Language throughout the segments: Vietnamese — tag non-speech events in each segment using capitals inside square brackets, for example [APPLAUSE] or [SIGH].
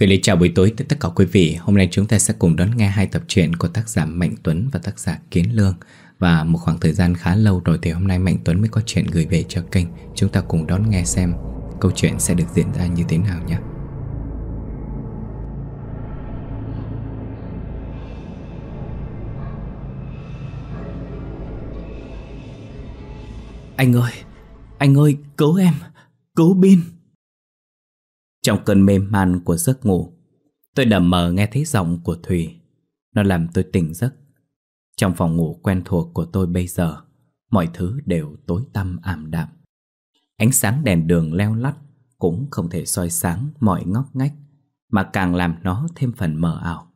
Gửi lời chào buổi tối tới tất cả quý vị Hôm nay chúng ta sẽ cùng đón nghe hai tập truyện của tác giả Mạnh Tuấn và tác giả Kiến Lương Và một khoảng thời gian khá lâu rồi thì hôm nay Mạnh Tuấn mới có chuyện gửi về cho kênh Chúng ta cùng đón nghe xem câu chuyện sẽ được diễn ra như thế nào nhé Anh ơi, anh ơi, cứu em, cứu Bin trong cơn mê man của giấc ngủ Tôi đầm mờ nghe thấy giọng của thủy Nó làm tôi tỉnh giấc Trong phòng ngủ quen thuộc của tôi bây giờ Mọi thứ đều tối tăm ảm đạm Ánh sáng đèn đường leo lắt Cũng không thể soi sáng mọi ngóc ngách Mà càng làm nó thêm phần mờ ảo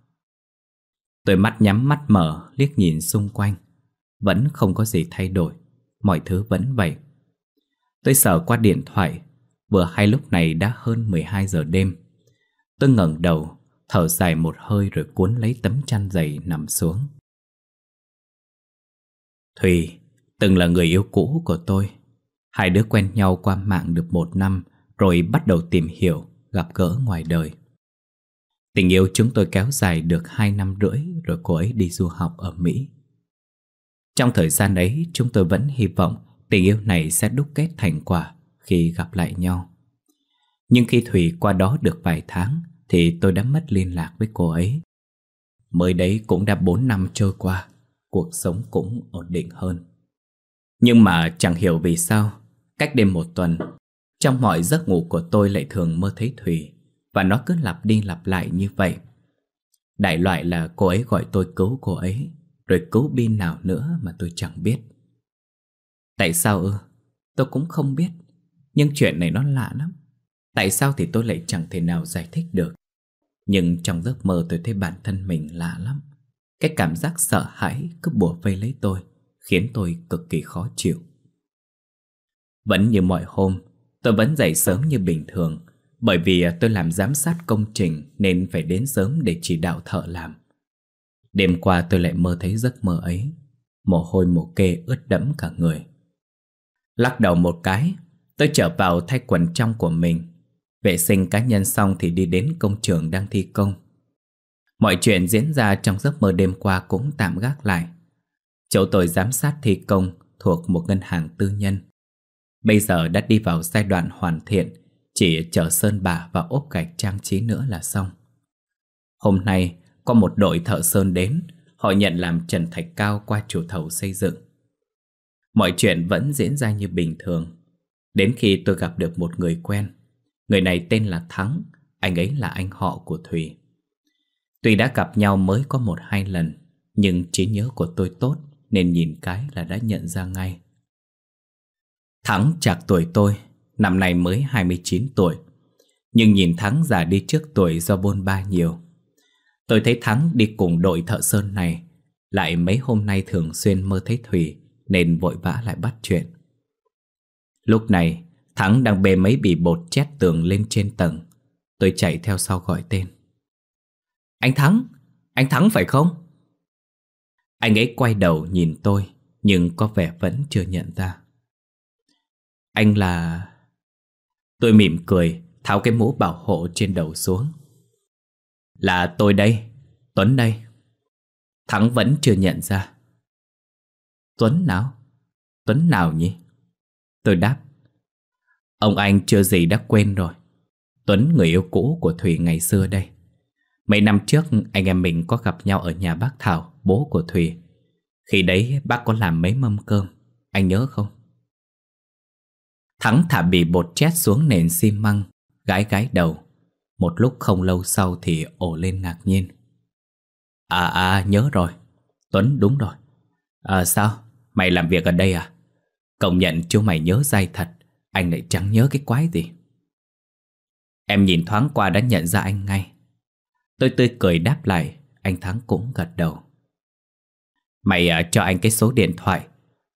Tôi mắt nhắm mắt mở liếc nhìn xung quanh Vẫn không có gì thay đổi Mọi thứ vẫn vậy Tôi sờ qua điện thoại Vừa hai lúc này đã hơn 12 giờ đêm Tôi ngẩng đầu Thở dài một hơi rồi cuốn lấy tấm chăn dày nằm xuống Thùy Từng là người yêu cũ của tôi Hai đứa quen nhau qua mạng được một năm Rồi bắt đầu tìm hiểu Gặp gỡ ngoài đời Tình yêu chúng tôi kéo dài được hai năm rưỡi Rồi cô ấy đi du học ở Mỹ Trong thời gian ấy Chúng tôi vẫn hy vọng Tình yêu này sẽ đúc kết thành quả khi gặp lại nhau. Nhưng khi Thủy qua đó được vài tháng thì tôi đã mất liên lạc với cô ấy. Mới đấy cũng đã 4 năm trôi qua, cuộc sống cũng ổn định hơn. Nhưng mà chẳng hiểu vì sao, cách đêm một tuần, trong mọi giấc ngủ của tôi lại thường mơ thấy Thủy và nó cứ lặp đi lặp lại như vậy. Đại loại là cô ấy gọi tôi cứu cô ấy, rồi cứu Bin nào nữa mà tôi chẳng biết. Tại sao ư? tôi cũng không biết. Nhưng chuyện này nó lạ lắm Tại sao thì tôi lại chẳng thể nào giải thích được Nhưng trong giấc mơ tôi thấy bản thân mình lạ lắm Cái cảm giác sợ hãi cứ bùa vây lấy tôi Khiến tôi cực kỳ khó chịu Vẫn như mọi hôm Tôi vẫn dậy sớm như bình thường Bởi vì tôi làm giám sát công trình Nên phải đến sớm để chỉ đạo thợ làm Đêm qua tôi lại mơ thấy giấc mơ ấy Mồ hôi mồ kê ướt đẫm cả người Lắc đầu một cái Tôi trở vào thay quần trong của mình Vệ sinh cá nhân xong thì đi đến công trường đang thi công Mọi chuyện diễn ra trong giấc mơ đêm qua cũng tạm gác lại Chỗ tôi giám sát thi công thuộc một ngân hàng tư nhân Bây giờ đã đi vào giai đoạn hoàn thiện Chỉ chờ sơn bà và ốp gạch trang trí nữa là xong Hôm nay có một đội thợ sơn đến Họ nhận làm trần thạch cao qua chủ thầu xây dựng Mọi chuyện vẫn diễn ra như bình thường Đến khi tôi gặp được một người quen Người này tên là Thắng Anh ấy là anh họ của Thùy Tuy đã gặp nhau mới có một hai lần Nhưng trí nhớ của tôi tốt Nên nhìn cái là đã nhận ra ngay Thắng chạc tuổi tôi Năm nay mới 29 tuổi Nhưng nhìn Thắng già đi trước tuổi do bôn ba nhiều Tôi thấy Thắng đi cùng đội thợ sơn này Lại mấy hôm nay thường xuyên mơ thấy Thùy Nên vội vã lại bắt chuyện Lúc này Thắng đang bê mấy bì bột chét tường lên trên tầng Tôi chạy theo sau gọi tên Anh Thắng Anh Thắng phải không Anh ấy quay đầu nhìn tôi Nhưng có vẻ vẫn chưa nhận ra Anh là... Tôi mỉm cười Tháo cái mũ bảo hộ trên đầu xuống Là tôi đây Tuấn đây Thắng vẫn chưa nhận ra Tuấn nào? Tuấn nào nhỉ? Tôi đáp Ông anh chưa gì đã quên rồi Tuấn người yêu cũ của Thủy ngày xưa đây Mấy năm trước anh em mình có gặp nhau ở nhà bác Thảo, bố của thủy Khi đấy bác có làm mấy mâm cơm, anh nhớ không? Thắng thả bì bột chét xuống nền xi măng, gái gái đầu. Một lúc không lâu sau thì ổ lên ngạc nhiên. À à, nhớ rồi. Tuấn đúng rồi. À sao, mày làm việc ở đây à? Công nhận chú mày nhớ dai thật Anh lại chẳng nhớ cái quái gì Em nhìn thoáng qua đã nhận ra anh ngay Tôi tươi cười đáp lại Anh Thắng cũng gật đầu Mày uh, cho anh cái số điện thoại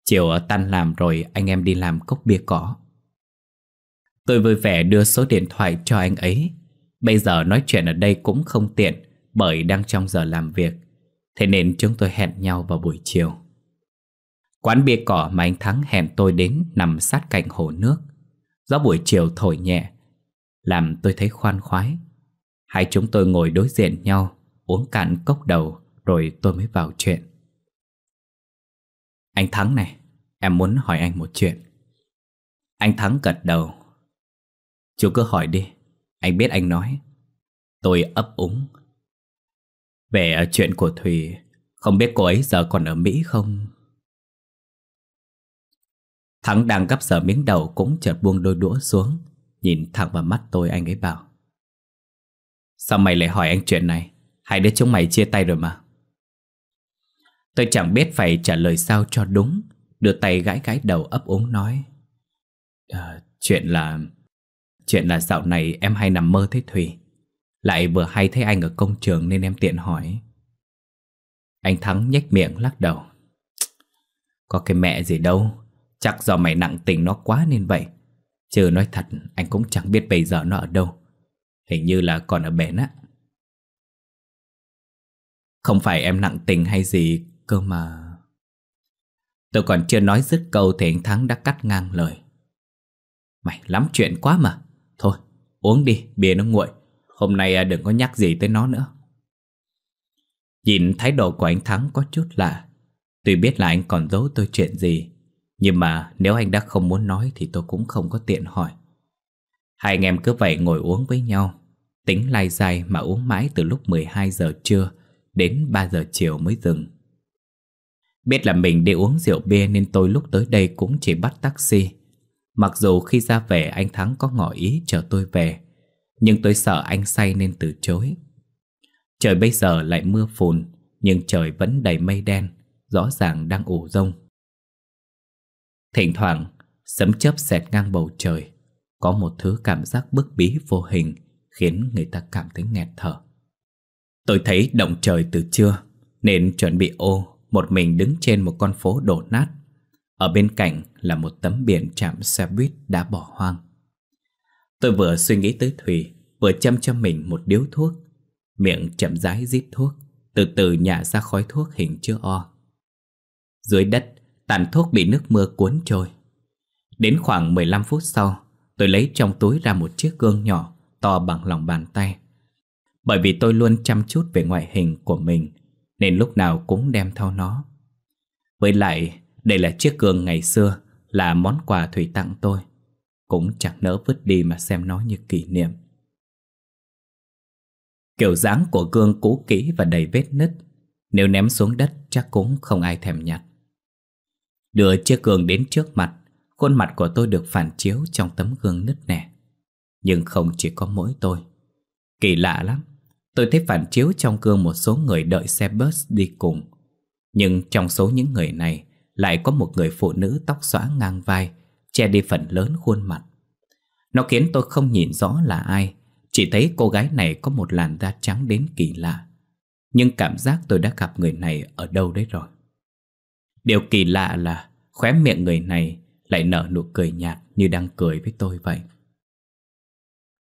Chiều uh, tan làm rồi anh em đi làm cốc bia cỏ Tôi vui vẻ đưa số điện thoại cho anh ấy Bây giờ nói chuyện ở đây cũng không tiện Bởi đang trong giờ làm việc Thế nên chúng tôi hẹn nhau vào buổi chiều Quán bia cỏ mà anh Thắng hẹn tôi đến nằm sát cạnh hồ nước. Gió buổi chiều thổi nhẹ, làm tôi thấy khoan khoái. Hai chúng tôi ngồi đối diện nhau, uống cạn cốc đầu rồi tôi mới vào chuyện. Anh Thắng này, em muốn hỏi anh một chuyện. Anh Thắng gật đầu. Chú cứ hỏi đi, anh biết anh nói. Tôi ấp úng. Về chuyện của Thùy, không biết cô ấy giờ còn ở Mỹ không? Thắng đang gấp sở miếng đầu cũng chợt buông đôi đũa xuống Nhìn thẳng vào mắt tôi anh ấy bảo Sao mày lại hỏi anh chuyện này Hai đứa chúng mày chia tay rồi mà Tôi chẳng biết phải trả lời sao cho đúng Đưa tay gãi gãi đầu ấp úng nói à, Chuyện là Chuyện là dạo này em hay nằm mơ thấy Thùy Lại vừa hay thấy anh ở công trường nên em tiện hỏi Anh Thắng nhếch miệng lắc đầu Có cái mẹ gì đâu Chắc do mày nặng tình nó quá nên vậy Chứ nói thật anh cũng chẳng biết bây giờ nó ở đâu Hình như là còn ở bến á Không phải em nặng tình hay gì cơ mà Tôi còn chưa nói dứt câu thì anh Thắng đã cắt ngang lời Mày lắm chuyện quá mà Thôi uống đi bia nó nguội Hôm nay à, đừng có nhắc gì tới nó nữa Nhìn thái độ của anh Thắng có chút lạ Tuy biết là anh còn giấu tôi chuyện gì nhưng mà nếu anh đã không muốn nói Thì tôi cũng không có tiện hỏi Hai anh em cứ vậy ngồi uống với nhau Tính lai dài mà uống mãi từ lúc 12 giờ trưa Đến 3 giờ chiều mới dừng Biết là mình đi uống rượu bia Nên tôi lúc tới đây cũng chỉ bắt taxi Mặc dù khi ra về anh Thắng có ngỏ ý chờ tôi về Nhưng tôi sợ anh say nên từ chối Trời bây giờ lại mưa phùn Nhưng trời vẫn đầy mây đen Rõ ràng đang ủ rông Thỉnh thoảng, sấm chớp xẹt ngang bầu trời. Có một thứ cảm giác bức bí vô hình khiến người ta cảm thấy nghẹt thở. Tôi thấy động trời từ trưa nên chuẩn bị ô một mình đứng trên một con phố đổ nát. Ở bên cạnh là một tấm biển chạm xe buýt đã bỏ hoang. Tôi vừa suy nghĩ tới thủy vừa châm cho mình một điếu thuốc. Miệng chậm rãi rít thuốc, từ từ nhả ra khói thuốc hình chưa O. Dưới đất tàn thuốc bị nước mưa cuốn trôi. Đến khoảng 15 phút sau, tôi lấy trong túi ra một chiếc gương nhỏ to bằng lòng bàn tay. Bởi vì tôi luôn chăm chút về ngoại hình của mình, nên lúc nào cũng đem theo nó. Với lại, đây là chiếc gương ngày xưa, là món quà Thủy tặng tôi. Cũng chẳng nỡ vứt đi mà xem nó như kỷ niệm. Kiểu dáng của gương cũ kỹ và đầy vết nứt, nếu ném xuống đất chắc cũng không ai thèm nhặt. Đưa chiếc gương đến trước mặt Khuôn mặt của tôi được phản chiếu trong tấm gương nứt nẻ Nhưng không chỉ có mỗi tôi Kỳ lạ lắm Tôi thấy phản chiếu trong gương một số người đợi xe bus đi cùng Nhưng trong số những người này Lại có một người phụ nữ tóc xõa ngang vai Che đi phần lớn khuôn mặt Nó khiến tôi không nhìn rõ là ai Chỉ thấy cô gái này có một làn da trắng đến kỳ lạ Nhưng cảm giác tôi đã gặp người này ở đâu đấy rồi Điều kỳ lạ là khóe miệng người này lại nở nụ cười nhạt như đang cười với tôi vậy.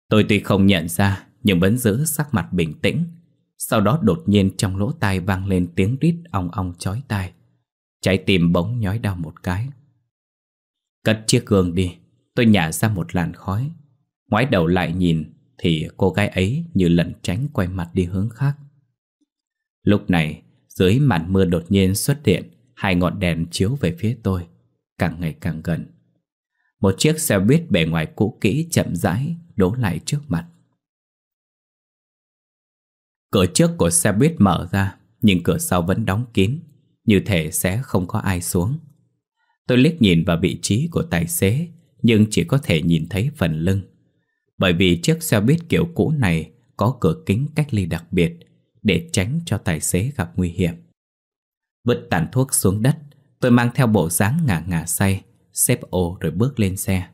Tôi tuy không nhận ra nhưng vẫn giữ sắc mặt bình tĩnh. Sau đó đột nhiên trong lỗ tai vang lên tiếng rít ong ong chói tai. Trái tim bỗng nhói đau một cái. Cất chiếc gương đi, tôi nhả ra một làn khói. Ngoái đầu lại nhìn thì cô gái ấy như lẩn tránh quay mặt đi hướng khác. Lúc này, dưới màn mưa đột nhiên xuất hiện Hai ngọn đèn chiếu về phía tôi Càng ngày càng gần Một chiếc xe buýt bề ngoài cũ kỹ chậm rãi Đổ lại trước mặt Cửa trước của xe buýt mở ra Nhưng cửa sau vẫn đóng kín Như thể sẽ không có ai xuống Tôi liếc nhìn vào vị trí của tài xế Nhưng chỉ có thể nhìn thấy phần lưng Bởi vì chiếc xe buýt kiểu cũ này Có cửa kính cách ly đặc biệt Để tránh cho tài xế gặp nguy hiểm Vứt tàn thuốc xuống đất Tôi mang theo bộ dáng ngả ngả say Xếp ô rồi bước lên xe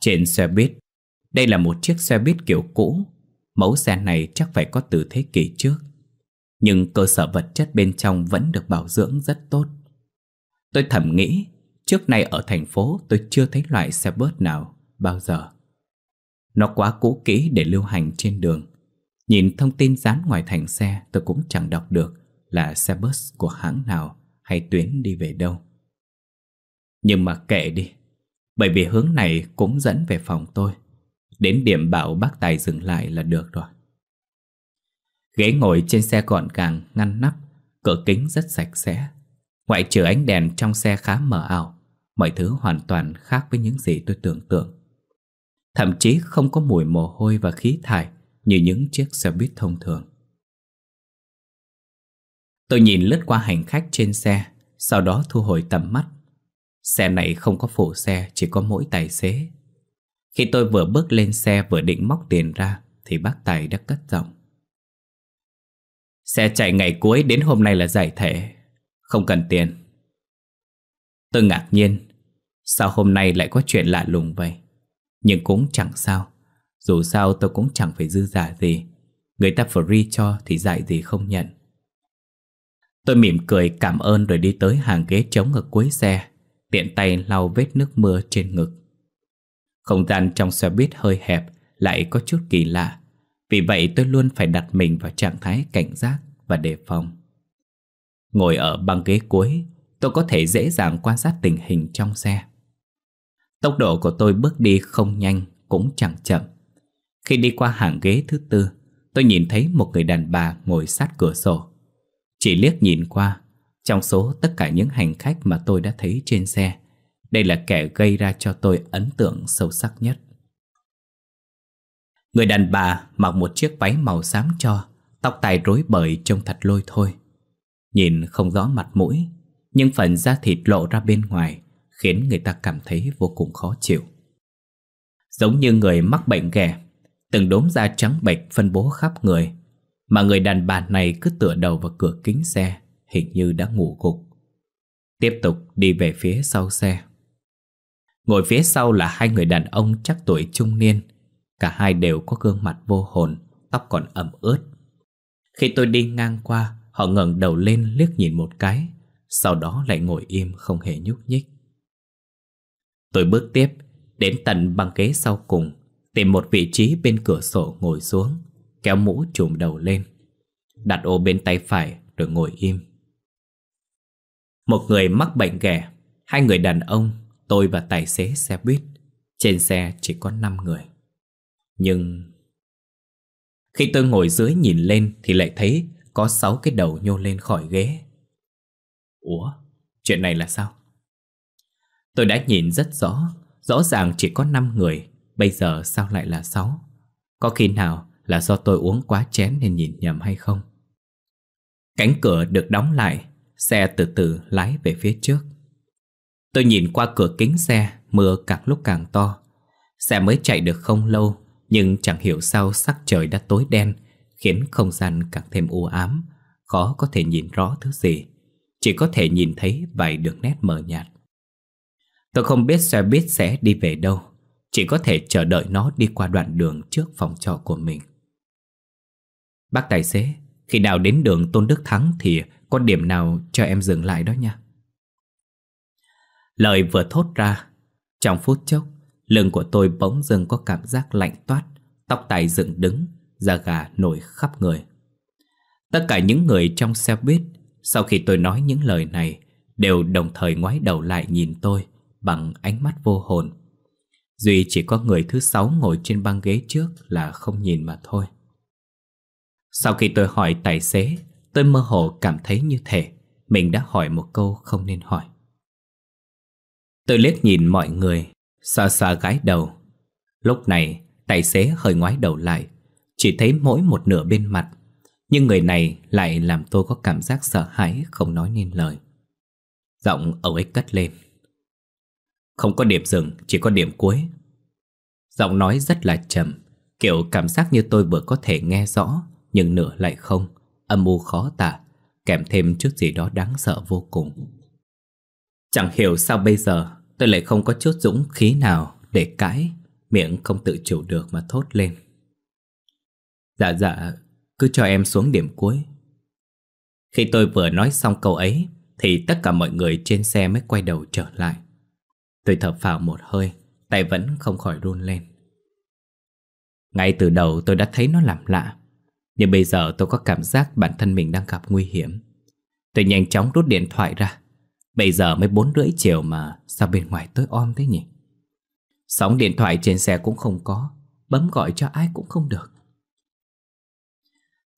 Trên xe buýt Đây là một chiếc xe buýt kiểu cũ Mẫu xe này chắc phải có từ thế kỷ trước Nhưng cơ sở vật chất bên trong Vẫn được bảo dưỡng rất tốt Tôi thầm nghĩ Trước nay ở thành phố tôi chưa thấy loại xe bớt nào Bao giờ Nó quá cũ kỹ để lưu hành trên đường Nhìn thông tin dán ngoài thành xe tôi cũng chẳng đọc được là xe bus của hãng nào hay tuyến đi về đâu. Nhưng mà kệ đi, bởi vì hướng này cũng dẫn về phòng tôi. Đến điểm bảo bác Tài dừng lại là được rồi. Ghế ngồi trên xe gọn gàng, ngăn nắp, cửa kính rất sạch sẽ. Ngoại trừ ánh đèn trong xe khá mờ ảo, mọi thứ hoàn toàn khác với những gì tôi tưởng tượng. Thậm chí không có mùi mồ hôi và khí thải như những chiếc xe buýt thông thường. Tôi nhìn lướt qua hành khách trên xe Sau đó thu hồi tầm mắt Xe này không có phụ xe Chỉ có mỗi tài xế Khi tôi vừa bước lên xe vừa định móc tiền ra Thì bác tài đã cất giọng Xe chạy ngày cuối đến hôm nay là giải thể Không cần tiền Tôi ngạc nhiên Sao hôm nay lại có chuyện lạ lùng vậy Nhưng cũng chẳng sao Dù sao tôi cũng chẳng phải dư giả gì Người ta free cho thì dạy gì không nhận Tôi mỉm cười cảm ơn rồi đi tới hàng ghế trống ở cuối xe Tiện tay lau vết nước mưa trên ngực Không gian trong xe buýt hơi hẹp Lại có chút kỳ lạ Vì vậy tôi luôn phải đặt mình vào trạng thái cảnh giác và đề phòng Ngồi ở băng ghế cuối Tôi có thể dễ dàng quan sát tình hình trong xe Tốc độ của tôi bước đi không nhanh cũng chẳng chậm Khi đi qua hàng ghế thứ tư Tôi nhìn thấy một người đàn bà ngồi sát cửa sổ chỉ liếc nhìn qua Trong số tất cả những hành khách mà tôi đã thấy trên xe Đây là kẻ gây ra cho tôi ấn tượng sâu sắc nhất Người đàn bà mặc một chiếc váy màu xám cho Tóc tai rối bời trông thật lôi thôi Nhìn không rõ mặt mũi Nhưng phần da thịt lộ ra bên ngoài Khiến người ta cảm thấy vô cùng khó chịu Giống như người mắc bệnh ghẻ Từng đốm da trắng bệch phân bố khắp người mà người đàn bà này cứ tựa đầu vào cửa kính xe Hình như đã ngủ gục Tiếp tục đi về phía sau xe Ngồi phía sau là hai người đàn ông chắc tuổi trung niên Cả hai đều có gương mặt vô hồn Tóc còn ẩm ướt Khi tôi đi ngang qua Họ ngẩng đầu lên liếc nhìn một cái Sau đó lại ngồi im không hề nhúc nhích Tôi bước tiếp Đến tận băng ghế sau cùng Tìm một vị trí bên cửa sổ ngồi xuống Kéo mũ trùm đầu lên Đặt ô bên tay phải rồi ngồi im Một người mắc bệnh ghẻ Hai người đàn ông Tôi và tài xế xe buýt Trên xe chỉ có 5 người Nhưng Khi tôi ngồi dưới nhìn lên Thì lại thấy có 6 cái đầu nhô lên khỏi ghế Ủa Chuyện này là sao Tôi đã nhìn rất rõ Rõ ràng chỉ có 5 người Bây giờ sao lại là 6 Có khi nào là do tôi uống quá chén nên nhìn nhầm hay không. Cánh cửa được đóng lại, xe từ từ lái về phía trước. Tôi nhìn qua cửa kính xe, mưa càng lúc càng to. Xe mới chạy được không lâu, nhưng chẳng hiểu sao sắc trời đã tối đen, khiến không gian càng thêm u ám, khó có thể nhìn rõ thứ gì. Chỉ có thể nhìn thấy vài đường nét mờ nhạt. Tôi không biết xe buýt sẽ đi về đâu, chỉ có thể chờ đợi nó đi qua đoạn đường trước phòng trọ của mình. Bác tài xế, khi nào đến đường Tôn Đức Thắng thì có điểm nào cho em dừng lại đó nha. Lời vừa thốt ra, trong phút chốc, lưng của tôi bỗng dưng có cảm giác lạnh toát, tóc tài dựng đứng, da gà nổi khắp người. Tất cả những người trong xe buýt sau khi tôi nói những lời này đều đồng thời ngoái đầu lại nhìn tôi bằng ánh mắt vô hồn. Duy chỉ có người thứ sáu ngồi trên băng ghế trước là không nhìn mà thôi. Sau khi tôi hỏi tài xế, tôi mơ hồ cảm thấy như thể mình đã hỏi một câu không nên hỏi. Tôi liếc nhìn mọi người, xa xa gái đầu. Lúc này, tài xế hơi ngoái đầu lại, chỉ thấy mỗi một nửa bên mặt. Nhưng người này lại làm tôi có cảm giác sợ hãi không nói nên lời. Giọng ông ấy cất lên. Không có điểm dừng, chỉ có điểm cuối. Giọng nói rất là trầm, kiểu cảm giác như tôi vừa có thể nghe rõ, nhưng nửa lại không, âm mưu khó tả, kèm thêm chút gì đó đáng sợ vô cùng. Chẳng hiểu sao bây giờ tôi lại không có chút dũng khí nào để cãi, miệng không tự chủ được mà thốt lên. Dạ dạ, cứ cho em xuống điểm cuối. Khi tôi vừa nói xong câu ấy, thì tất cả mọi người trên xe mới quay đầu trở lại. Tôi thở phào một hơi, tay vẫn không khỏi run lên. Ngay từ đầu tôi đã thấy nó làm lạ. Nhưng bây giờ tôi có cảm giác bản thân mình đang gặp nguy hiểm Tôi nhanh chóng rút điện thoại ra Bây giờ mới 4 rưỡi chiều mà Sao bên ngoài tối om thế nhỉ Sóng điện thoại trên xe cũng không có Bấm gọi cho ai cũng không được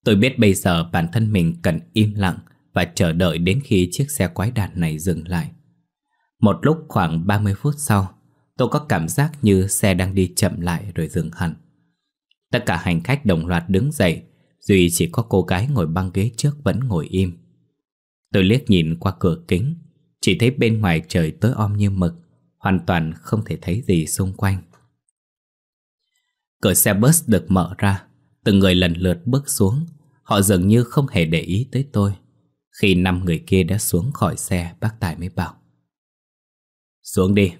Tôi biết bây giờ bản thân mình cần im lặng Và chờ đợi đến khi chiếc xe quái đàn này dừng lại Một lúc khoảng 30 phút sau Tôi có cảm giác như xe đang đi chậm lại rồi dừng hẳn Tất cả hành khách đồng loạt đứng dậy Duy chỉ có cô gái ngồi băng ghế trước vẫn ngồi im Tôi liếc nhìn qua cửa kính Chỉ thấy bên ngoài trời tối om như mực Hoàn toàn không thể thấy gì xung quanh Cửa xe bus được mở ra Từng người lần lượt bước xuống Họ dường như không hề để ý tới tôi Khi năm người kia đã xuống khỏi xe Bác Tài mới bảo Xuống đi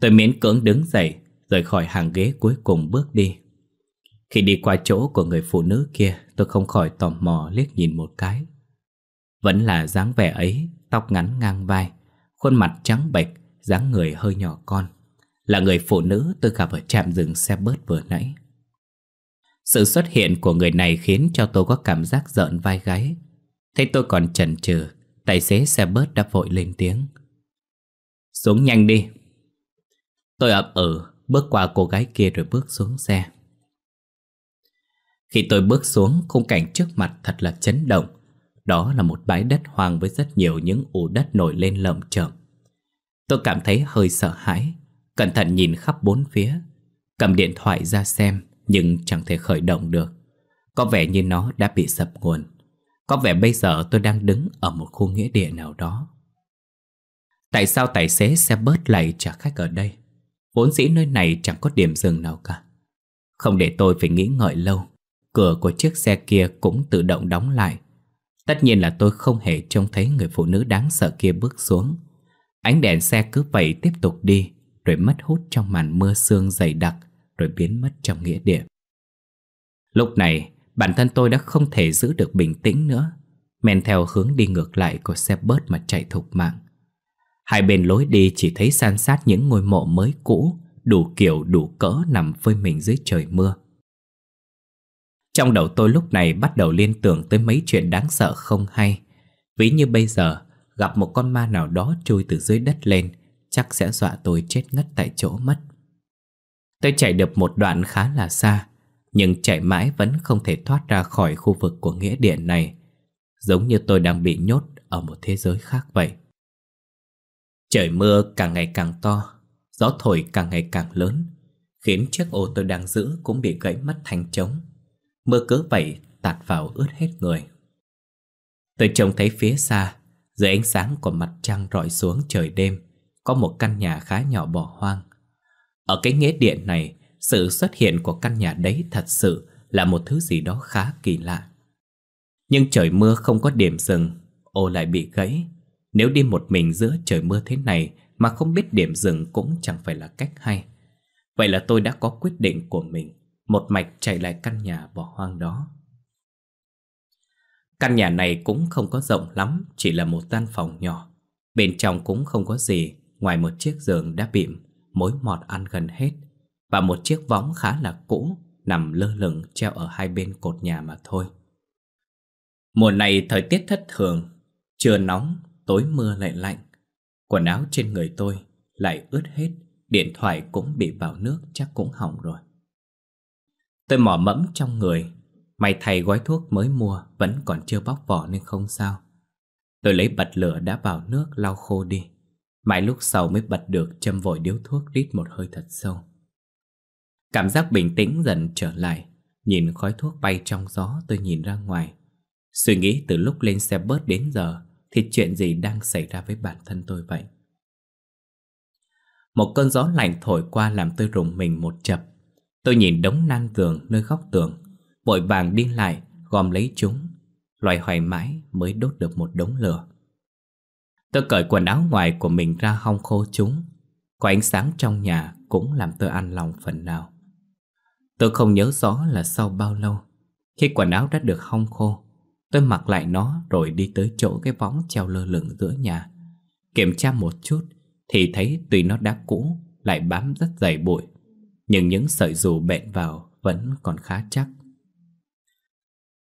Tôi miễn cưỡng đứng dậy Rời khỏi hàng ghế cuối cùng bước đi khi đi qua chỗ của người phụ nữ kia Tôi không khỏi tò mò liếc nhìn một cái Vẫn là dáng vẻ ấy Tóc ngắn ngang vai Khuôn mặt trắng bệch dáng người hơi nhỏ con Là người phụ nữ tôi gặp ở trạm dừng xe bớt vừa nãy Sự xuất hiện của người này khiến cho tôi có cảm giác giận vai gáy Thấy tôi còn chần chừ Tài xế xe bớt đã vội lên tiếng Xuống nhanh đi Tôi ập ừ Bước qua cô gái kia rồi bước xuống xe khi tôi bước xuống, khung cảnh trước mặt thật là chấn động. Đó là một bãi đất hoang với rất nhiều những ổ đất nổi lên lởm chởm. Tôi cảm thấy hơi sợ hãi, cẩn thận nhìn khắp bốn phía. Cầm điện thoại ra xem, nhưng chẳng thể khởi động được. Có vẻ như nó đã bị sập nguồn. Có vẻ bây giờ tôi đang đứng ở một khu nghĩa địa nào đó. Tại sao tài xế xe bớt lại trả khách ở đây? Vốn dĩ nơi này chẳng có điểm dừng nào cả. Không để tôi phải nghĩ ngợi lâu, cửa của chiếc xe kia cũng tự động đóng lại. Tất nhiên là tôi không hề trông thấy người phụ nữ đáng sợ kia bước xuống. Ánh đèn xe cứ vậy tiếp tục đi, rồi mất hút trong màn mưa sương dày đặc, rồi biến mất trong nghĩa địa. Lúc này, bản thân tôi đã không thể giữ được bình tĩnh nữa, men theo hướng đi ngược lại của xe bớt mà chạy thục mạng. Hai bên lối đi chỉ thấy san sát những ngôi mộ mới cũ, đủ kiểu đủ cỡ nằm phơi mình dưới trời mưa. Trong đầu tôi lúc này bắt đầu liên tưởng tới mấy chuyện đáng sợ không hay. Ví như bây giờ, gặp một con ma nào đó trôi từ dưới đất lên, chắc sẽ dọa tôi chết ngất tại chỗ mất. Tôi chạy được một đoạn khá là xa, nhưng chạy mãi vẫn không thể thoát ra khỏi khu vực của nghĩa địa này, giống như tôi đang bị nhốt ở một thế giới khác vậy. Trời mưa càng ngày càng to, gió thổi càng ngày càng lớn, khiến chiếc ô tôi đang giữ cũng bị gãy mất thành trống mưa cứ vậy tạt vào ướt hết người. Tôi trông thấy phía xa, dưới ánh sáng của mặt trăng rọi xuống trời đêm, có một căn nhà khá nhỏ bỏ hoang. Ở cái nghĩa điện này, sự xuất hiện của căn nhà đấy thật sự là một thứ gì đó khá kỳ lạ. Nhưng trời mưa không có điểm dừng, ô lại bị gãy. Nếu đi một mình giữa trời mưa thế này mà không biết điểm dừng cũng chẳng phải là cách hay. Vậy là tôi đã có quyết định của mình. Một mạch chạy lại căn nhà bỏ hoang đó Căn nhà này cũng không có rộng lắm Chỉ là một gian phòng nhỏ Bên trong cũng không có gì Ngoài một chiếc giường đã bịm Mối mọt ăn gần hết Và một chiếc võng khá là cũ Nằm lơ lửng treo ở hai bên cột nhà mà thôi Mùa này thời tiết thất thường Trưa nóng, tối mưa lại lạnh Quần áo trên người tôi lại ướt hết Điện thoại cũng bị vào nước chắc cũng hỏng rồi Tôi mỏ mẫm trong người May thay gói thuốc mới mua Vẫn còn chưa bóc vỏ nên không sao Tôi lấy bật lửa đã vào nước lau khô đi Mãi lúc sau mới bật được châm vội điếu thuốc rít một hơi thật sâu Cảm giác bình tĩnh dần trở lại Nhìn khói thuốc bay trong gió tôi nhìn ra ngoài Suy nghĩ từ lúc lên xe bớt đến giờ Thì chuyện gì đang xảy ra với bản thân tôi vậy Một cơn gió lạnh thổi qua làm tôi rùng mình một chập Tôi nhìn đống nan tường nơi góc tường Vội vàng đi lại gom lấy chúng Loài hoài mãi mới đốt được một đống lửa Tôi cởi quần áo ngoài của mình ra hong khô chúng Có ánh sáng trong nhà cũng làm tôi an lòng phần nào Tôi không nhớ rõ là sau bao lâu Khi quần áo đã được hong khô Tôi mặc lại nó rồi đi tới chỗ cái võng treo lơ lửng giữa nhà Kiểm tra một chút Thì thấy tùy nó đã cũ Lại bám rất dày bụi nhưng những sợi dù bện vào Vẫn còn khá chắc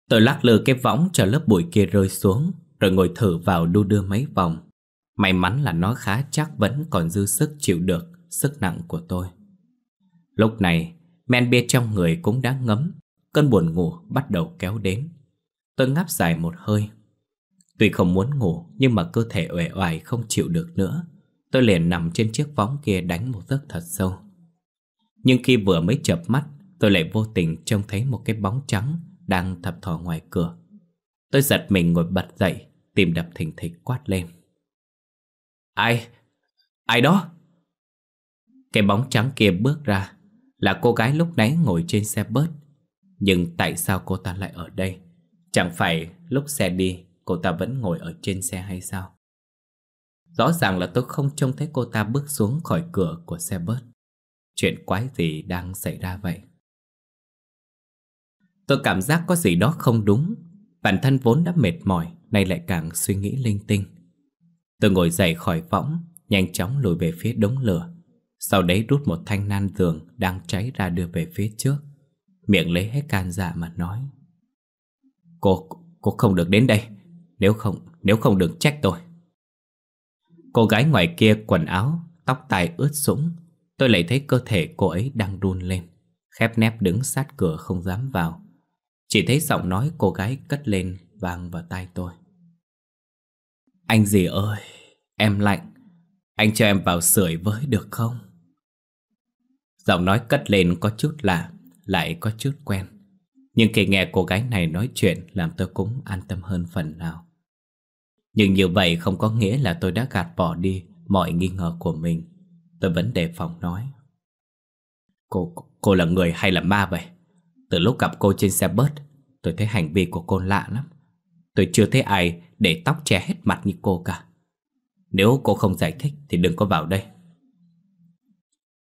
Tôi lắc lư cái võng cho lớp bụi kia rơi xuống Rồi ngồi thử vào đu đưa mấy vòng May mắn là nó khá chắc Vẫn còn dư sức chịu được Sức nặng của tôi Lúc này men bia trong người cũng đã ngấm Cơn buồn ngủ bắt đầu kéo đến Tôi ngáp dài một hơi Tuy không muốn ngủ Nhưng mà cơ thể uể oải không chịu được nữa Tôi liền nằm trên chiếc võng kia đánh một giấc thật sâu nhưng khi vừa mới chợp mắt Tôi lại vô tình trông thấy một cái bóng trắng Đang thập thò ngoài cửa Tôi giật mình ngồi bật dậy Tìm đập thình thịch quát lên Ai? Ai đó? Cái bóng trắng kia bước ra Là cô gái lúc nãy ngồi trên xe bớt Nhưng tại sao cô ta lại ở đây? Chẳng phải lúc xe đi Cô ta vẫn ngồi ở trên xe hay sao? Rõ ràng là tôi không trông thấy cô ta bước xuống khỏi cửa của xe bớt Chuyện quái gì đang xảy ra vậy? Tôi cảm giác có gì đó không đúng Bản thân vốn đã mệt mỏi Nay lại càng suy nghĩ linh tinh Tôi ngồi dậy khỏi võng Nhanh chóng lùi về phía đống lửa Sau đấy rút một thanh nan giường Đang cháy ra đưa về phía trước Miệng lấy hết can dạ mà nói Cô, cô không được đến đây Nếu không, nếu không đừng trách tôi Cô gái ngoài kia quần áo Tóc tai ướt sũng Tôi lại thấy cơ thể cô ấy đang run lên Khép nép đứng sát cửa không dám vào Chỉ thấy giọng nói cô gái cất lên vang vào tai tôi Anh gì ơi, em lạnh Anh cho em vào sưởi với được không? Giọng nói cất lên có chút lạ Lại có chút quen Nhưng khi nghe cô gái này nói chuyện Làm tôi cũng an tâm hơn phần nào Nhưng như vậy không có nghĩa là tôi đã gạt bỏ đi Mọi nghi ngờ của mình Tôi vẫn đề phòng nói Cô cô là người hay là ma vậy? Từ lúc gặp cô trên xe bớt Tôi thấy hành vi của cô lạ lắm Tôi chưa thấy ai để tóc che hết mặt như cô cả Nếu cô không giải thích thì đừng có vào đây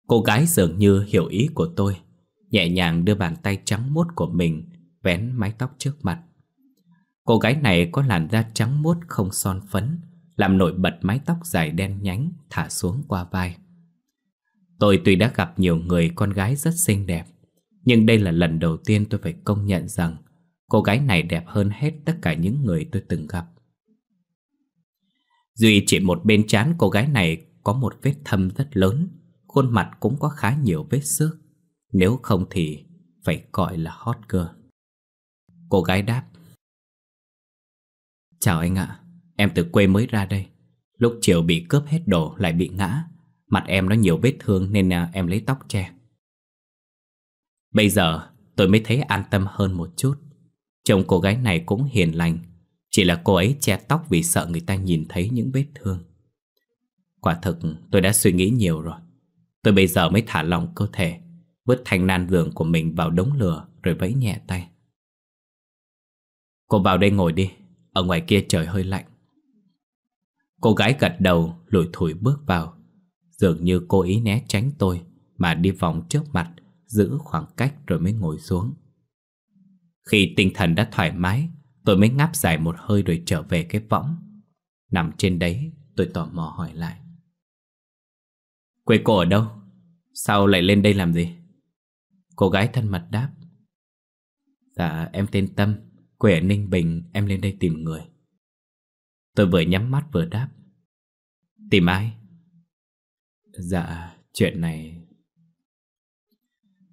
Cô gái dường như hiểu ý của tôi Nhẹ nhàng đưa bàn tay trắng muốt của mình Vén mái tóc trước mặt Cô gái này có làn da trắng muốt không son phấn Làm nổi bật mái tóc dài đen nhánh Thả xuống qua vai Tôi tuy đã gặp nhiều người con gái rất xinh đẹp Nhưng đây là lần đầu tiên tôi phải công nhận rằng Cô gái này đẹp hơn hết tất cả những người tôi từng gặp Duy chỉ một bên trán cô gái này có một vết thâm rất lớn Khuôn mặt cũng có khá nhiều vết xước Nếu không thì phải gọi là hot girl Cô gái đáp Chào anh ạ, em từ quê mới ra đây Lúc chiều bị cướp hết đồ lại bị ngã Mặt em nó nhiều vết thương nên à, em lấy tóc che Bây giờ tôi mới thấy an tâm hơn một chút Chồng cô gái này cũng hiền lành Chỉ là cô ấy che tóc vì sợ người ta nhìn thấy những vết thương Quả thực tôi đã suy nghĩ nhiều rồi Tôi bây giờ mới thả lỏng cơ thể Vứt thanh nan giường của mình vào đống lửa Rồi vẫy nhẹ tay Cô vào đây ngồi đi Ở ngoài kia trời hơi lạnh Cô gái gật đầu lủi thủi bước vào Dường như cô ý né tránh tôi Mà đi vòng trước mặt Giữ khoảng cách rồi mới ngồi xuống Khi tinh thần đã thoải mái Tôi mới ngáp dài một hơi rồi trở về cái võng Nằm trên đấy Tôi tò mò hỏi lại Quê cô ở đâu? Sao lại lên đây làm gì? Cô gái thân mật đáp Dạ em tên Tâm Quê ở Ninh Bình Em lên đây tìm người Tôi vừa nhắm mắt vừa đáp Tìm ai? Dạ, chuyện này...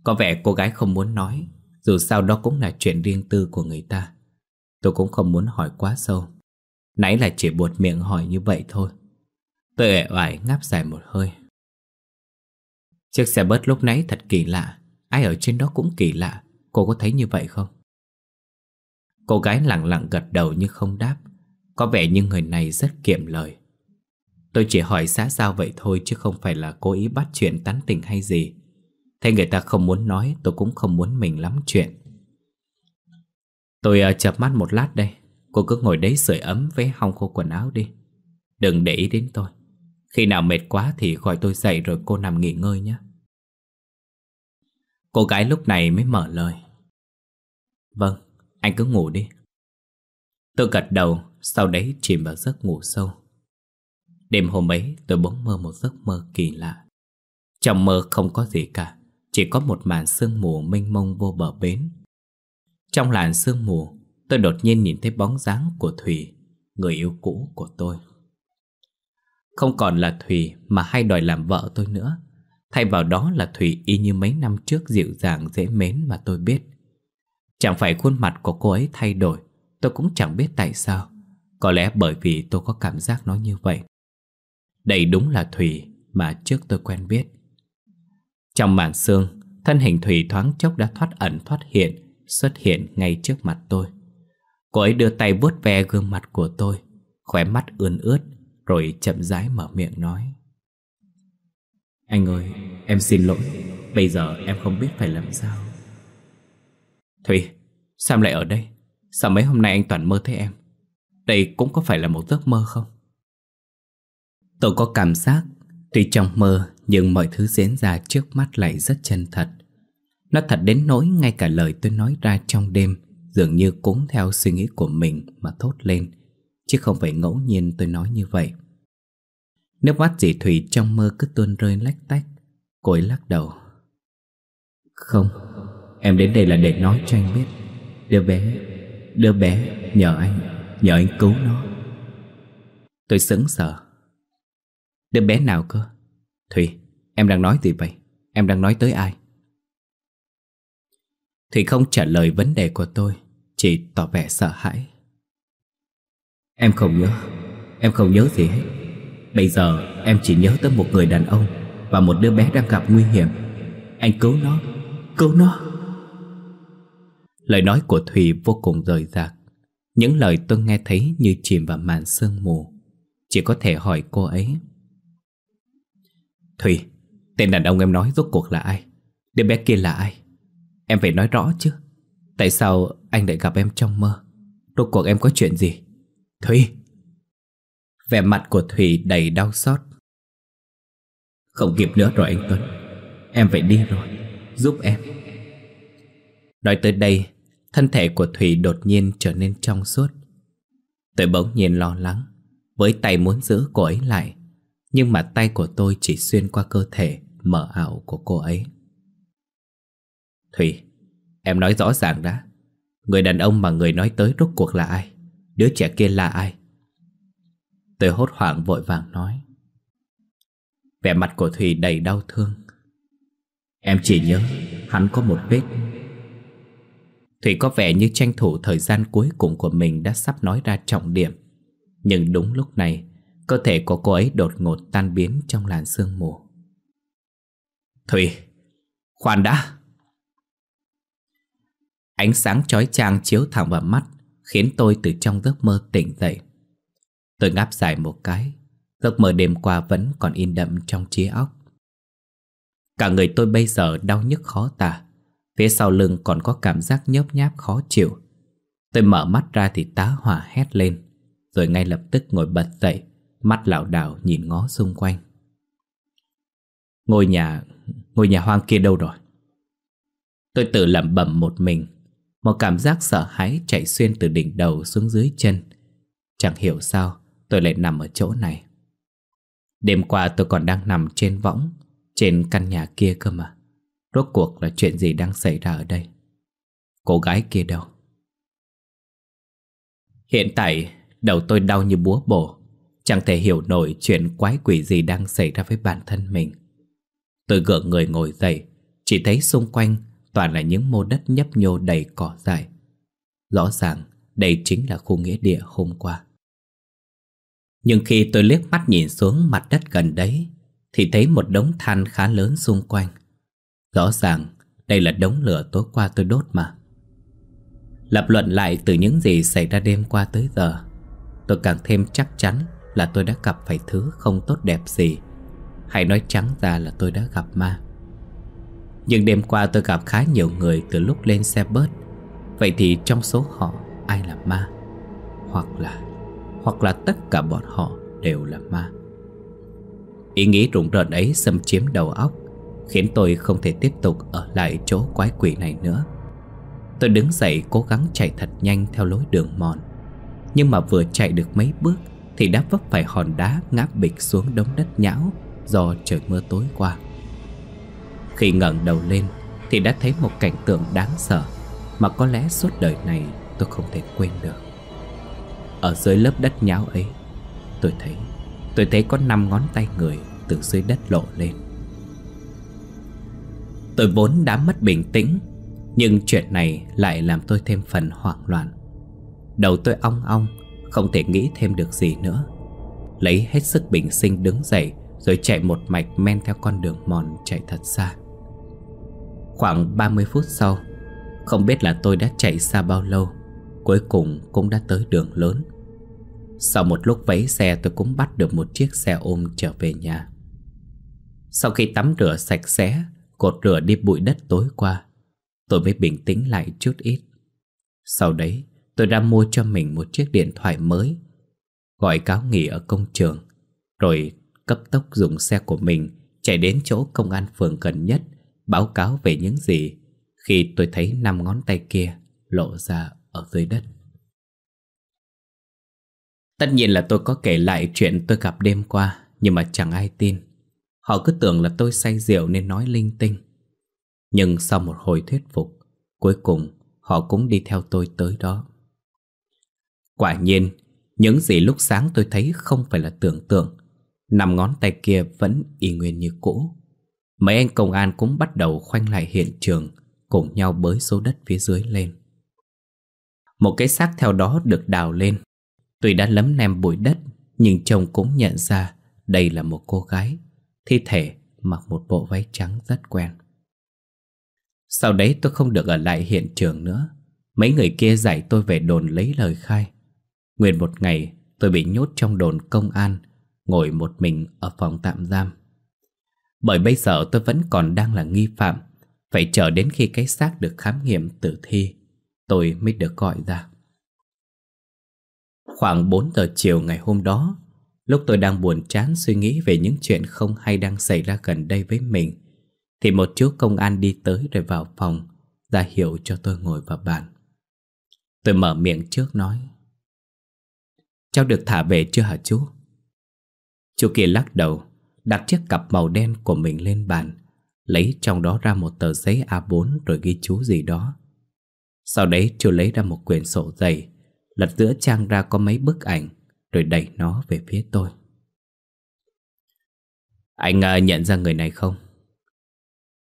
Có vẻ cô gái không muốn nói, dù sao đó cũng là chuyện riêng tư của người ta. Tôi cũng không muốn hỏi quá sâu. Nãy là chỉ buột miệng hỏi như vậy thôi. Tôi ẻ oải ngáp dài một hơi. Chiếc xe bớt lúc nãy thật kỳ lạ. Ai ở trên đó cũng kỳ lạ. Cô có thấy như vậy không? Cô gái lặng lặng gật đầu nhưng không đáp. Có vẻ như người này rất kiệm lời. Tôi chỉ hỏi xã giao vậy thôi chứ không phải là cố ý bắt chuyện tán tỉnh hay gì. Thấy người ta không muốn nói tôi cũng không muốn mình lắm chuyện. Tôi uh, ờ, chập mắt một lát đây. Cô cứ ngồi đấy sưởi ấm với hong khô quần áo đi. Đừng để ý đến tôi. Khi nào mệt quá thì gọi tôi dậy rồi cô nằm nghỉ ngơi nhé. Cô gái lúc này mới mở lời. Vâng, anh cứ ngủ đi. Tôi gật đầu, sau đấy chìm vào giấc ngủ sâu. Đêm hôm ấy tôi bỗng mơ một giấc mơ kỳ lạ Trong mơ không có gì cả Chỉ có một màn sương mù mênh mông vô bờ bến Trong làn sương mù Tôi đột nhiên nhìn thấy bóng dáng của Thủy, Người yêu cũ của tôi Không còn là Thủy mà hay đòi làm vợ tôi nữa Thay vào đó là Thủy y như mấy năm trước dịu dàng dễ mến mà tôi biết Chẳng phải khuôn mặt của cô ấy thay đổi Tôi cũng chẳng biết tại sao Có lẽ bởi vì tôi có cảm giác nó như vậy đây đúng là Thủy mà trước tôi quen biết Trong màn sương Thân hình Thủy thoáng chốc đã thoát ẩn thoát hiện Xuất hiện ngay trước mặt tôi Cô ấy đưa tay vuốt ve gương mặt của tôi Khóe mắt ươn ướt Rồi chậm rãi mở miệng nói Anh ơi em xin lỗi Bây giờ em không biết phải làm sao Thủy Sao lại ở đây Sao mấy hôm nay anh toàn mơ thấy em Đây cũng có phải là một giấc mơ không Tôi có cảm giác Tuy trong mơ nhưng mọi thứ diễn ra trước mắt lại rất chân thật Nó thật đến nỗi ngay cả lời tôi nói ra trong đêm Dường như cũng theo suy nghĩ của mình mà thốt lên Chứ không phải ngẫu nhiên tôi nói như vậy Nước mắt dị Thủy trong mơ cứ tuôn rơi lách tách Cô ấy lắc đầu Không, em đến đây là để nói cho anh biết Đứa bé, đứa bé nhờ anh, nhờ anh cứu nó Tôi sững sờ Đứa bé nào cơ Thùy em đang nói gì vậy Em đang nói tới ai Thùy không trả lời vấn đề của tôi Chỉ tỏ vẻ sợ hãi Em không nhớ Em không nhớ gì hết Bây giờ em chỉ nhớ tới một người đàn ông Và một đứa bé đang gặp nguy hiểm Anh cứu nó Cứu nó Lời nói của Thùy vô cùng rời rạc Những lời tôi nghe thấy như chìm vào màn sương mù Chỉ có thể hỏi cô ấy Thùy, tên đàn ông em nói rốt cuộc là ai? Đứa bé kia là ai? Em phải nói rõ chứ Tại sao anh lại gặp em trong mơ? Rốt cuộc em có chuyện gì? Thùy! Vẻ mặt của Thùy đầy đau xót Không kịp nữa rồi anh Tuấn Em phải đi rồi Giúp em Nói tới đây Thân thể của Thùy đột nhiên trở nên trong suốt Tôi bỗng nhiên lo lắng Với tay muốn giữ cô ấy lại nhưng mà tay của tôi chỉ xuyên qua cơ thể mờ ảo của cô ấy Thủy Em nói rõ ràng đã Người đàn ông mà người nói tới rốt cuộc là ai Đứa trẻ kia là ai Tôi hốt hoảng vội vàng nói Vẻ mặt của Thủy đầy đau thương Em chỉ nhớ Hắn có một vết Thủy có vẻ như tranh thủ thời gian cuối cùng của mình đã sắp nói ra trọng điểm Nhưng đúng lúc này Cơ thể của cô ấy đột ngột tan biến trong làn sương mù Thủy Khoan đã Ánh sáng chói chang chiếu thẳng vào mắt Khiến tôi từ trong giấc mơ tỉnh dậy Tôi ngáp dài một cái Giấc mơ đêm qua vẫn còn in đậm trong trí óc Cả người tôi bây giờ đau nhức khó tả Phía sau lưng còn có cảm giác nhớp nháp khó chịu Tôi mở mắt ra thì tá hỏa hét lên Rồi ngay lập tức ngồi bật dậy Mắt lảo đảo nhìn ngó xung quanh Ngôi nhà Ngôi nhà hoang kia đâu rồi Tôi tự lẩm bẩm một mình Một cảm giác sợ hãi chạy xuyên từ đỉnh đầu xuống dưới chân Chẳng hiểu sao tôi lại nằm ở chỗ này Đêm qua tôi còn đang nằm trên võng Trên căn nhà kia cơ mà Rốt cuộc là chuyện gì đang xảy ra ở đây Cô gái kia đâu Hiện tại đầu tôi đau như búa bổ Chẳng thể hiểu nổi chuyện quái quỷ gì đang xảy ra với bản thân mình Tôi gượng người ngồi dậy Chỉ thấy xung quanh toàn là những mô đất nhấp nhô đầy cỏ dại Rõ ràng đây chính là khu nghĩa địa hôm qua Nhưng khi tôi liếc mắt nhìn xuống mặt đất gần đấy Thì thấy một đống than khá lớn xung quanh Rõ ràng đây là đống lửa tối qua tôi đốt mà Lập luận lại từ những gì xảy ra đêm qua tới giờ Tôi càng thêm chắc chắn là tôi đã gặp phải thứ không tốt đẹp gì Hãy nói trắng ra là tôi đã gặp ma Nhưng đêm qua tôi gặp khá nhiều người từ lúc lên xe bớt Vậy thì trong số họ ai là ma Hoặc là Hoặc là tất cả bọn họ đều là ma Ý nghĩ rụng rợn ấy xâm chiếm đầu óc Khiến tôi không thể tiếp tục ở lại chỗ quái quỷ này nữa Tôi đứng dậy cố gắng chạy thật nhanh theo lối đường mòn Nhưng mà vừa chạy được mấy bước thì đã vấp phải hòn đá ngã bịch xuống đống đất nhão Do trời mưa tối qua Khi ngẩng đầu lên Thì đã thấy một cảnh tượng đáng sợ Mà có lẽ suốt đời này tôi không thể quên được Ở dưới lớp đất nhão ấy Tôi thấy Tôi thấy có năm ngón tay người Từ dưới đất lộ lên Tôi vốn đã mất bình tĩnh Nhưng chuyện này lại làm tôi thêm phần hoảng loạn Đầu tôi ong ong không thể nghĩ thêm được gì nữa Lấy hết sức bình sinh đứng dậy Rồi chạy một mạch men theo con đường mòn chạy thật xa Khoảng 30 phút sau Không biết là tôi đã chạy xa bao lâu Cuối cùng cũng đã tới đường lớn Sau một lúc vẫy xe tôi cũng bắt được một chiếc xe ôm trở về nhà Sau khi tắm rửa sạch sẽ Cột rửa đi bụi đất tối qua Tôi mới bình tĩnh lại chút ít Sau đấy tôi đã mua cho mình một chiếc điện thoại mới Gọi cáo nghỉ ở công trường Rồi cấp tốc dùng xe của mình chạy đến chỗ công an phường gần nhất Báo cáo về những gì Khi tôi thấy năm ngón tay kia lộ ra ở dưới đất Tất nhiên là tôi có kể lại chuyện tôi gặp đêm qua Nhưng mà chẳng ai tin Họ cứ tưởng là tôi say rượu nên nói linh tinh Nhưng sau một hồi thuyết phục Cuối cùng họ cũng đi theo tôi tới đó Quả nhiên, những gì lúc sáng tôi thấy không phải là tưởng tượng. Nằm ngón tay kia vẫn y nguyên như cũ. Mấy anh công an cũng bắt đầu khoanh lại hiện trường, cùng nhau bới số đất phía dưới lên. Một cái xác theo đó được đào lên. Tuy đã lấm nem bụi đất, nhưng chồng cũng nhận ra đây là một cô gái. Thi thể mặc một bộ váy trắng rất quen. Sau đấy tôi không được ở lại hiện trường nữa. Mấy người kia dạy tôi về đồn lấy lời khai. Nguyên một ngày tôi bị nhốt trong đồn công an Ngồi một mình ở phòng tạm giam Bởi bây giờ tôi vẫn còn đang là nghi phạm Phải chờ đến khi cái xác được khám nghiệm tử thi Tôi mới được gọi ra Khoảng 4 giờ chiều ngày hôm đó Lúc tôi đang buồn chán suy nghĩ về những chuyện không hay đang xảy ra gần đây với mình Thì một chú công an đi tới rồi vào phòng ra hiệu cho tôi ngồi vào bàn Tôi mở miệng trước nói Cháu được thả về chưa hả chú? Chú kia lắc đầu Đặt chiếc cặp màu đen của mình lên bàn Lấy trong đó ra một tờ giấy A4 rồi ghi chú gì đó Sau đấy chú lấy ra một quyển sổ dày Lật giữa trang ra có mấy bức ảnh Rồi đẩy nó về phía tôi Anh à, nhận ra người này không?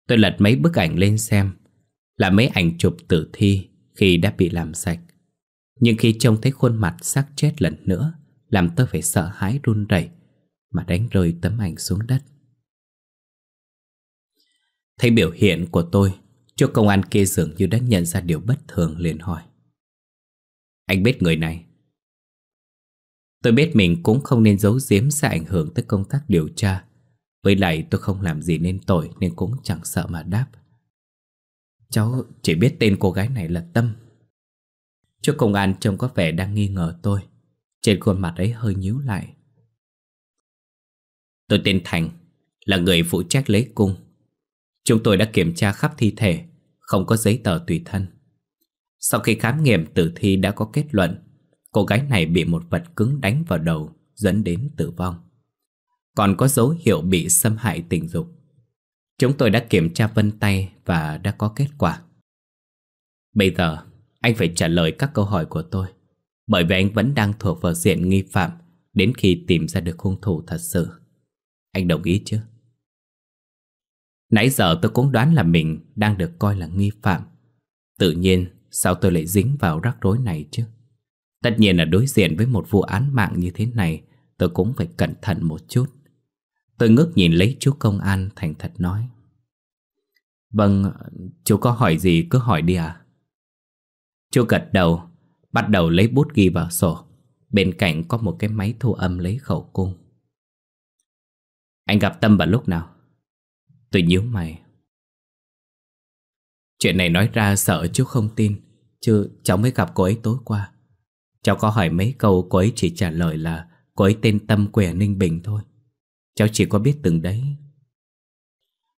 Tôi lật mấy bức ảnh lên xem Là mấy ảnh chụp tử thi khi đã bị làm sạch nhưng khi trông thấy khuôn mặt xác chết lần nữa Làm tôi phải sợ hãi run rẩy Mà đánh rơi tấm ảnh xuống đất Thấy biểu hiện của tôi Chú công an kia dường như đã nhận ra điều bất thường liền hỏi Anh biết người này Tôi biết mình cũng không nên giấu giếm sẽ ảnh hưởng tới công tác điều tra Với lại tôi không làm gì nên tội nên cũng chẳng sợ mà đáp Cháu chỉ biết tên cô gái này là Tâm Chú công an trông có vẻ đang nghi ngờ tôi Trên khuôn mặt ấy hơi nhíu lại Tôi tên Thành Là người phụ trách lấy cung Chúng tôi đã kiểm tra khắp thi thể Không có giấy tờ tùy thân Sau khi khám nghiệm tử thi đã có kết luận Cô gái này bị một vật cứng đánh vào đầu Dẫn đến tử vong Còn có dấu hiệu bị xâm hại tình dục Chúng tôi đã kiểm tra vân tay Và đã có kết quả Bây giờ anh phải trả lời các câu hỏi của tôi Bởi vì anh vẫn đang thuộc vào diện nghi phạm Đến khi tìm ra được hung thủ thật sự Anh đồng ý chứ? Nãy giờ tôi cũng đoán là mình đang được coi là nghi phạm Tự nhiên sao tôi lại dính vào rắc rối này chứ? Tất nhiên là đối diện với một vụ án mạng như thế này Tôi cũng phải cẩn thận một chút Tôi ngước nhìn lấy chú công an thành thật nói Vâng, chú có hỏi gì cứ hỏi đi à Chú gật đầu Bắt đầu lấy bút ghi vào sổ Bên cạnh có một cái máy thu âm lấy khẩu cung Anh gặp Tâm vào lúc nào? Tôi nhíu mày Chuyện này nói ra sợ chú không tin Chứ cháu mới gặp cô ấy tối qua Cháu có hỏi mấy câu cô ấy chỉ trả lời là Cô ấy tên Tâm quẻ Ninh Bình thôi Cháu chỉ có biết từng đấy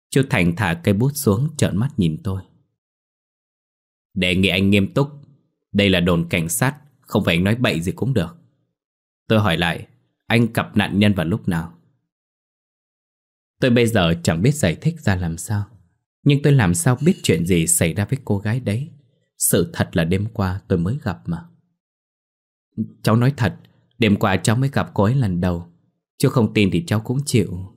Chú Thành thả cây bút xuống trợn mắt nhìn tôi Đề nghị anh nghiêm túc đây là đồn cảnh sát Không phải anh nói bậy gì cũng được Tôi hỏi lại Anh cặp nạn nhân vào lúc nào Tôi bây giờ chẳng biết giải thích ra làm sao Nhưng tôi làm sao biết chuyện gì xảy ra với cô gái đấy Sự thật là đêm qua tôi mới gặp mà Cháu nói thật Đêm qua cháu mới gặp cô ấy lần đầu Chứ không tin thì cháu cũng chịu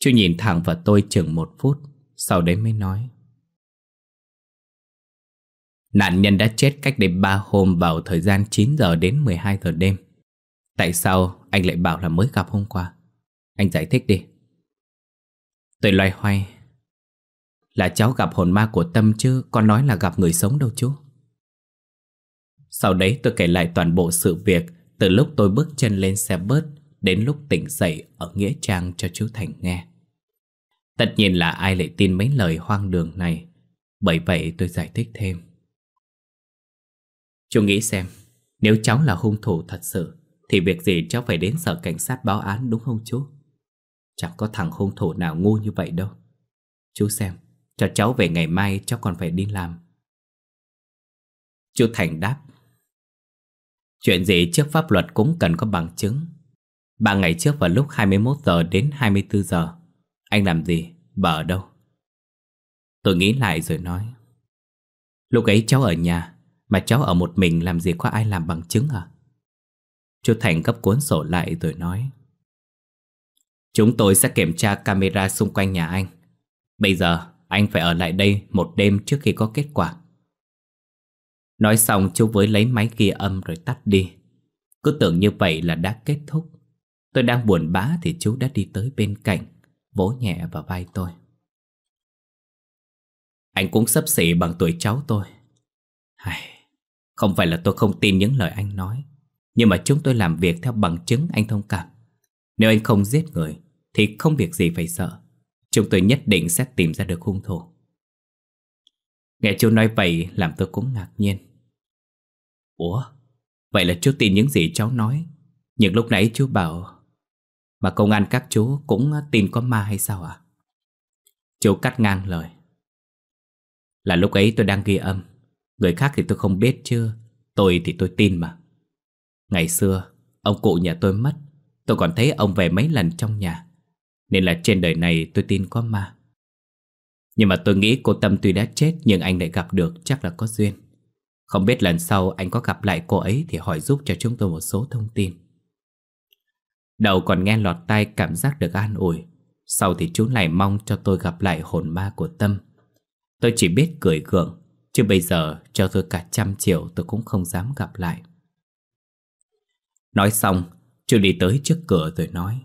Chú nhìn thẳng vào tôi chừng một phút Sau đấy mới nói Nạn nhân đã chết cách đây 3 hôm vào thời gian 9 giờ đến 12 giờ đêm. Tại sao anh lại bảo là mới gặp hôm qua? Anh giải thích đi. Tôi loay hoay. Là cháu gặp hồn ma của Tâm chứ, con nói là gặp người sống đâu chú. Sau đấy tôi kể lại toàn bộ sự việc từ lúc tôi bước chân lên xe bớt đến lúc tỉnh dậy ở Nghĩa Trang cho chú Thành nghe. Tất nhiên là ai lại tin mấy lời hoang đường này, bởi vậy tôi giải thích thêm. Chú nghĩ xem Nếu cháu là hung thủ thật sự Thì việc gì cháu phải đến sở cảnh sát báo án đúng không chú Chẳng có thằng hung thủ nào ngu như vậy đâu Chú xem Cho cháu về ngày mai cháu còn phải đi làm Chú Thành đáp Chuyện gì trước pháp luật cũng cần có bằng chứng Ba ngày trước vào lúc 21 giờ đến 24 giờ Anh làm gì? Bà ở đâu? Tôi nghĩ lại rồi nói Lúc ấy cháu ở nhà mà cháu ở một mình làm gì có ai làm bằng chứng à? Chú Thành gấp cuốn sổ lại rồi nói Chúng tôi sẽ kiểm tra camera xung quanh nhà anh Bây giờ anh phải ở lại đây một đêm trước khi có kết quả Nói xong chú với lấy máy ghi âm rồi tắt đi Cứ tưởng như vậy là đã kết thúc Tôi đang buồn bã thì chú đã đi tới bên cạnh Vỗ nhẹ vào vai tôi Anh cũng sắp xỉ bằng tuổi cháu tôi Hài, không phải là tôi không tin những lời anh nói Nhưng mà chúng tôi làm việc theo bằng chứng anh thông cảm Nếu anh không giết người Thì không việc gì phải sợ Chúng tôi nhất định sẽ tìm ra được hung thủ Nghe chú nói vậy làm tôi cũng ngạc nhiên Ủa? Vậy là chú tin những gì cháu nói Nhưng lúc nãy chú bảo Mà công an các chú cũng tin có ma hay sao ạ? À? Chú cắt ngang lời Là lúc ấy tôi đang ghi âm Người khác thì tôi không biết chứ Tôi thì tôi tin mà Ngày xưa Ông cụ nhà tôi mất Tôi còn thấy ông về mấy lần trong nhà Nên là trên đời này tôi tin có ma Nhưng mà tôi nghĩ cô Tâm tuy đã chết Nhưng anh lại gặp được chắc là có duyên Không biết lần sau anh có gặp lại cô ấy Thì hỏi giúp cho chúng tôi một số thông tin Đầu còn nghe lọt tai cảm giác được an ủi Sau thì chú này mong cho tôi gặp lại hồn ma của Tâm Tôi chỉ biết cười gượng Chứ bây giờ cho tôi cả trăm triệu tôi cũng không dám gặp lại Nói xong Chu đi tới trước cửa rồi nói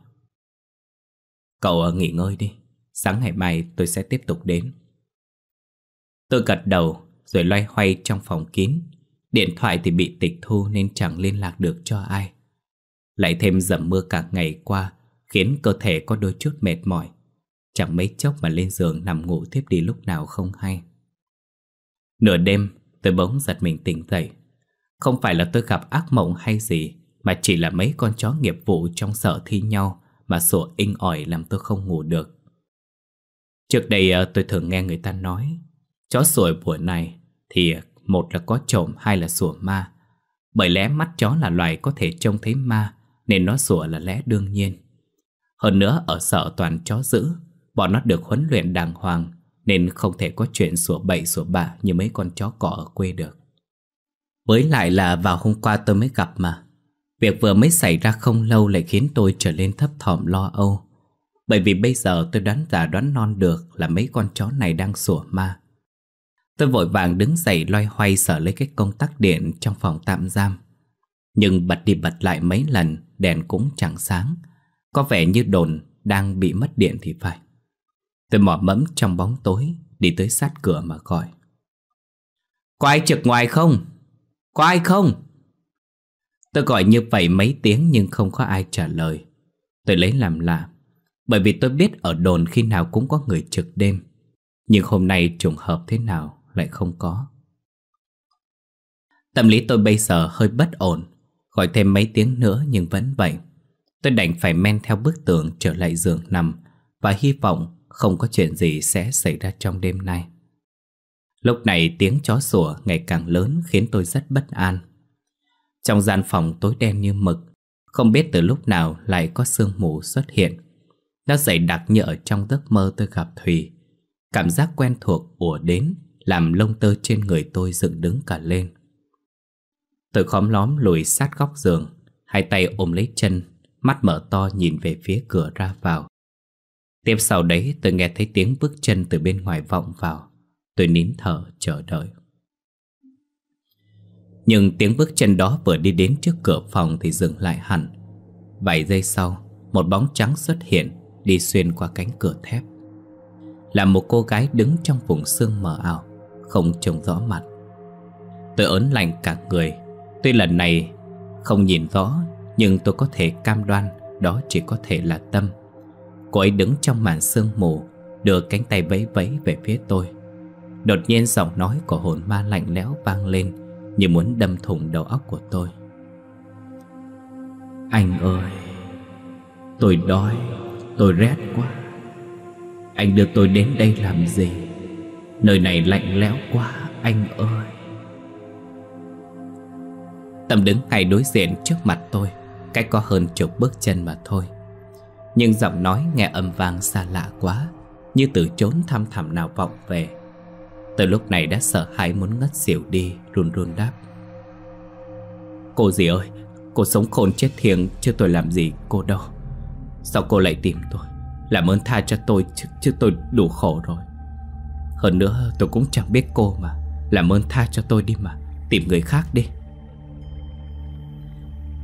Cậu ở ờ, nghỉ ngơi đi Sáng ngày mai tôi sẽ tiếp tục đến Tôi gật đầu Rồi loay hoay trong phòng kín Điện thoại thì bị tịch thu Nên chẳng liên lạc được cho ai Lại thêm dầm mưa cả ngày qua Khiến cơ thể có đôi chút mệt mỏi Chẳng mấy chốc mà lên giường nằm ngủ tiếp đi lúc nào không hay Nửa đêm, tôi bỗng giật mình tỉnh dậy. Không phải là tôi gặp ác mộng hay gì, mà chỉ là mấy con chó nghiệp vụ trong sở thi nhau mà sủa inh ỏi làm tôi không ngủ được. Trước đây ờ, tôi thường nghe người ta nói, chó sủa buổi này thì một là có trộm, hay là sủa ma. Bởi lẽ mắt chó là loài có thể trông thấy ma, nên nó sủa là lẽ đương nhiên. Hơn nữa ở sở toàn chó giữ, bọn nó được huấn luyện đàng hoàng nên không thể có chuyện sủa bậy sủa bạ như mấy con chó cỏ ở quê được Với lại là vào hôm qua tôi mới gặp mà Việc vừa mới xảy ra không lâu lại khiến tôi trở nên thấp thỏm lo âu Bởi vì bây giờ tôi đoán giả đoán non được là mấy con chó này đang sủa ma Tôi vội vàng đứng dậy loay hoay sở lấy cái công tắc điện trong phòng tạm giam Nhưng bật đi bật lại mấy lần đèn cũng chẳng sáng Có vẻ như đồn đang bị mất điện thì phải Tôi mò mẫm trong bóng tối Đi tới sát cửa mà gọi Có ai trực ngoài không? Có ai không? Tôi gọi như vậy mấy tiếng nhưng không có ai trả lời Tôi lấy làm lạ Bởi vì tôi biết ở đồn khi nào cũng có người trực đêm Nhưng hôm nay trùng hợp thế nào lại không có Tâm lý tôi bây giờ hơi bất ổn Gọi thêm mấy tiếng nữa nhưng vẫn vậy Tôi đành phải men theo bức tường trở lại giường nằm Và hy vọng không có chuyện gì sẽ xảy ra trong đêm nay. Lúc này tiếng chó sủa ngày càng lớn khiến tôi rất bất an. Trong gian phòng tối đen như mực, không biết từ lúc nào lại có sương mù xuất hiện. Nó dày đặc như ở trong giấc mơ tôi gặp Thùy. Cảm giác quen thuộc ùa đến, làm lông tơ trên người tôi dựng đứng cả lên. Tôi khóm lóm lùi sát góc giường, hai tay ôm lấy chân, mắt mở to nhìn về phía cửa ra vào. Tiếp sau đấy tôi nghe thấy tiếng bước chân từ bên ngoài vọng vào Tôi nín thở chờ đợi Nhưng tiếng bước chân đó vừa đi đến trước cửa phòng thì dừng lại hẳn Vài giây sau, một bóng trắng xuất hiện Đi xuyên qua cánh cửa thép Là một cô gái đứng trong vùng sương mờ ảo Không trông rõ mặt Tôi ớn lạnh cả người Tuy lần này không nhìn rõ Nhưng tôi có thể cam đoan Đó chỉ có thể là tâm Cô ấy đứng trong màn sương mù Đưa cánh tay vẫy vẫy về phía tôi Đột nhiên giọng nói của hồn ma lạnh lẽo vang lên Như muốn đâm thủng đầu óc của tôi Anh ơi Tôi đói Tôi rét quá Anh đưa tôi đến đây làm gì Nơi này lạnh lẽo quá anh ơi Tâm đứng ngay đối diện trước mặt tôi Cách có hơn chục bước chân mà thôi nhưng giọng nói nghe âm vang xa lạ quá Như từ chốn thăm thẳm nào vọng về Từ lúc này đã sợ hãi muốn ngất xỉu đi Run run đáp Cô gì ơi Cô sống khôn chết thiêng Chứ tôi làm gì cô đâu Sao cô lại tìm tôi Làm ơn tha cho tôi chứ, chứ tôi đủ khổ rồi Hơn nữa tôi cũng chẳng biết cô mà Làm ơn tha cho tôi đi mà Tìm người khác đi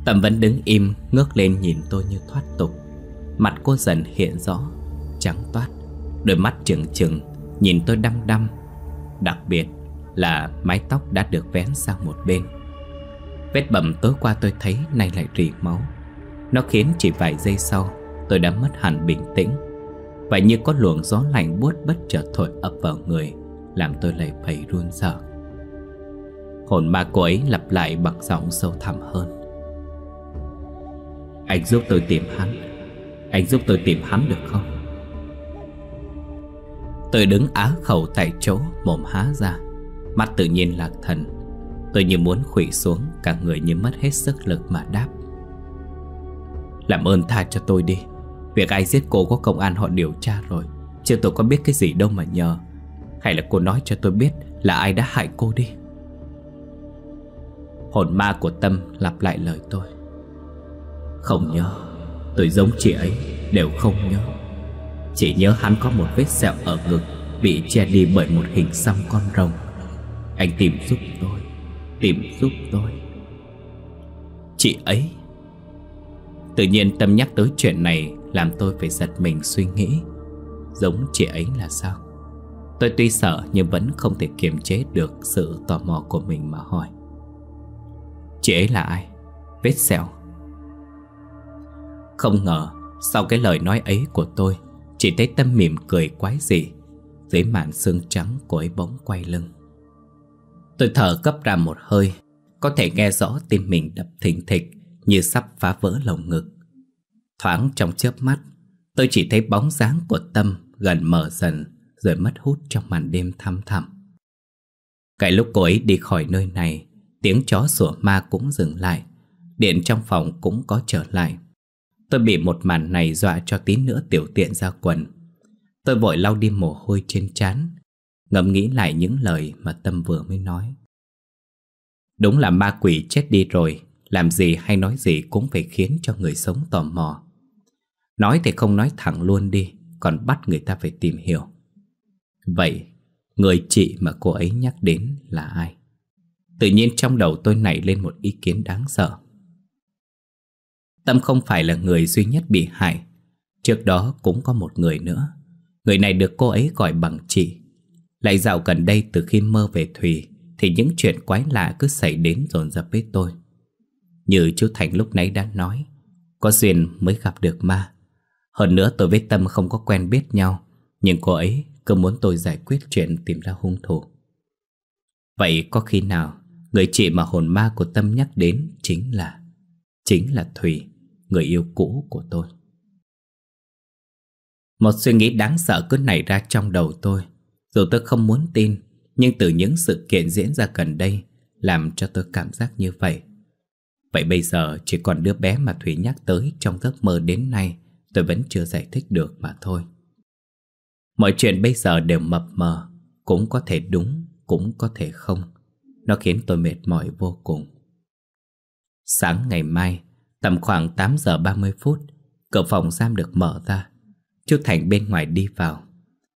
Tâm vẫn đứng im Ngước lên nhìn tôi như thoát tục Mặt cô dần hiện rõ Trắng toát Đôi mắt trừng trừng Nhìn tôi đăm đăm Đặc biệt là mái tóc đã được vén sang một bên Vết bầm tối qua tôi thấy nay lại rỉ máu Nó khiến chỉ vài giây sau Tôi đã mất hẳn bình tĩnh Và như có luồng gió lạnh buốt bất chợt thổi ập vào người Làm tôi lại phải run sợ Hồn ma cô ấy lặp lại bằng giọng sâu thẳm hơn Anh giúp tôi tìm hắn anh giúp tôi tìm hắn được không Tôi đứng á khẩu tại chỗ Mồm há ra Mắt tự nhiên lạc thần Tôi như muốn khủy xuống Cả người như mất hết sức lực mà đáp Làm ơn tha cho tôi đi Việc ai giết cô có công an họ điều tra rồi Chứ tôi có biết cái gì đâu mà nhờ Hay là cô nói cho tôi biết Là ai đã hại cô đi Hồn ma của Tâm lặp lại lời tôi Không nhớ Tôi giống chị ấy đều không nhớ Chỉ nhớ hắn có một vết sẹo ở ngực Bị che đi bởi một hình xăm con rồng Anh tìm giúp tôi Tìm giúp tôi Chị ấy Tự nhiên Tâm nhắc tới chuyện này Làm tôi phải giật mình suy nghĩ Giống chị ấy là sao Tôi tuy sợ nhưng vẫn không thể kiềm chế được Sự tò mò của mình mà hỏi Chị ấy là ai Vết sẹo không ngờ Sau cái lời nói ấy của tôi Chỉ thấy Tâm mỉm cười quái dị Dưới màn xương trắng của ấy bóng quay lưng Tôi thở gấp ra một hơi Có thể nghe rõ tim mình đập thình thịch Như sắp phá vỡ lồng ngực Thoáng trong chớp mắt Tôi chỉ thấy bóng dáng của Tâm Gần mở dần Rồi mất hút trong màn đêm thăm thẳm Cái lúc cô ấy đi khỏi nơi này Tiếng chó sủa ma cũng dừng lại Điện trong phòng cũng có trở lại Tôi bị một màn này dọa cho tí nữa tiểu tiện ra quần Tôi vội lau đi mồ hôi trên trán Ngẫm nghĩ lại những lời mà Tâm vừa mới nói Đúng là ma quỷ chết đi rồi Làm gì hay nói gì cũng phải khiến cho người sống tò mò Nói thì không nói thẳng luôn đi Còn bắt người ta phải tìm hiểu Vậy Người chị mà cô ấy nhắc đến là ai Tự nhiên trong đầu tôi nảy lên một ý kiến đáng sợ Tâm không phải là người duy nhất bị hại Trước đó cũng có một người nữa Người này được cô ấy gọi bằng chị Lại dạo gần đây từ khi mơ về Thùy Thì những chuyện quái lạ cứ xảy đến dồn dập với tôi Như chú Thành lúc nãy đã nói Có duyên mới gặp được ma Hơn nữa tôi với Tâm không có quen biết nhau Nhưng cô ấy cứ muốn tôi giải quyết chuyện tìm ra hung thủ Vậy có khi nào Người chị mà hồn ma của Tâm nhắc đến chính là Chính là Thùy người yêu cũ của tôi. Một suy nghĩ đáng sợ cứ nảy ra trong đầu tôi. Dù tôi không muốn tin, nhưng từ những sự kiện diễn ra gần đây làm cho tôi cảm giác như vậy. Vậy bây giờ chỉ còn đứa bé mà Thủy nhắc tới trong giấc mơ đến nay tôi vẫn chưa giải thích được mà thôi. Mọi chuyện bây giờ đều mập mờ, cũng có thể đúng, cũng có thể không. Nó khiến tôi mệt mỏi vô cùng. Sáng ngày mai, Tầm khoảng 8 giờ 30 phút Cửa phòng giam được mở ra Chú Thành bên ngoài đi vào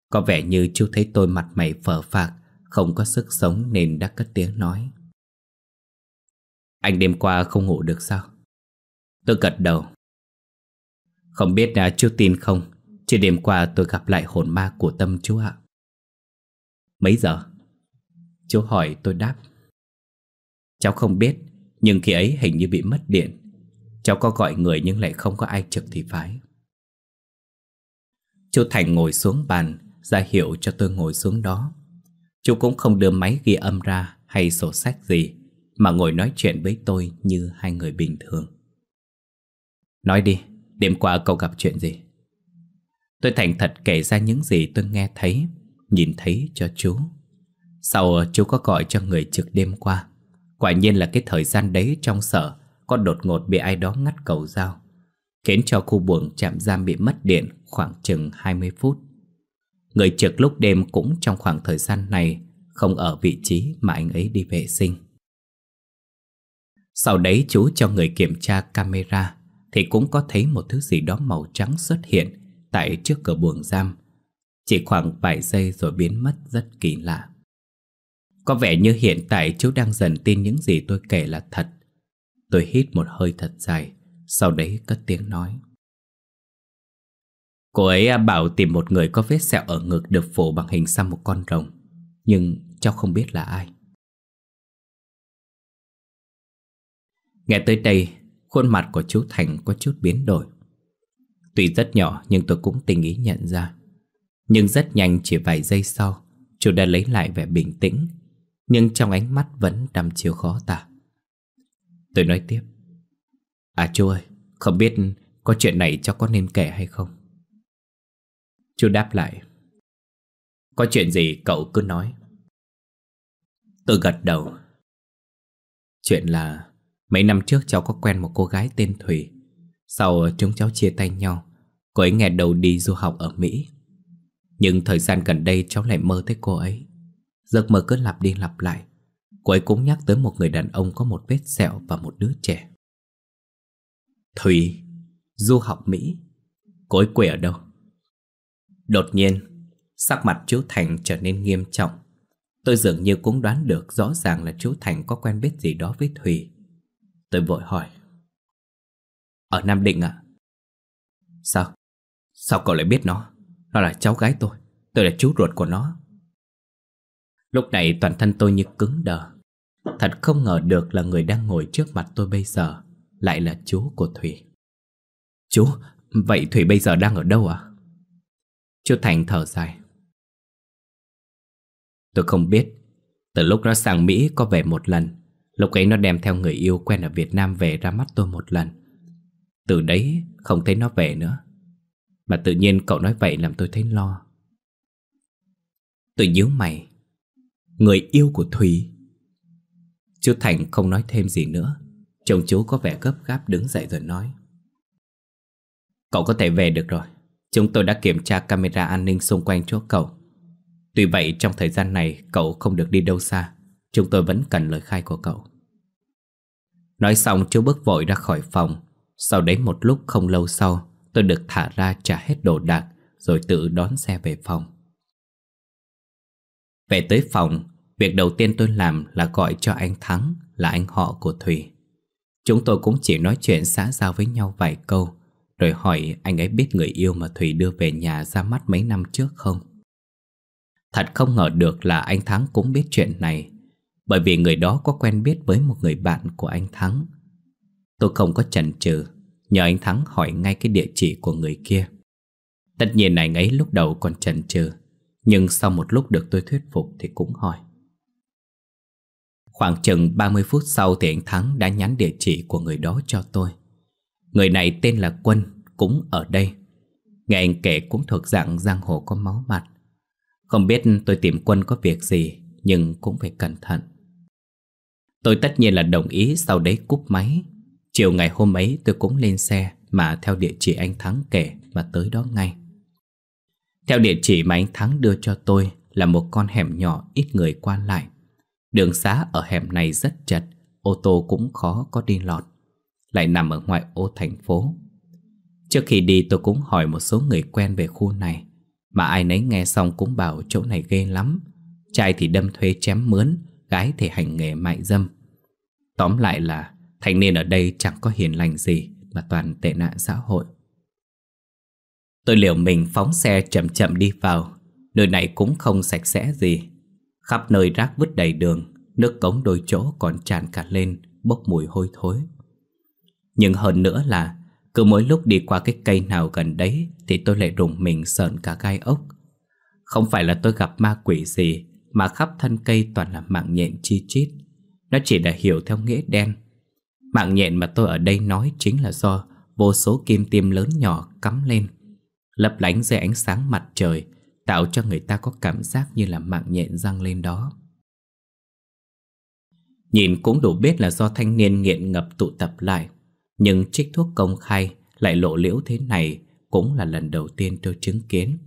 Có vẻ như chú thấy tôi mặt mày phở phạc Không có sức sống nên đã cất tiếng nói Anh đêm qua không ngủ được sao? Tôi gật đầu Không biết đã à, chú tin không Chứ đêm qua tôi gặp lại hồn ma của tâm chú ạ Mấy giờ? Chú hỏi tôi đáp Cháu không biết Nhưng khi ấy hình như bị mất điện Cháu có gọi người nhưng lại không có ai trực thì phải Chú Thành ngồi xuống bàn ra hiệu cho tôi ngồi xuống đó Chú cũng không đưa máy ghi âm ra hay sổ sách gì Mà ngồi nói chuyện với tôi như hai người bình thường Nói đi, đêm qua cậu gặp chuyện gì? Tôi thành thật kể ra những gì tôi nghe thấy Nhìn thấy cho chú Sau chú có gọi cho người trực đêm qua Quả nhiên là cái thời gian đấy trong sở con đột ngột bị ai đó ngắt cầu dao, khiến cho khu buồng trạm giam bị mất điện khoảng chừng 20 phút. Người trực lúc đêm cũng trong khoảng thời gian này không ở vị trí mà anh ấy đi vệ sinh. Sau đấy chú cho người kiểm tra camera thì cũng có thấy một thứ gì đó màu trắng xuất hiện tại trước cửa buồng giam. Chỉ khoảng vài giây rồi biến mất rất kỳ lạ. Có vẻ như hiện tại chú đang dần tin những gì tôi kể là thật. Tôi hít một hơi thật dài Sau đấy cất tiếng nói Cô ấy à, bảo tìm một người có vết sẹo ở ngực được phủ bằng hình xăm một con rồng Nhưng cháu không biết là ai Nghe tới đây, khuôn mặt của chú Thành có chút biến đổi Tuy rất nhỏ nhưng tôi cũng tình ý nhận ra Nhưng rất nhanh chỉ vài giây sau Chú đã lấy lại vẻ bình tĩnh Nhưng trong ánh mắt vẫn đăm chiều khó tả Tôi nói tiếp À chú ơi Không biết có chuyện này cho có nên kể hay không Chú đáp lại Có chuyện gì cậu cứ nói Tôi gật đầu Chuyện là Mấy năm trước cháu có quen một cô gái tên Thủy Sau chúng cháu chia tay nhau Cô ấy nghe đầu đi du học ở Mỹ Nhưng thời gian gần đây cháu lại mơ thấy cô ấy Giấc mơ cứ lặp đi lặp lại Cô ấy cũng nhắc tới một người đàn ông có một vết sẹo và một đứa trẻ Thùy, du học Mỹ Cô ấy quê ở đâu? Đột nhiên, sắc mặt chú Thành trở nên nghiêm trọng Tôi dường như cũng đoán được rõ ràng là chú Thành có quen biết gì đó với Thùy Tôi vội hỏi Ở Nam Định ạ Sao? Sao cậu lại biết nó? Nó là cháu gái tôi Tôi là chú ruột của nó Lúc này toàn thân tôi như cứng đờ Thật không ngờ được là người đang ngồi trước mặt tôi bây giờ Lại là chú của Thủy Chú, vậy Thủy bây giờ đang ở đâu ạ Chú Thành thở dài Tôi không biết Từ lúc nó sang Mỹ có về một lần Lúc ấy nó đem theo người yêu quen ở Việt Nam về ra mắt tôi một lần Từ đấy không thấy nó về nữa Mà tự nhiên cậu nói vậy làm tôi thấy lo Tôi nhớ mày Người yêu của Thủy Chú Thành không nói thêm gì nữa Chồng chú có vẻ gấp gáp đứng dậy rồi nói Cậu có thể về được rồi Chúng tôi đã kiểm tra camera an ninh xung quanh chỗ cậu Tuy vậy trong thời gian này cậu không được đi đâu xa Chúng tôi vẫn cần lời khai của cậu Nói xong chú bước vội ra khỏi phòng Sau đấy một lúc không lâu sau Tôi được thả ra trả hết đồ đạc Rồi tự đón xe về phòng Về tới phòng Việc đầu tiên tôi làm là gọi cho anh Thắng Là anh họ của Thủy Chúng tôi cũng chỉ nói chuyện xã giao với nhau vài câu Rồi hỏi anh ấy biết người yêu mà Thủy đưa về nhà ra mắt mấy năm trước không Thật không ngờ được là anh Thắng cũng biết chuyện này Bởi vì người đó có quen biết với một người bạn của anh Thắng Tôi không có chần chừ Nhờ anh Thắng hỏi ngay cái địa chỉ của người kia Tất nhiên anh ấy lúc đầu còn chần chừ Nhưng sau một lúc được tôi thuyết phục thì cũng hỏi Khoảng chừng 30 phút sau thì anh Thắng đã nhắn địa chỉ của người đó cho tôi. Người này tên là Quân, cũng ở đây. Nghe anh kể cũng thuộc dạng giang hồ có máu mặt. Không biết tôi tìm Quân có việc gì, nhưng cũng phải cẩn thận. Tôi tất nhiên là đồng ý sau đấy cúp máy. Chiều ngày hôm ấy tôi cũng lên xe mà theo địa chỉ anh Thắng kể mà tới đó ngay. Theo địa chỉ mà anh Thắng đưa cho tôi là một con hẻm nhỏ ít người qua lại. Đường xá ở hẻm này rất chật, ô tô cũng khó có đi lọt, lại nằm ở ngoại ô thành phố. Trước khi đi tôi cũng hỏi một số người quen về khu này, mà ai nấy nghe xong cũng bảo chỗ này ghê lắm. Trai thì đâm thuê chém mướn, gái thì hành nghề mại dâm. Tóm lại là thanh niên ở đây chẳng có hiền lành gì mà toàn tệ nạn xã hội. Tôi liều mình phóng xe chậm chậm đi vào, nơi này cũng không sạch sẽ gì, Khắp nơi rác vứt đầy đường Nước cống đôi chỗ còn tràn cả lên Bốc mùi hôi thối Nhưng hơn nữa là Cứ mỗi lúc đi qua cái cây nào gần đấy Thì tôi lại rùng mình sợn cả gai ốc Không phải là tôi gặp ma quỷ gì Mà khắp thân cây toàn là mạng nhện chi chít Nó chỉ là hiểu theo nghĩa đen Mạng nhện mà tôi ở đây nói chính là do Vô số kim tiêm lớn nhỏ cắm lên Lấp lánh dưới ánh sáng mặt trời Tạo cho người ta có cảm giác như là mạng nhện răng lên đó Nhìn cũng đủ biết là do thanh niên nghiện ngập tụ tập lại Nhưng trích thuốc công khai lại lộ liễu thế này Cũng là lần đầu tiên tôi chứng kiến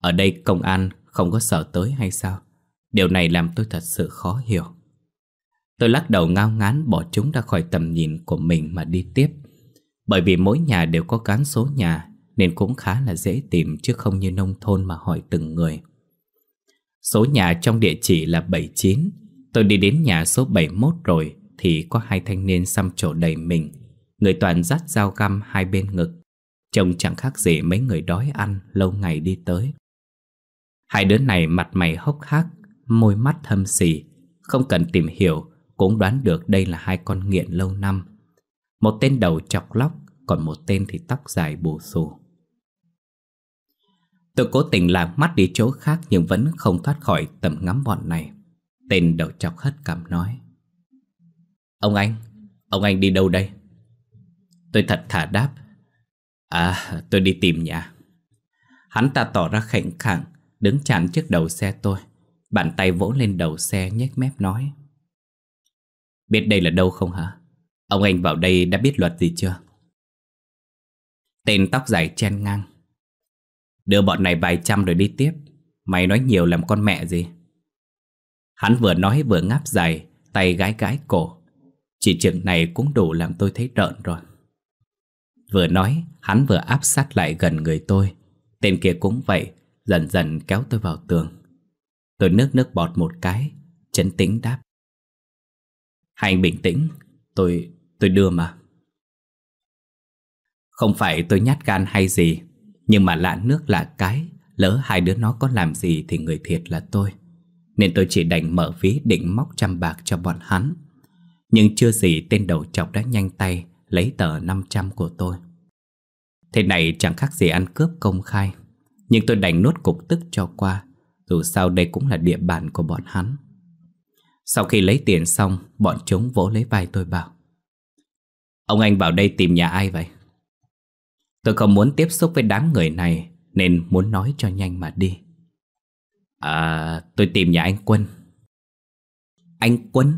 Ở đây công an không có sợ tới hay sao Điều này làm tôi thật sự khó hiểu Tôi lắc đầu ngao ngán bỏ chúng ra khỏi tầm nhìn của mình mà đi tiếp Bởi vì mỗi nhà đều có cán số nhà nên cũng khá là dễ tìm chứ không như nông thôn mà hỏi từng người Số nhà trong địa chỉ là 79 Tôi đi đến nhà số 71 rồi Thì có hai thanh niên xăm trổ đầy mình Người toàn dắt dao găm hai bên ngực Trông chẳng khác gì mấy người đói ăn lâu ngày đi tới Hai đứa này mặt mày hốc hác Môi mắt thâm xì Không cần tìm hiểu Cũng đoán được đây là hai con nghiện lâu năm Một tên đầu chọc lóc Còn một tên thì tóc dài bù xù Tôi cố tình lạc mắt đi chỗ khác nhưng vẫn không thoát khỏi tầm ngắm bọn này. Tên đầu chọc hất cảm nói. Ông anh, ông anh đi đâu đây? Tôi thật thả đáp. À, tôi đi tìm nhà. Hắn ta tỏ ra khệnh khẳng, đứng chặn trước đầu xe tôi. Bàn tay vỗ lên đầu xe nhếch mép nói. Biết đây là đâu không hả? Ông anh vào đây đã biết luật gì chưa? Tên tóc dài chen ngang Đưa bọn này vài trăm rồi đi tiếp Mày nói nhiều làm con mẹ gì Hắn vừa nói vừa ngáp dài Tay gái gái cổ Chỉ chừng này cũng đủ làm tôi thấy rợn rồi Vừa nói Hắn vừa áp sát lại gần người tôi Tên kia cũng vậy Dần dần kéo tôi vào tường Tôi nước nước bọt một cái Chấn tĩnh đáp Hai anh bình tĩnh Tôi... tôi đưa mà Không phải tôi nhát gan hay gì nhưng mà lạ nước lạ cái Lỡ hai đứa nó có làm gì thì người thiệt là tôi Nên tôi chỉ đành mở ví định móc trăm bạc cho bọn hắn Nhưng chưa gì tên đầu chọc đã nhanh tay Lấy tờ 500 của tôi Thế này chẳng khác gì ăn cướp công khai Nhưng tôi đành nốt cục tức cho qua Dù sao đây cũng là địa bàn của bọn hắn Sau khi lấy tiền xong Bọn chúng vỗ lấy vai tôi bảo Ông anh vào đây tìm nhà ai vậy? Tôi không muốn tiếp xúc với đám người này Nên muốn nói cho nhanh mà đi À tôi tìm nhà anh Quân Anh Quân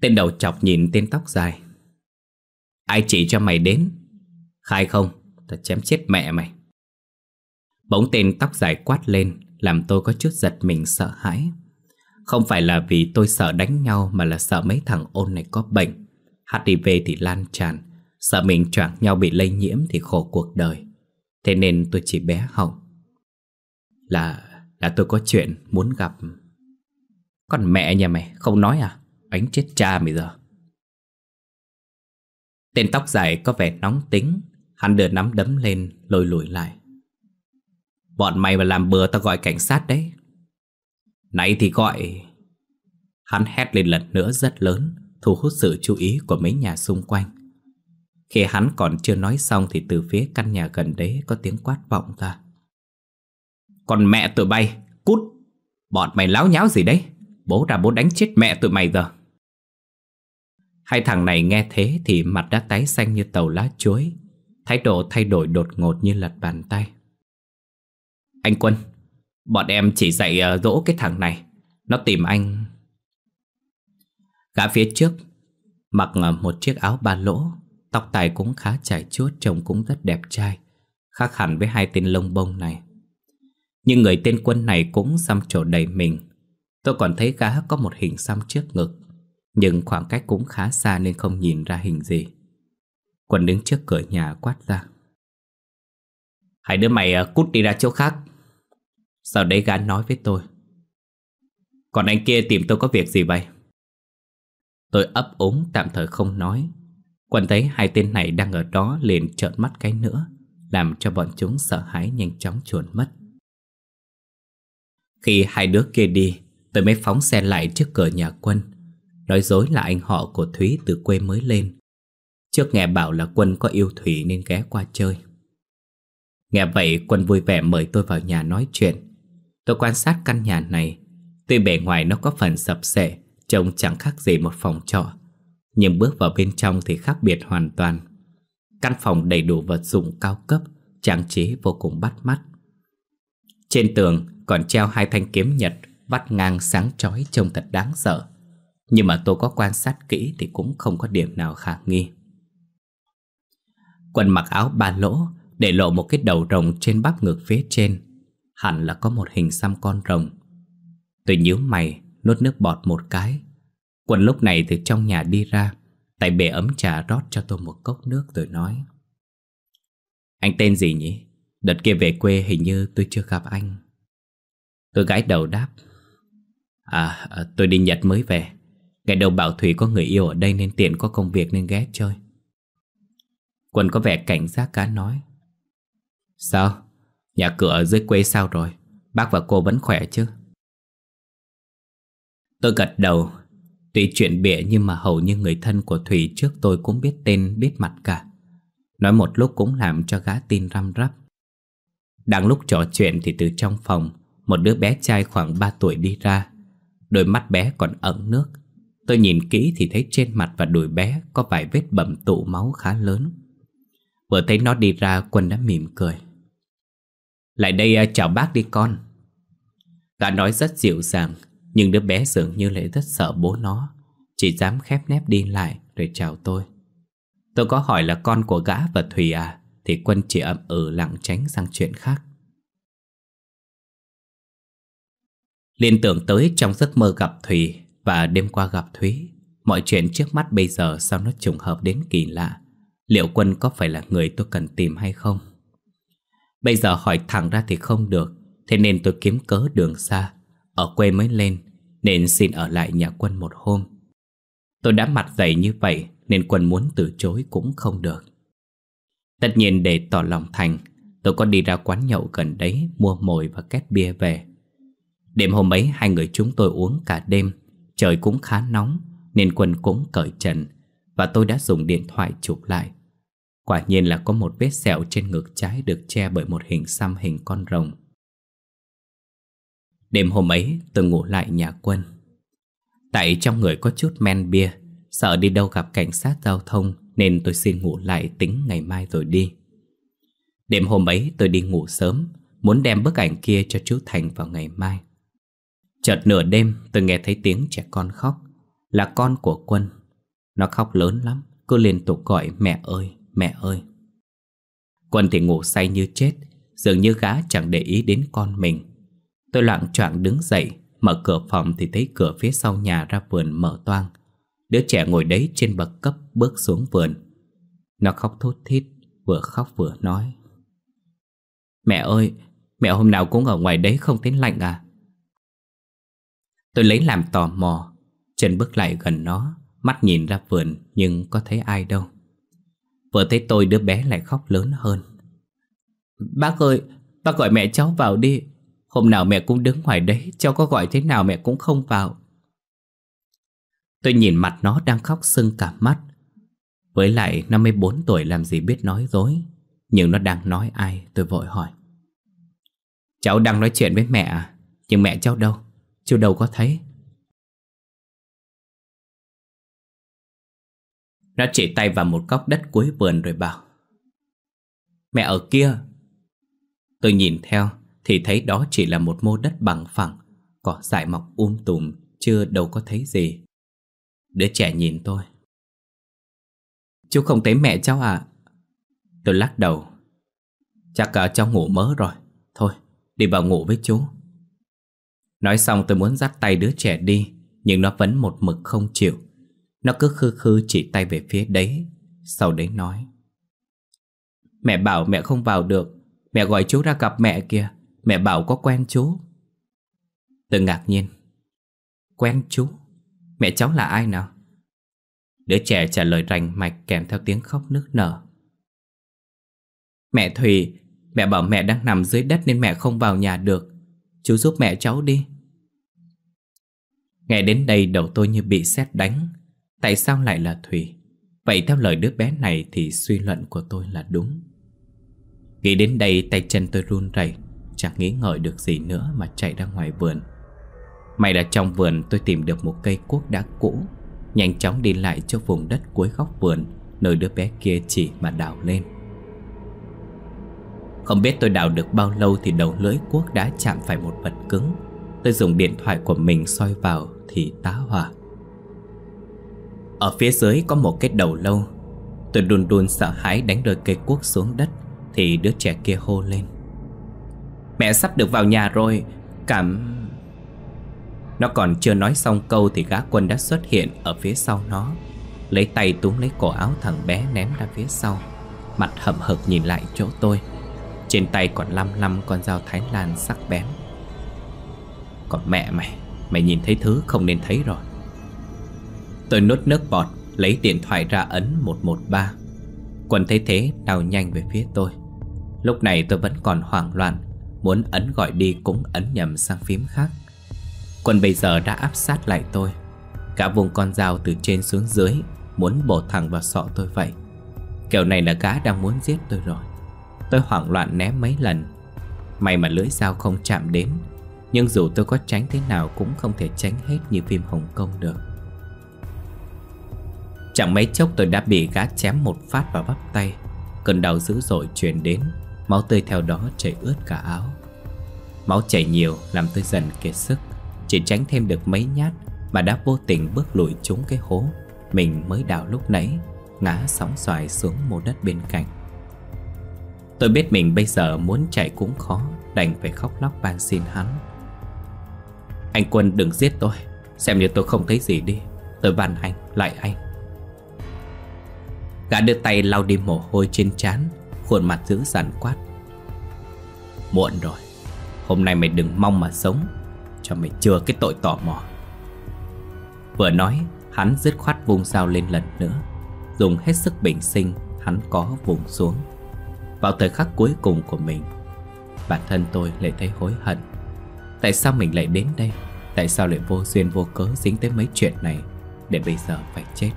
Tên đầu chọc nhìn tên tóc dài Ai chỉ cho mày đến Khai không Tao chém chết mẹ mày Bỗng tên tóc dài quát lên Làm tôi có chút giật mình sợ hãi Không phải là vì tôi sợ đánh nhau Mà là sợ mấy thằng ôn này có bệnh HIV thì lan tràn Sợ mình choạc nhau bị lây nhiễm thì khổ cuộc đời Thế nên tôi chỉ bé Hồng Là... là tôi có chuyện muốn gặp Còn mẹ nhà mày không nói à ánh chết cha bây giờ Tên tóc dài có vẻ nóng tính Hắn đưa nắm đấm lên lôi lùi lại Bọn mày mà làm bừa tao gọi cảnh sát đấy Nãy thì gọi Hắn hét lên lần nữa rất lớn Thu hút sự chú ý của mấy nhà xung quanh khi hắn còn chưa nói xong thì từ phía căn nhà gần đấy có tiếng quát vọng ra. Còn mẹ tụi bay, cút! Bọn mày láo nháo gì đấy? Bố ra bố đánh chết mẹ tụi mày giờ. Hai thằng này nghe thế thì mặt đã tái xanh như tàu lá chuối. Thái độ thay đổi đột ngột như lật bàn tay. Anh Quân, bọn em chỉ dạy ờ, dỗ cái thằng này. Nó tìm anh... Gã phía trước mặc ờ, một chiếc áo ba lỗ Tóc tài cũng khá chảy chuốt Trông cũng rất đẹp trai Khác hẳn với hai tên lông bông này Nhưng người tên quân này cũng xăm trổ đầy mình Tôi còn thấy gã có một hình xăm trước ngực Nhưng khoảng cách cũng khá xa Nên không nhìn ra hình gì Quân đứng trước cửa nhà quát ra hãy đưa mày ờ, cút đi ra chỗ khác Sau đấy gã nói với tôi Còn anh kia tìm tôi có việc gì vậy Tôi ấp úng tạm thời không nói Quần thấy hai tên này đang ở đó liền trợn mắt cái nữa Làm cho bọn chúng sợ hãi nhanh chóng chuồn mất Khi hai đứa kia đi Tôi mới phóng xe lại trước cửa nhà quân Nói dối là anh họ của Thúy từ quê mới lên Trước nghe bảo là quân có yêu Thủy nên ghé qua chơi Nghe vậy quân vui vẻ mời tôi vào nhà nói chuyện Tôi quan sát căn nhà này Tuy bề ngoài nó có phần sập sệ Trông chẳng khác gì một phòng trọ nhưng bước vào bên trong thì khác biệt hoàn toàn Căn phòng đầy đủ vật dụng cao cấp Trang trí vô cùng bắt mắt Trên tường còn treo hai thanh kiếm nhật Vắt ngang sáng chói trông thật đáng sợ Nhưng mà tôi có quan sát kỹ Thì cũng không có điểm nào khả nghi Quần mặc áo ba lỗ Để lộ một cái đầu rồng trên bắp ngực phía trên Hẳn là có một hình xăm con rồng Tôi nhíu mày Nuốt nước bọt một cái Quân lúc này từ trong nhà đi ra tại bể ấm trà rót cho tôi một cốc nước rồi nói Anh tên gì nhỉ? Đợt kia về quê hình như tôi chưa gặp anh Tôi gãi đầu đáp À, à tôi đi Nhật mới về Ngày đầu Bảo Thủy có người yêu ở đây nên tiện có công việc nên ghé chơi Quân có vẻ cảnh giác cá nói Sao? Nhà cửa ở dưới quê sao rồi? Bác và cô vẫn khỏe chứ? Tôi gật đầu Tuy chuyện bịa nhưng mà hầu như người thân của Thủy trước tôi cũng biết tên biết mặt cả Nói một lúc cũng làm cho gã tin răm rắp Đang lúc trò chuyện thì từ trong phòng Một đứa bé trai khoảng 3 tuổi đi ra Đôi mắt bé còn ẩn nước Tôi nhìn kỹ thì thấy trên mặt và đùi bé Có vài vết bầm tụ máu khá lớn Vừa thấy nó đi ra Quân đã mỉm cười Lại đây à, chào bác đi con Gã nói rất dịu dàng nhưng đứa bé dường như lại rất sợ bố nó Chỉ dám khép nép đi lại Rồi chào tôi Tôi có hỏi là con của gã và Thùy à Thì Quân chỉ ậm ừ lặng tránh sang chuyện khác Liên tưởng tới trong giấc mơ gặp Thùy Và đêm qua gặp Thúy Mọi chuyện trước mắt bây giờ sao nó trùng hợp đến kỳ lạ Liệu Quân có phải là người tôi cần tìm hay không? Bây giờ hỏi thẳng ra thì không được Thế nên tôi kiếm cớ đường xa ở quê mới lên Nên xin ở lại nhà quân một hôm Tôi đã mặt dày như vậy Nên quân muốn từ chối cũng không được Tất nhiên để tỏ lòng thành Tôi có đi ra quán nhậu gần đấy Mua mồi và két bia về Đêm hôm ấy hai người chúng tôi uống cả đêm Trời cũng khá nóng Nên quân cũng cởi trần Và tôi đã dùng điện thoại chụp lại Quả nhiên là có một vết sẹo trên ngực trái Được che bởi một hình xăm hình con rồng Đêm hôm ấy tôi ngủ lại nhà quân Tại trong người có chút men bia Sợ đi đâu gặp cảnh sát giao thông Nên tôi xin ngủ lại tính ngày mai rồi đi Đêm hôm ấy tôi đi ngủ sớm Muốn đem bức ảnh kia cho chú Thành vào ngày mai Chợt nửa đêm tôi nghe thấy tiếng trẻ con khóc Là con của quân Nó khóc lớn lắm Cứ liên tục gọi mẹ ơi, mẹ ơi Quân thì ngủ say như chết Dường như gã chẳng để ý đến con mình Tôi loạn choạng đứng dậy Mở cửa phòng thì thấy cửa phía sau nhà ra vườn mở toang Đứa trẻ ngồi đấy trên bậc cấp bước xuống vườn Nó khóc thút thít Vừa khóc vừa nói Mẹ ơi Mẹ hôm nào cũng ở ngoài đấy không thấy lạnh à Tôi lấy làm tò mò Chân bước lại gần nó Mắt nhìn ra vườn nhưng có thấy ai đâu Vừa thấy tôi đứa bé lại khóc lớn hơn Bác ơi Bác gọi mẹ cháu vào đi Hôm nào mẹ cũng đứng ngoài đấy cháu có gọi thế nào mẹ cũng không vào Tôi nhìn mặt nó đang khóc sưng cả mắt Với lại 54 tuổi làm gì biết nói dối Nhưng nó đang nói ai tôi vội hỏi Cháu đang nói chuyện với mẹ à Nhưng mẹ cháu đâu Chú đâu có thấy Nó chỉ tay vào một góc đất cuối vườn rồi bảo Mẹ ở kia Tôi nhìn theo thì thấy đó chỉ là một mô đất bằng phẳng, cỏ dại mọc um tùm, chưa đâu có thấy gì. Đứa trẻ nhìn tôi. Chú không thấy mẹ cháu à? Tôi lắc đầu. Chắc à, cháu ngủ mớ rồi. Thôi, đi vào ngủ với chú. Nói xong tôi muốn dắt tay đứa trẻ đi, nhưng nó vẫn một mực không chịu. Nó cứ khư khư chỉ tay về phía đấy, sau đấy nói. Mẹ bảo mẹ không vào được, mẹ gọi chú ra gặp mẹ kìa. Mẹ bảo có quen chú Tự ngạc nhiên Quen chú Mẹ cháu là ai nào Đứa trẻ trả lời rành mạch kèm theo tiếng khóc nức nở Mẹ Thùy Mẹ bảo mẹ đang nằm dưới đất nên mẹ không vào nhà được Chú giúp mẹ cháu đi Nghe đến đây đầu tôi như bị sét đánh Tại sao lại là Thùy Vậy theo lời đứa bé này thì suy luận của tôi là đúng Nghĩ đến đây tay chân tôi run rẩy chẳng nghĩ ngợi được gì nữa mà chạy ra ngoài vườn May là trong vườn tôi tìm được một cây cuốc đá cũ Nhanh chóng đi lại cho vùng đất cuối góc vườn Nơi đứa bé kia chỉ mà đào lên Không biết tôi đào được bao lâu thì đầu lưỡi cuốc đã chạm phải một vật cứng Tôi dùng điện thoại của mình soi vào thì tá hỏa Ở phía dưới có một cái đầu lâu Tôi đun đun sợ hãi đánh rơi cây cuốc xuống đất Thì đứa trẻ kia hô lên Mẹ sắp được vào nhà rồi Cảm... Nó còn chưa nói xong câu thì gã quân đã xuất hiện ở phía sau nó Lấy tay túm lấy cổ áo thằng bé ném ra phía sau Mặt hậm hực nhìn lại chỗ tôi Trên tay còn lăm lăm con dao Thái Lan sắc bén Còn mẹ mày, mày nhìn thấy thứ không nên thấy rồi Tôi nuốt nước bọt, lấy điện thoại ra ấn 113 Quân thấy thế đào nhanh về phía tôi Lúc này tôi vẫn còn hoảng loạn Muốn ấn gọi đi cũng ấn nhầm sang phím khác Quân bây giờ đã áp sát lại tôi Cả vùng con dao từ trên xuống dưới Muốn bổ thẳng vào sọ tôi vậy Kiểu này là gã đang muốn giết tôi rồi Tôi hoảng loạn ném mấy lần May mà lưỡi dao không chạm đến Nhưng dù tôi có tránh thế nào Cũng không thể tránh hết như phim Hồng Kông được Chẳng mấy chốc tôi đã bị gã chém một phát vào bắp tay Cơn đau dữ dội truyền đến Máu tươi theo đó chảy ướt cả áo Máu chảy nhiều làm tôi dần kiệt sức Chỉ tránh thêm được mấy nhát Mà đã vô tình bước lùi trúng cái hố Mình mới đào lúc nãy Ngã sóng xoài xuống mô đất bên cạnh Tôi biết mình bây giờ muốn chạy cũng khó Đành phải khóc lóc van xin hắn Anh Quân đừng giết tôi Xem như tôi không thấy gì đi Tôi van anh, lại anh Gã đưa tay lau đi mồ hôi trên trán khuôn mặt dữ dằn quát Muộn rồi Hôm nay mày đừng mong mà sống Cho mày chừa cái tội tò mò Vừa nói Hắn dứt khoát vung dao lên lần nữa Dùng hết sức bình sinh Hắn có vùng xuống Vào thời khắc cuối cùng của mình Bản thân tôi lại thấy hối hận Tại sao mình lại đến đây Tại sao lại vô duyên vô cớ dính tới mấy chuyện này Để bây giờ phải chết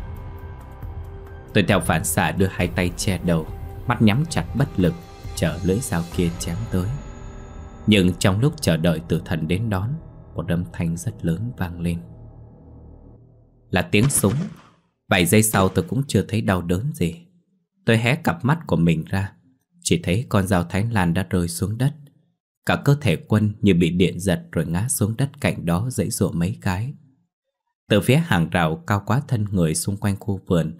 Tôi theo phản xạ đưa hai tay che đầu mắt nhắm chặt bất lực, chờ lưỡi dao kia chém tới. Nhưng trong lúc chờ đợi tử thần đến đón, một âm thanh rất lớn vang lên. Là tiếng súng. Vài giây sau tôi cũng chưa thấy đau đớn gì. Tôi hé cặp mắt của mình ra, chỉ thấy con dao Thái Lan đã rơi xuống đất. Cả cơ thể quân như bị điện giật rồi ngã xuống đất cạnh đó dãy dụa mấy cái. Từ phía hàng rào cao quá thân người xung quanh khu vườn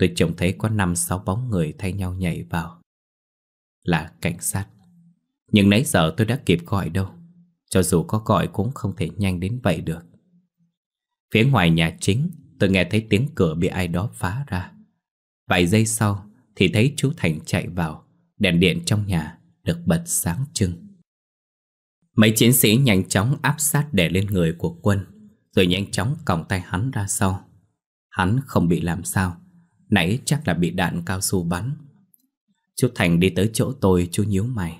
Tôi trông thấy có 5-6 bóng người thay nhau nhảy vào Là cảnh sát Nhưng nãy giờ tôi đã kịp gọi đâu Cho dù có gọi cũng không thể nhanh đến vậy được Phía ngoài nhà chính Tôi nghe thấy tiếng cửa bị ai đó phá ra Vài giây sau Thì thấy chú Thành chạy vào Đèn điện trong nhà được bật sáng trưng Mấy chiến sĩ nhanh chóng áp sát đè lên người của quân Rồi nhanh chóng còng tay hắn ra sau Hắn không bị làm sao Nãy chắc là bị đạn cao su bắn Chú Thành đi tới chỗ tôi chú nhíu mày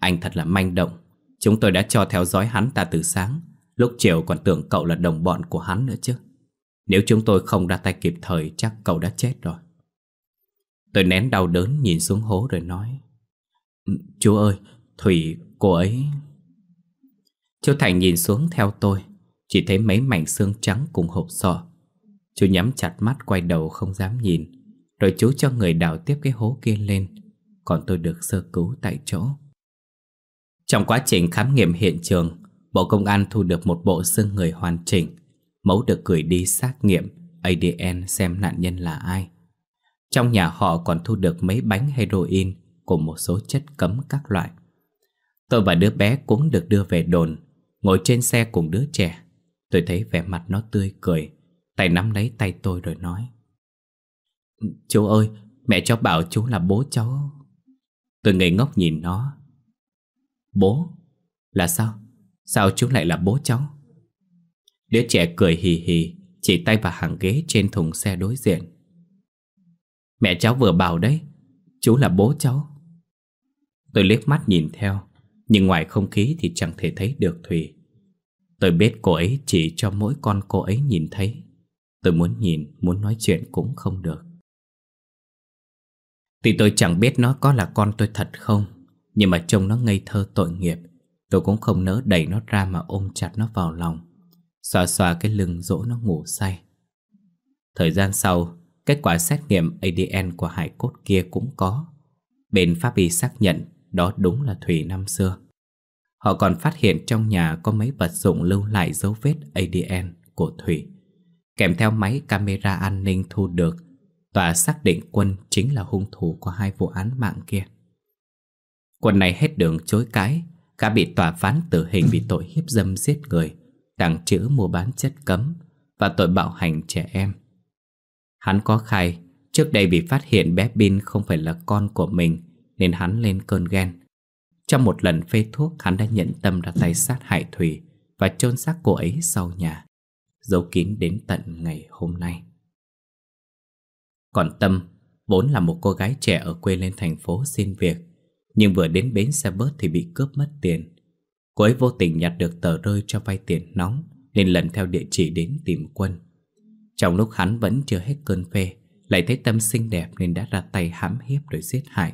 Anh thật là manh động Chúng tôi đã cho theo dõi hắn ta từ sáng Lúc chiều còn tưởng cậu là đồng bọn của hắn nữa chứ Nếu chúng tôi không ra tay kịp thời Chắc cậu đã chết rồi Tôi nén đau đớn nhìn xuống hố rồi nói ừ, Chú ơi Thủy cô ấy Chú Thành nhìn xuống theo tôi Chỉ thấy mấy mảnh xương trắng cùng hộp sọ Chú nhắm chặt mắt quay đầu không dám nhìn Rồi chú cho người đào tiếp cái hố kia lên Còn tôi được sơ cứu tại chỗ Trong quá trình khám nghiệm hiện trường Bộ công an thu được một bộ xương người hoàn chỉnh Mẫu được gửi đi xác nghiệm ADN xem nạn nhân là ai Trong nhà họ còn thu được mấy bánh heroin Cùng một số chất cấm các loại Tôi và đứa bé cũng được đưa về đồn Ngồi trên xe cùng đứa trẻ Tôi thấy vẻ mặt nó tươi cười Tay nắm lấy tay tôi rồi nói Chú ơi, mẹ cháu bảo chú là bố cháu Tôi ngây ngốc nhìn nó Bố? Là sao? Sao chú lại là bố cháu? Đứa trẻ cười hì hì Chỉ tay vào hàng ghế trên thùng xe đối diện Mẹ cháu vừa bảo đấy Chú là bố cháu Tôi liếc mắt nhìn theo Nhưng ngoài không khí thì chẳng thể thấy được Thùy Tôi biết cô ấy chỉ cho mỗi con cô ấy nhìn thấy Tôi muốn nhìn, muốn nói chuyện cũng không được Thì tôi chẳng biết nó có là con tôi thật không Nhưng mà trông nó ngây thơ tội nghiệp Tôi cũng không nỡ đẩy nó ra mà ôm chặt nó vào lòng Xòa xòa cái lưng dỗ nó ngủ say Thời gian sau, kết quả xét nghiệm ADN của hải cốt kia cũng có Bên pháp y xác nhận đó đúng là Thủy năm xưa Họ còn phát hiện trong nhà có mấy vật dụng lưu lại dấu vết ADN của Thủy Kèm theo máy camera an ninh thu được Tòa xác định Quân chính là hung thủ của hai vụ án mạng kia Quân này hết đường chối cái Cả bị tòa phán tử hình vì tội hiếp dâm giết người Tàng trữ mua bán chất cấm Và tội bạo hành trẻ em Hắn có khai Trước đây bị phát hiện bé Bin không phải là con của mình Nên hắn lên cơn ghen Trong một lần phê thuốc hắn đã nhận tâm ra tay sát hại Thủy Và chôn xác cô ấy sau nhà giấu kín đến tận ngày hôm nay. Còn Tâm vốn là một cô gái trẻ ở quê lên thành phố xin việc, nhưng vừa đến bến xe bớt thì bị cướp mất tiền. Cô ấy vô tình nhặt được tờ rơi cho vay tiền nóng nên lần theo địa chỉ đến tìm Quân. Trong lúc hắn vẫn chưa hết cơn phê, lại thấy Tâm xinh đẹp nên đã ra tay hãm hiếp rồi giết hại.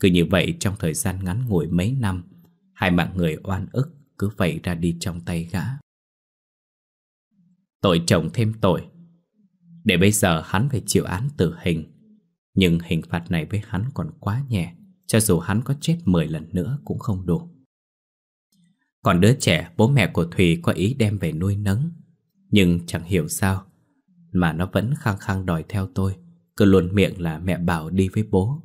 Cứ như vậy trong thời gian ngắn ngủi mấy năm, hai mạng người oan ức cứ vậy ra đi trong tay gã. Tội chồng thêm tội Để bây giờ hắn phải chịu án tử hình Nhưng hình phạt này với hắn còn quá nhẹ Cho dù hắn có chết 10 lần nữa cũng không đủ Còn đứa trẻ bố mẹ của Thùy có ý đem về nuôi nấng Nhưng chẳng hiểu sao Mà nó vẫn khăng khăng đòi theo tôi Cứ luôn miệng là mẹ bảo đi với bố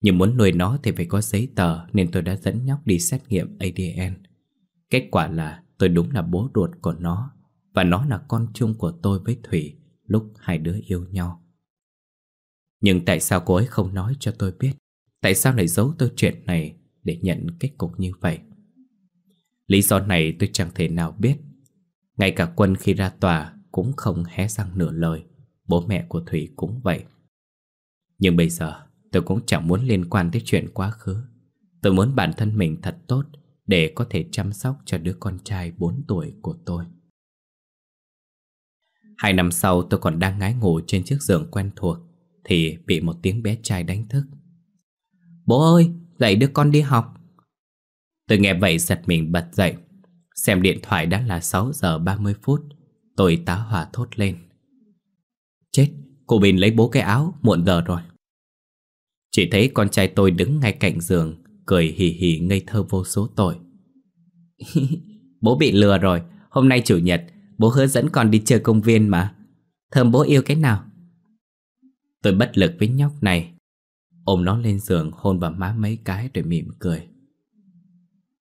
nhưng muốn nuôi nó thì phải có giấy tờ Nên tôi đã dẫn nhóc đi xét nghiệm ADN Kết quả là tôi đúng là bố ruột của nó và nó là con chung của tôi với Thủy lúc hai đứa yêu nhau. Nhưng tại sao cô ấy không nói cho tôi biết? Tại sao lại giấu tôi chuyện này để nhận kết cục như vậy? Lý do này tôi chẳng thể nào biết. Ngay cả quân khi ra tòa cũng không hé răng nửa lời. Bố mẹ của Thủy cũng vậy. Nhưng bây giờ tôi cũng chẳng muốn liên quan tới chuyện quá khứ. Tôi muốn bản thân mình thật tốt để có thể chăm sóc cho đứa con trai 4 tuổi của tôi. Hai năm sau tôi còn đang ngái ngủ trên chiếc giường quen thuộc Thì bị một tiếng bé trai đánh thức Bố ơi, dậy đưa con đi học Tôi nghe vậy giật mình bật dậy Xem điện thoại đã là 6 giờ 30 phút Tôi tá hỏa thốt lên Chết, cô Bình lấy bố cái áo muộn giờ rồi Chỉ thấy con trai tôi đứng ngay cạnh giường Cười hì hì ngây thơ vô số tội [LAUGHS] Bố bị lừa rồi Hôm nay chủ nhật Bố hứa dẫn con đi chơi công viên mà Thơm bố yêu cái nào Tôi bất lực với nhóc này Ôm nó lên giường hôn vào má mấy cái rồi mỉm cười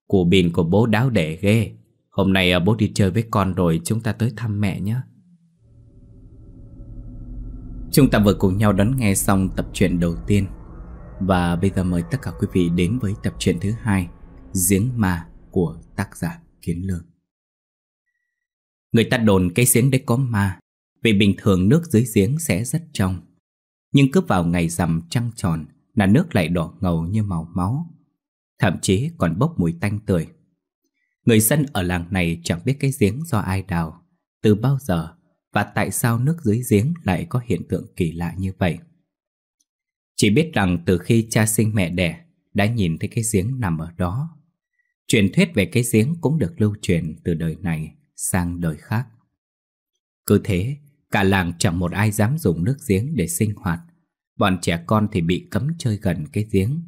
Củ bìn của bố đáo để ghê Hôm nay à, bố đi chơi với con rồi chúng ta tới thăm mẹ nhé Chúng ta vừa cùng nhau đón nghe xong tập truyện đầu tiên Và bây giờ mời tất cả quý vị đến với tập truyện thứ hai Giếng ma của tác giả Kiến Lương Người ta đồn cái giếng đấy có ma Vì bình thường nước dưới giếng sẽ rất trong Nhưng cứ vào ngày rằm trăng tròn Là nước lại đỏ ngầu như màu máu Thậm chí còn bốc mùi tanh tưởi Người dân ở làng này chẳng biết cái giếng do ai đào Từ bao giờ Và tại sao nước dưới giếng lại có hiện tượng kỳ lạ như vậy Chỉ biết rằng từ khi cha sinh mẹ đẻ Đã nhìn thấy cái giếng nằm ở đó Truyền thuyết về cái giếng cũng được lưu truyền từ đời này sang đời khác. Cứ thế, cả làng chẳng một ai dám dùng nước giếng để sinh hoạt. Bọn trẻ con thì bị cấm chơi gần cái giếng.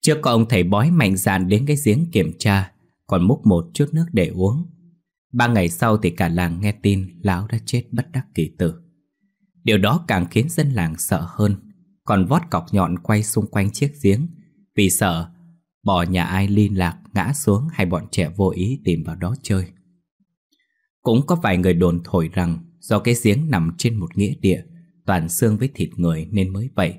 Trước có ông thầy bói mạnh dạn đến cái giếng kiểm tra, còn múc một chút nước để uống. Ba ngày sau thì cả làng nghe tin lão đã chết bất đắc kỳ tử. Điều đó càng khiến dân làng sợ hơn, còn vót cọc nhọn quay xung quanh chiếc giếng vì sợ bỏ nhà ai liên lạc ngã xuống hay bọn trẻ vô ý tìm vào đó chơi. Cũng có vài người đồn thổi rằng do cái giếng nằm trên một nghĩa địa, toàn xương với thịt người nên mới vậy.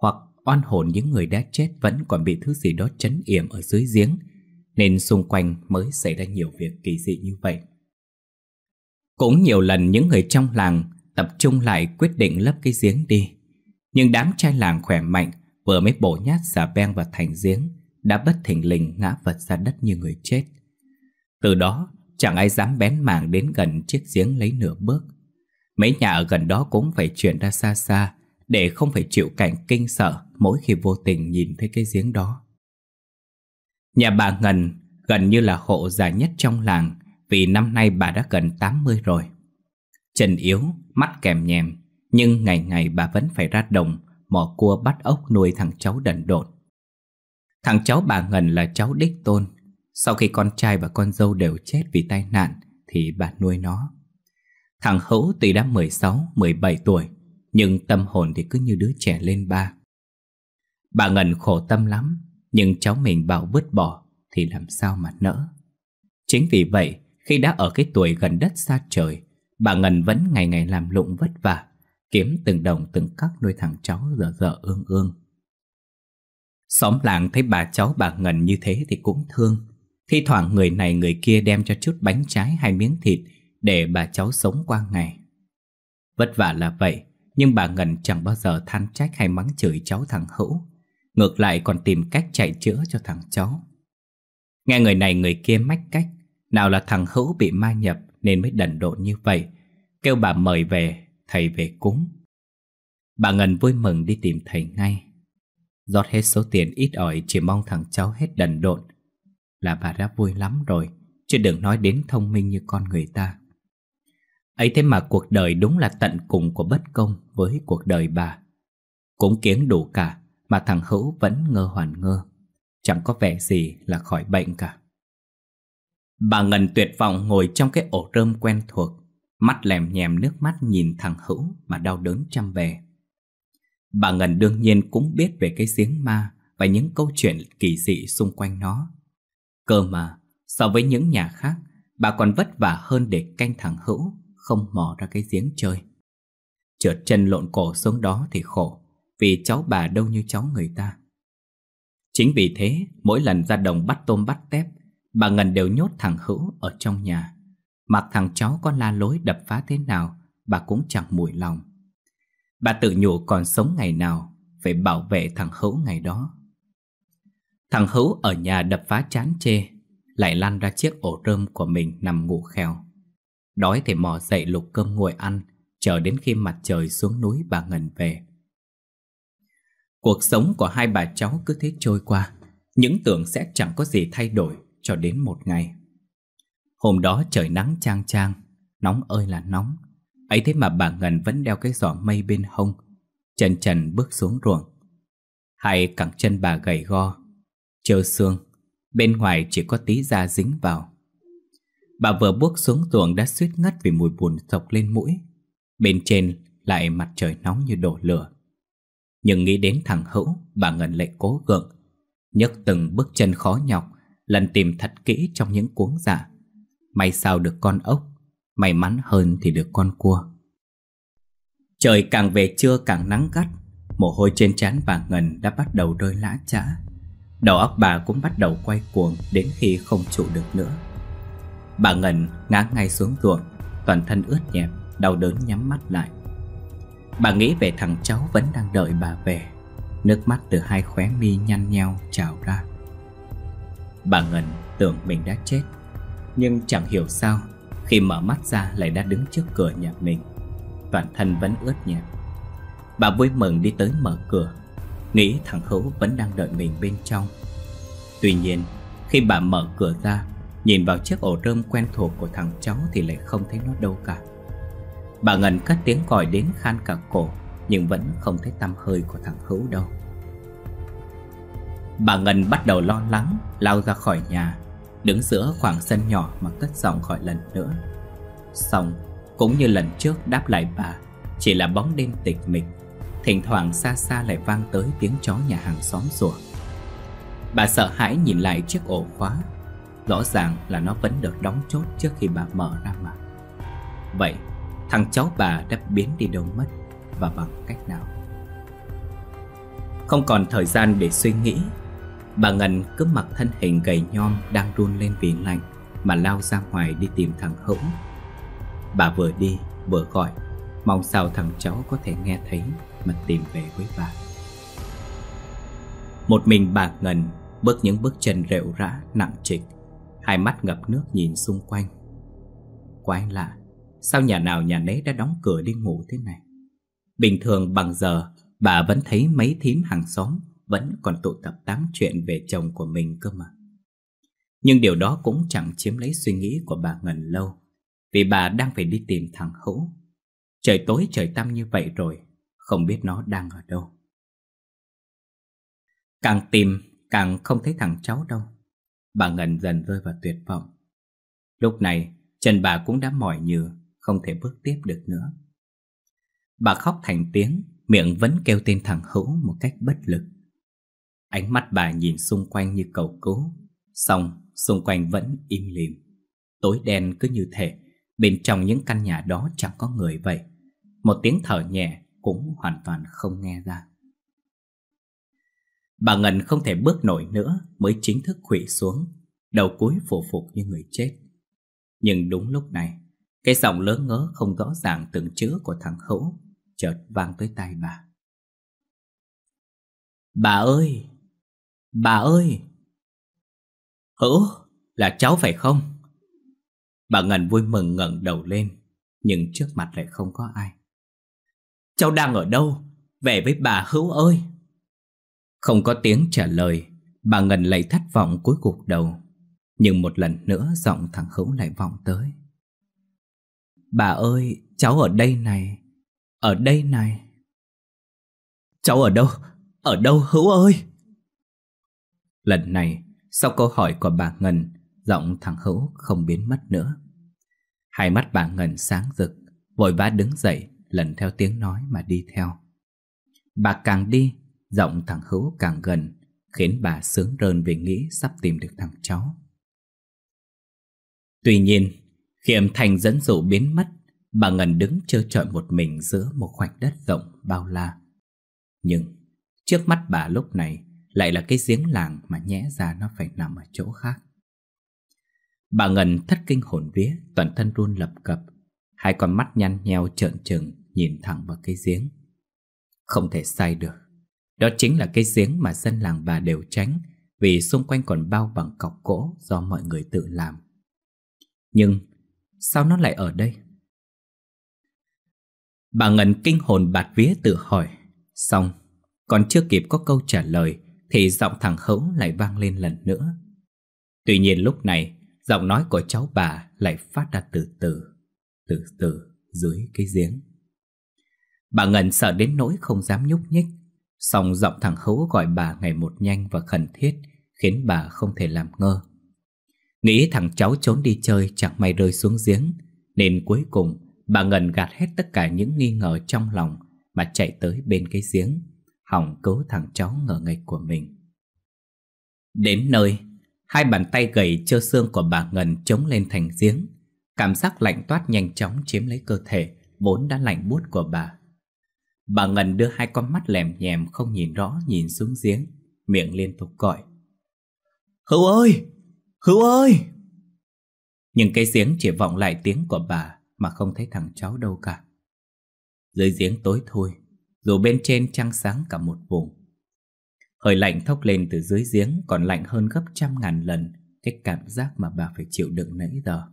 Hoặc oan hồn những người đã chết vẫn còn bị thứ gì đó chấn yểm ở dưới giếng, nên xung quanh mới xảy ra nhiều việc kỳ dị như vậy. Cũng nhiều lần những người trong làng tập trung lại quyết định lấp cái giếng đi. Nhưng đám trai làng khỏe mạnh vừa mới bổ nhát xà beng vào thành giếng đã bất thình lình ngã vật ra đất như người chết. Từ đó, Chẳng ai dám bén mảng đến gần chiếc giếng lấy nửa bước Mấy nhà ở gần đó cũng phải chuyển ra xa xa Để không phải chịu cảnh kinh sợ mỗi khi vô tình nhìn thấy cái giếng đó Nhà bà Ngân gần như là hộ già nhất trong làng Vì năm nay bà đã gần 80 rồi Trần yếu, mắt kèm nhèm Nhưng ngày ngày bà vẫn phải ra đồng Mò cua bắt ốc nuôi thằng cháu đần độn Thằng cháu bà Ngân là cháu đích tôn sau khi con trai và con dâu đều chết vì tai nạn Thì bà nuôi nó Thằng Hữu tuy đã 16, 17 tuổi Nhưng tâm hồn thì cứ như đứa trẻ lên ba Bà Ngân khổ tâm lắm Nhưng cháu mình bảo vứt bỏ Thì làm sao mà nỡ Chính vì vậy Khi đã ở cái tuổi gần đất xa trời Bà Ngân vẫn ngày ngày làm lụng vất vả Kiếm từng đồng từng cắc nuôi thằng cháu dở dở ương ương Xóm làng thấy bà cháu bà Ngân như thế thì cũng thương Thi thoảng người này người kia đem cho chút bánh trái hay miếng thịt để bà cháu sống qua ngày. Vất vả là vậy, nhưng bà Ngân chẳng bao giờ than trách hay mắng chửi cháu thằng Hữu. Ngược lại còn tìm cách chạy chữa cho thằng cháu. Nghe người này người kia mách cách, nào là thằng Hữu bị ma nhập nên mới đần độn như vậy. Kêu bà mời về, thầy về cúng. Bà Ngân vui mừng đi tìm thầy ngay. Giọt hết số tiền ít ỏi chỉ mong thằng cháu hết đần độn là bà đã vui lắm rồi, chứ đừng nói đến thông minh như con người ta. ấy thế mà cuộc đời đúng là tận cùng của bất công với cuộc đời bà. Cũng kiến đủ cả, mà thằng Hữu vẫn ngơ hoàn ngơ. Chẳng có vẻ gì là khỏi bệnh cả. Bà Ngân tuyệt vọng ngồi trong cái ổ rơm quen thuộc, mắt lèm nhèm nước mắt nhìn thằng Hữu mà đau đớn trăm bề. Bà Ngân đương nhiên cũng biết về cái giếng ma và những câu chuyện kỳ dị xung quanh nó. Cơ mà, so với những nhà khác, bà còn vất vả hơn để canh thằng hữu, không mò ra cái giếng chơi. Trượt chân lộn cổ xuống đó thì khổ, vì cháu bà đâu như cháu người ta. Chính vì thế, mỗi lần ra đồng bắt tôm bắt tép, bà Ngân đều nhốt thằng hữu ở trong nhà. Mặc thằng cháu có la lối đập phá thế nào, bà cũng chẳng mùi lòng. Bà tự nhủ còn sống ngày nào, phải bảo vệ thằng hữu ngày đó. Thằng Hữu ở nhà đập phá chán chê Lại lăn ra chiếc ổ rơm của mình nằm ngủ khèo Đói thì mò dậy lục cơm ngồi ăn Chờ đến khi mặt trời xuống núi bà ngần về Cuộc sống của hai bà cháu cứ thế trôi qua Những tưởng sẽ chẳng có gì thay đổi cho đến một ngày Hôm đó trời nắng trang trang Nóng ơi là nóng ấy thế mà bà Ngân vẫn đeo cái giỏ mây bên hông Trần trần bước xuống ruộng Hai cẳng chân bà gầy go trơ xương, bên ngoài chỉ có tí da dính vào. Bà vừa bước xuống ruộng đã suýt ngất vì mùi bùn sộc lên mũi, bên trên lại mặt trời nóng như đổ lửa. Nhưng nghĩ đến thằng Hữu, bà Ngân lại cố gượng, nhấc từng bước chân khó nhọc, lần tìm thật kỹ trong những cuốn giả. Dạ. May sao được con ốc, may mắn hơn thì được con cua. Trời càng về trưa càng nắng gắt, mồ hôi trên trán bà Ngân đã bắt đầu rơi lã chã. Đầu óc bà cũng bắt đầu quay cuồng đến khi không trụ được nữa Bà ngẩn ngã ngay xuống ruộng Toàn thân ướt nhẹp, đau đớn nhắm mắt lại Bà nghĩ về thằng cháu vẫn đang đợi bà về Nước mắt từ hai khóe mi nhăn nheo trào ra Bà ngẩn tưởng mình đã chết Nhưng chẳng hiểu sao Khi mở mắt ra lại đã đứng trước cửa nhà mình Toàn thân vẫn ướt nhẹp Bà vui mừng đi tới mở cửa Nghĩ thằng Hữu vẫn đang đợi mình bên trong Tuy nhiên Khi bà mở cửa ra Nhìn vào chiếc ổ rơm quen thuộc của thằng cháu Thì lại không thấy nó đâu cả Bà Ngân cất tiếng gọi đến khan cả cổ Nhưng vẫn không thấy tăm hơi của thằng Hữu đâu Bà Ngân bắt đầu lo lắng Lao ra khỏi nhà Đứng giữa khoảng sân nhỏ mà cất giọng gọi lần nữa Xong Cũng như lần trước đáp lại bà Chỉ là bóng đêm tịch mịch Thỉnh thoảng xa xa lại vang tới tiếng chó nhà hàng xóm rủa Bà sợ hãi nhìn lại chiếc ổ khóa Rõ ràng là nó vẫn được đóng chốt trước khi bà mở ra mà Vậy thằng cháu bà đã biến đi đâu mất và bằng cách nào Không còn thời gian để suy nghĩ Bà Ngân cứ mặc thân hình gầy nhom đang run lên vì lạnh Mà lao ra ngoài đi tìm thằng Hữu Bà vừa đi vừa gọi Mong sao thằng cháu có thể nghe thấy mà tìm về với bà Một mình bà Ngân bước những bước chân rệu rã nặng trịch Hai mắt ngập nước nhìn xung quanh Quái lạ, sao nhà nào nhà nấy đã đóng cửa đi ngủ thế này Bình thường bằng giờ, bà vẫn thấy mấy thím hàng xóm Vẫn còn tụ tập tám chuyện về chồng của mình cơ mà Nhưng điều đó cũng chẳng chiếm lấy suy nghĩ của bà Ngân lâu Vì bà đang phải đi tìm thằng Hữu Trời tối trời tăm như vậy rồi không biết nó đang ở đâu. Càng tìm, càng không thấy thằng cháu đâu. Bà Ngân dần rơi vào tuyệt vọng. Lúc này, chân bà cũng đã mỏi nhừ, không thể bước tiếp được nữa. Bà khóc thành tiếng, miệng vẫn kêu tên thằng Hữu một cách bất lực. Ánh mắt bà nhìn xung quanh như cầu cứu, xong xung quanh vẫn im lìm. Tối đen cứ như thể bên trong những căn nhà đó chẳng có người vậy. Một tiếng thở nhẹ cũng hoàn toàn không nghe ra. Bà Ngân không thể bước nổi nữa mới chính thức khủy xuống, đầu cúi phổ phục như người chết. Nhưng đúng lúc này, cái giọng lớn ngớ không rõ ràng từng chữ của thằng Hữu chợt vang tới tai bà. Bà ơi! Bà ơi! Hữu, là cháu phải không? Bà Ngân vui mừng ngẩng đầu lên, nhưng trước mặt lại không có ai. Cháu đang ở đâu? Về với bà Hữu ơi! Không có tiếng trả lời, bà Ngân lấy thất vọng cuối cuộc đầu. Nhưng một lần nữa giọng thằng Hữu lại vọng tới. Bà ơi, cháu ở đây này, ở đây này. Cháu ở đâu? Ở đâu Hữu ơi? Lần này, sau câu hỏi của bà Ngân, giọng thằng Hữu không biến mất nữa. Hai mắt bà Ngân sáng rực, vội vã đứng dậy, lần theo tiếng nói mà đi theo. Bà càng đi, giọng thằng Hữu càng gần, khiến bà sướng rơn vì nghĩ sắp tìm được thằng cháu. Tuy nhiên, khi âm thanh dẫn dụ biến mất, bà Ngân đứng trơ trọi một mình giữa một khoảnh đất rộng bao la. Nhưng, trước mắt bà lúc này lại là cái giếng làng mà nhẽ ra nó phải nằm ở chỗ khác. Bà Ngân thất kinh hồn vía, toàn thân run lập cập, hai con mắt nhăn nheo trợn trừng, nhìn thẳng vào cái giếng. Không thể sai được. Đó chính là cái giếng mà dân làng bà đều tránh vì xung quanh còn bao bằng cọc gỗ do mọi người tự làm. Nhưng sao nó lại ở đây? Bà Ngân kinh hồn bạt vía tự hỏi. Xong, còn chưa kịp có câu trả lời thì giọng thằng Hữu lại vang lên lần nữa. Tuy nhiên lúc này, giọng nói của cháu bà lại phát ra từ từ, từ từ dưới cái giếng. Bà Ngân sợ đến nỗi không dám nhúc nhích Xong giọng thằng Hấu gọi bà ngày một nhanh và khẩn thiết Khiến bà không thể làm ngơ Nghĩ thằng cháu trốn đi chơi chẳng may rơi xuống giếng Nên cuối cùng bà Ngân gạt hết tất cả những nghi ngờ trong lòng Mà chạy tới bên cái giếng Hỏng cứu thằng cháu ngờ nghịch của mình Đến nơi Hai bàn tay gầy trơ xương của bà Ngân chống lên thành giếng Cảm giác lạnh toát nhanh chóng chiếm lấy cơ thể Vốn đã lạnh buốt của bà Bà Ngân đưa hai con mắt lèm nhèm không nhìn rõ nhìn xuống giếng, miệng liên tục gọi. Hữu ơi! Hữu ơi! Nhưng cái giếng chỉ vọng lại tiếng của bà mà không thấy thằng cháu đâu cả. Dưới giếng tối thôi, dù bên trên trăng sáng cả một vùng. Hơi lạnh thốc lên từ dưới giếng còn lạnh hơn gấp trăm ngàn lần cái cảm giác mà bà phải chịu đựng nãy giờ.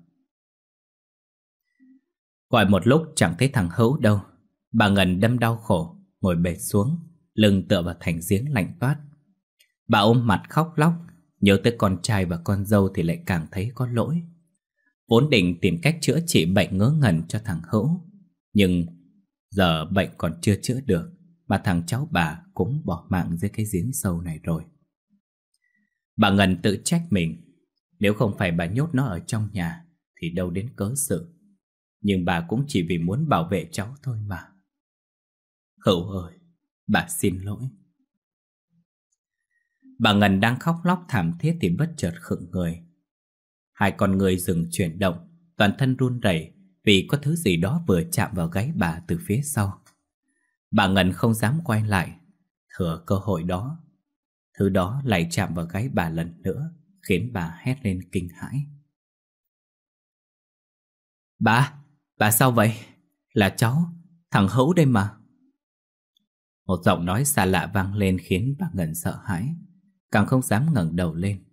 Gọi một lúc chẳng thấy thằng Hữu đâu Bà Ngân đâm đau khổ, ngồi bệt xuống, lưng tựa vào thành giếng lạnh toát. Bà ôm mặt khóc lóc, nhớ tới con trai và con dâu thì lại càng thấy có lỗi. Vốn định tìm cách chữa trị bệnh ngớ ngẩn cho thằng Hữu, nhưng giờ bệnh còn chưa chữa được, mà thằng cháu bà cũng bỏ mạng dưới cái giếng sâu này rồi. Bà Ngân tự trách mình, nếu không phải bà nhốt nó ở trong nhà thì đâu đến cớ sự. Nhưng bà cũng chỉ vì muốn bảo vệ cháu thôi mà. Khẩu ơi, bà xin lỗi. Bà Ngân đang khóc lóc thảm thiết thì bất chợt khựng người. Hai con người dừng chuyển động, toàn thân run rẩy vì có thứ gì đó vừa chạm vào gáy bà từ phía sau. Bà Ngân không dám quay lại, thừa cơ hội đó. Thứ đó lại chạm vào gáy bà lần nữa, khiến bà hét lên kinh hãi. Bà, bà sao vậy? Là cháu, thằng Hữu đây mà. Một giọng nói xa lạ vang lên khiến bà Ngân sợ hãi, càng không dám ngẩng đầu lên.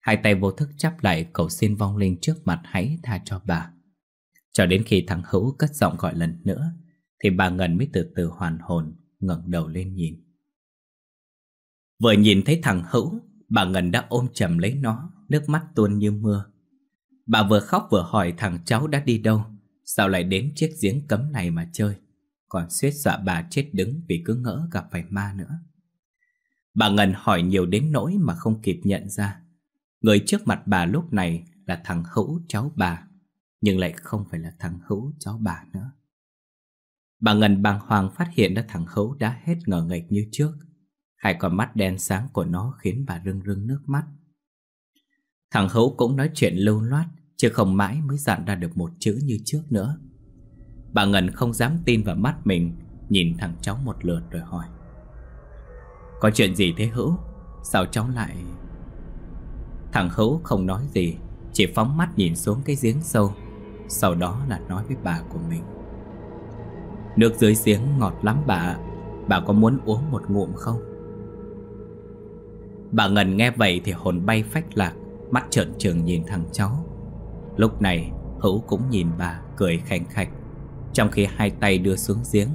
Hai tay vô thức chắp lại cầu xin vong linh trước mặt hãy tha cho bà. Cho đến khi thằng Hữu cất giọng gọi lần nữa, thì bà Ngân mới từ từ hoàn hồn, ngẩng đầu lên nhìn. Vừa nhìn thấy thằng Hữu, bà Ngân đã ôm chầm lấy nó, nước mắt tuôn như mưa. Bà vừa khóc vừa hỏi thằng cháu đã đi đâu, sao lại đến chiếc giếng cấm này mà chơi. Còn suýt dọa bà chết đứng vì cứ ngỡ gặp phải ma nữa Bà Ngân hỏi nhiều đến nỗi mà không kịp nhận ra Người trước mặt bà lúc này là thằng Hữu cháu bà Nhưng lại không phải là thằng Hữu cháu bà nữa Bà Ngân bàng hoàng phát hiện ra thằng Hữu đã hết ngờ nghệch như trước Hai con mắt đen sáng của nó khiến bà rưng rưng nước mắt Thằng Hữu cũng nói chuyện lâu loát Chứ không mãi mới dặn ra được một chữ như trước nữa Bà Ngân không dám tin vào mắt mình Nhìn thằng cháu một lượt rồi hỏi Có chuyện gì thế Hữu Sao cháu lại Thằng Hữu không nói gì Chỉ phóng mắt nhìn xuống cái giếng sâu Sau đó là nói với bà của mình Nước dưới giếng ngọt lắm bà Bà có muốn uống một ngụm không Bà Ngân nghe vậy thì hồn bay phách lạc Mắt trợn trừng nhìn thằng cháu Lúc này Hữu cũng nhìn bà cười khanh khạch trong khi hai tay đưa xuống giếng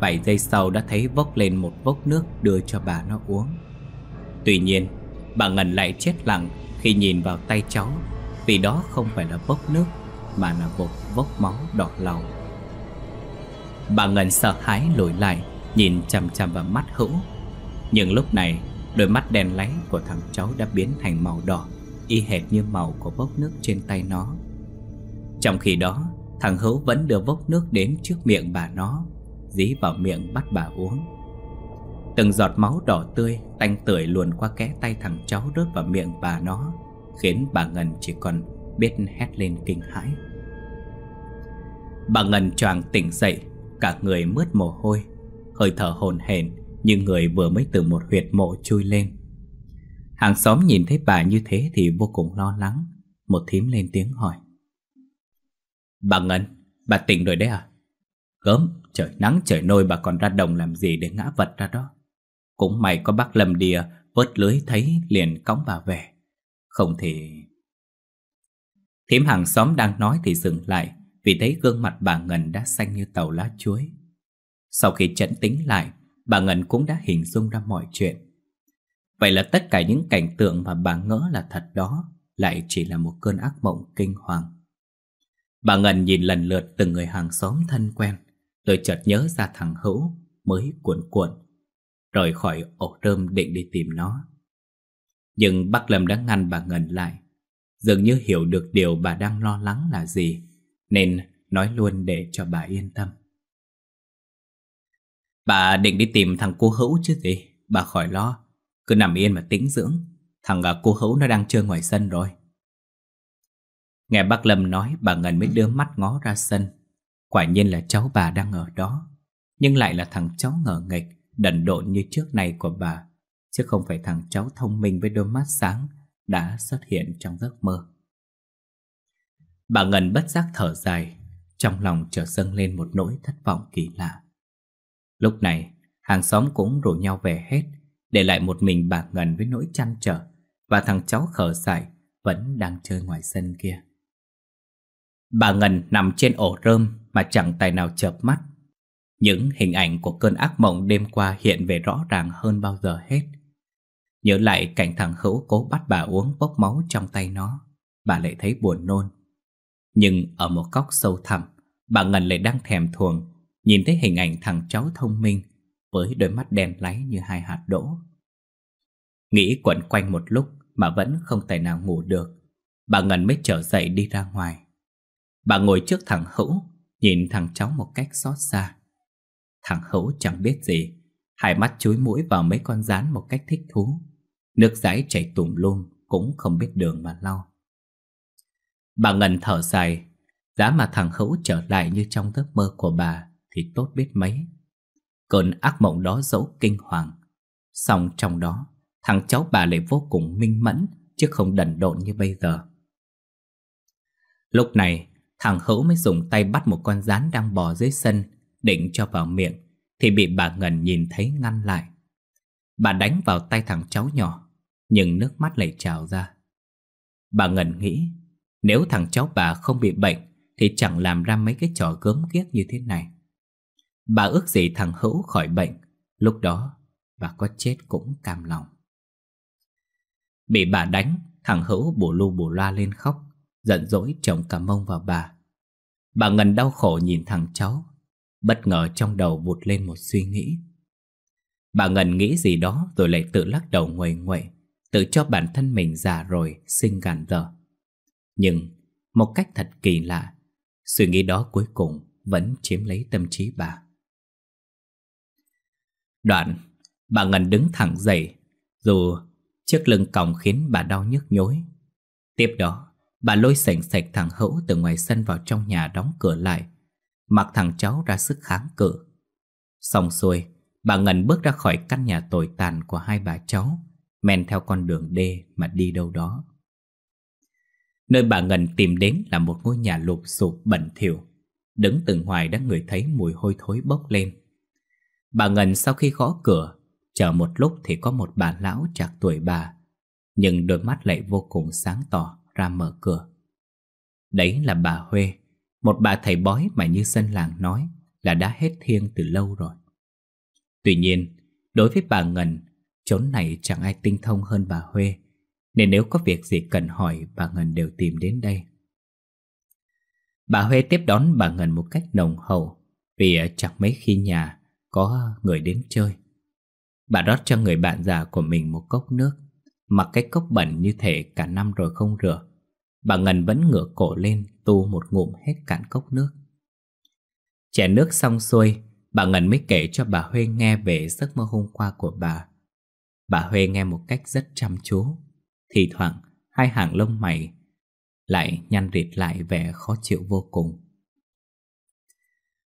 vài giây sau đã thấy vốc lên một vốc nước đưa cho bà nó uống Tuy nhiên Bà Ngân lại chết lặng khi nhìn vào tay cháu Vì đó không phải là vốc nước Mà là một vốc máu đỏ lầu Bà Ngân sợ hãi lùi lại Nhìn chằm chằm vào mắt hữu Nhưng lúc này Đôi mắt đen láy của thằng cháu đã biến thành màu đỏ Y hệt như màu của vốc nước trên tay nó Trong khi đó Thằng Hữu vẫn đưa vốc nước đến trước miệng bà nó Dí vào miệng bắt bà uống Từng giọt máu đỏ tươi Tanh tưởi luồn qua kẽ tay thằng cháu rớt vào miệng bà nó Khiến bà Ngân chỉ còn biết hét lên kinh hãi Bà Ngân choàng tỉnh dậy Cả người mướt mồ hôi Hơi thở hồn hển Như người vừa mới từ một huyệt mộ chui lên Hàng xóm nhìn thấy bà như thế thì vô cùng lo lắng Một thím lên tiếng hỏi Bà Ngân, bà tỉnh rồi đấy à? Gớm, trời nắng trời nôi bà còn ra đồng làm gì để ngã vật ra đó. Cũng may có bác Lâm Đìa à, vớt lưới thấy liền cõng bà về. Không thì... Thím hàng xóm đang nói thì dừng lại vì thấy gương mặt bà Ngân đã xanh như tàu lá chuối. Sau khi chấn tính lại, bà Ngân cũng đã hình dung ra mọi chuyện. Vậy là tất cả những cảnh tượng mà bà ngỡ là thật đó lại chỉ là một cơn ác mộng kinh hoàng. Bà Ngân nhìn lần lượt từng người hàng xóm thân quen Rồi chợt nhớ ra thằng Hữu Mới cuộn cuộn rồi khỏi ổ rơm định đi tìm nó Nhưng bác Lâm đã ngăn bà Ngân lại Dường như hiểu được điều bà đang lo lắng là gì Nên nói luôn để cho bà yên tâm Bà định đi tìm thằng cô Hữu chứ gì Bà khỏi lo Cứ nằm yên mà tĩnh dưỡng Thằng à, cô Hữu nó đang chơi ngoài sân rồi Nghe bác Lâm nói bà Ngân mới đưa mắt ngó ra sân Quả nhiên là cháu bà đang ở đó Nhưng lại là thằng cháu ngờ nghịch Đần độn như trước này của bà Chứ không phải thằng cháu thông minh với đôi mắt sáng Đã xuất hiện trong giấc mơ Bà Ngân bất giác thở dài Trong lòng trở dâng lên một nỗi thất vọng kỳ lạ Lúc này hàng xóm cũng rủ nhau về hết Để lại một mình bà Ngân với nỗi chăn trở Và thằng cháu khở dại vẫn đang chơi ngoài sân kia Bà Ngân nằm trên ổ rơm mà chẳng tài nào chợp mắt. Những hình ảnh của cơn ác mộng đêm qua hiện về rõ ràng hơn bao giờ hết. Nhớ lại cảnh thằng Hữu cố bắt bà uống bốc máu trong tay nó, bà lại thấy buồn nôn. Nhưng ở một góc sâu thẳm, bà Ngân lại đang thèm thuồng, nhìn thấy hình ảnh thằng cháu thông minh với đôi mắt đen láy như hai hạt đỗ. Nghĩ quẩn quanh một lúc mà vẫn không tài nào ngủ được, bà Ngân mới trở dậy đi ra ngoài. Bà ngồi trước thằng Hữu, nhìn thằng cháu một cách xót xa. Thằng Hữu chẳng biết gì, hai mắt chúi mũi vào mấy con rán một cách thích thú. Nước dãi chảy tùm luôn, cũng không biết đường mà lau. Bà ngần thở dài, giá mà thằng Hữu trở lại như trong giấc mơ của bà thì tốt biết mấy. Cơn ác mộng đó dẫu kinh hoàng, song trong đó thằng cháu bà lại vô cùng minh mẫn chứ không đần độn như bây giờ. Lúc này, thằng Hữu mới dùng tay bắt một con rán đang bò dưới sân, định cho vào miệng, thì bị bà Ngân nhìn thấy ngăn lại. Bà đánh vào tay thằng cháu nhỏ, nhưng nước mắt lại trào ra. Bà Ngân nghĩ, nếu thằng cháu bà không bị bệnh, thì chẳng làm ra mấy cái trò gớm ghiếc như thế này. Bà ước gì thằng Hữu khỏi bệnh, lúc đó bà có chết cũng cam lòng. Bị bà đánh, thằng Hữu bù lu bù loa lên khóc giận dỗi chồng cả mông vào bà. Bà Ngân đau khổ nhìn thằng cháu, bất ngờ trong đầu vụt lên một suy nghĩ. Bà Ngân nghĩ gì đó rồi lại tự lắc đầu nguầy nguậy, tự cho bản thân mình già rồi, sinh gàn giờ. Nhưng, một cách thật kỳ lạ, suy nghĩ đó cuối cùng vẫn chiếm lấy tâm trí bà. Đoạn, bà Ngân đứng thẳng dậy, dù chiếc lưng còng khiến bà đau nhức nhối. Tiếp đó, Bà lôi sảnh sạch thằng Hữu từ ngoài sân vào trong nhà đóng cửa lại Mặc thằng cháu ra sức kháng cự Xong xuôi Bà Ngân bước ra khỏi căn nhà tồi tàn của hai bà cháu Men theo con đường đê mà đi đâu đó Nơi bà Ngân tìm đến là một ngôi nhà lụp sụp bẩn thỉu Đứng từ ngoài đã người thấy mùi hôi thối bốc lên Bà Ngân sau khi gõ cửa Chờ một lúc thì có một bà lão chạc tuổi bà Nhưng đôi mắt lại vô cùng sáng tỏ ra mở cửa. Đấy là bà Huê, một bà thầy bói mà như dân làng nói là đã hết thiên từ lâu rồi. Tuy nhiên, đối với bà Ngân, chốn này chẳng ai tinh thông hơn bà Huê, nên nếu có việc gì cần hỏi bà Ngân đều tìm đến đây. Bà Huê tiếp đón bà Ngân một cách nồng hậu vì chẳng mấy khi nhà có người đến chơi. Bà rót cho người bạn già của mình một cốc nước Mặc cái cốc bẩn như thể cả năm rồi không rửa Bà Ngân vẫn ngửa cổ lên Tu một ngụm hết cạn cốc nước Trẻ nước xong xuôi Bà Ngân mới kể cho bà Huê nghe Về giấc mơ hôm qua của bà Bà Huê nghe một cách rất chăm chú Thì thoảng Hai hàng lông mày Lại nhăn rịt lại vẻ khó chịu vô cùng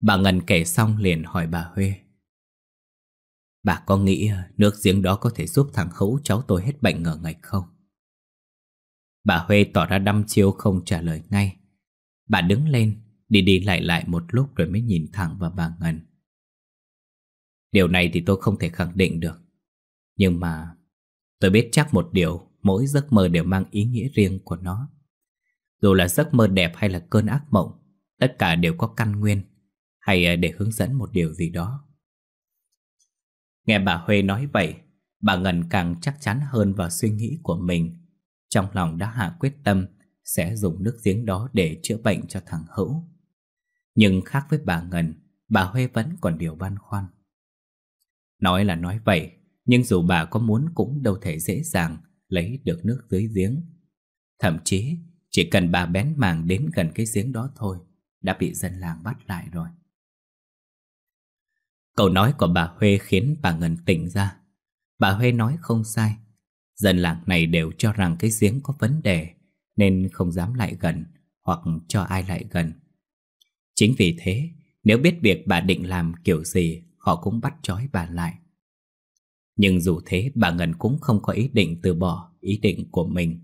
Bà Ngân kể xong liền hỏi bà Huê Bà có nghĩ ờ, nước giếng đó có thể giúp thằng Hữu cháu tôi hết bệnh ngờ ngạch không? Bà Huê tỏ ra đăm chiêu không trả lời ngay. Bà đứng lên, đi đi lại lại một lúc rồi mới nhìn thẳng vào bà Ngân. Điều này thì tôi không thể khẳng định được. Nhưng mà tôi biết chắc một điều, mỗi giấc mơ đều mang ý nghĩa riêng của nó. Dù là giấc mơ đẹp hay là cơn ác mộng, tất cả đều có căn nguyên hay ờ, để hướng dẫn một điều gì đó. Nghe bà Huê nói vậy, bà Ngân càng chắc chắn hơn vào suy nghĩ của mình. Trong lòng đã hạ quyết tâm sẽ dùng nước giếng đó để chữa bệnh cho thằng Hữu. Nhưng khác với bà Ngân, bà Huê vẫn còn điều băn khoăn. Nói là nói vậy, nhưng dù bà có muốn cũng đâu thể dễ dàng lấy được nước dưới giếng. Thậm chí, chỉ cần bà bén màng đến gần cái giếng đó thôi, đã bị dân làng bắt lại rồi. Câu nói của bà Huê khiến bà Ngân tỉnh ra. Bà Huê nói không sai. Dân làng này đều cho rằng cái giếng có vấn đề nên không dám lại gần hoặc cho ai lại gần. Chính vì thế, nếu biết việc bà định làm kiểu gì, họ cũng bắt trói bà lại. Nhưng dù thế, bà Ngân cũng không có ý định từ bỏ ý định của mình.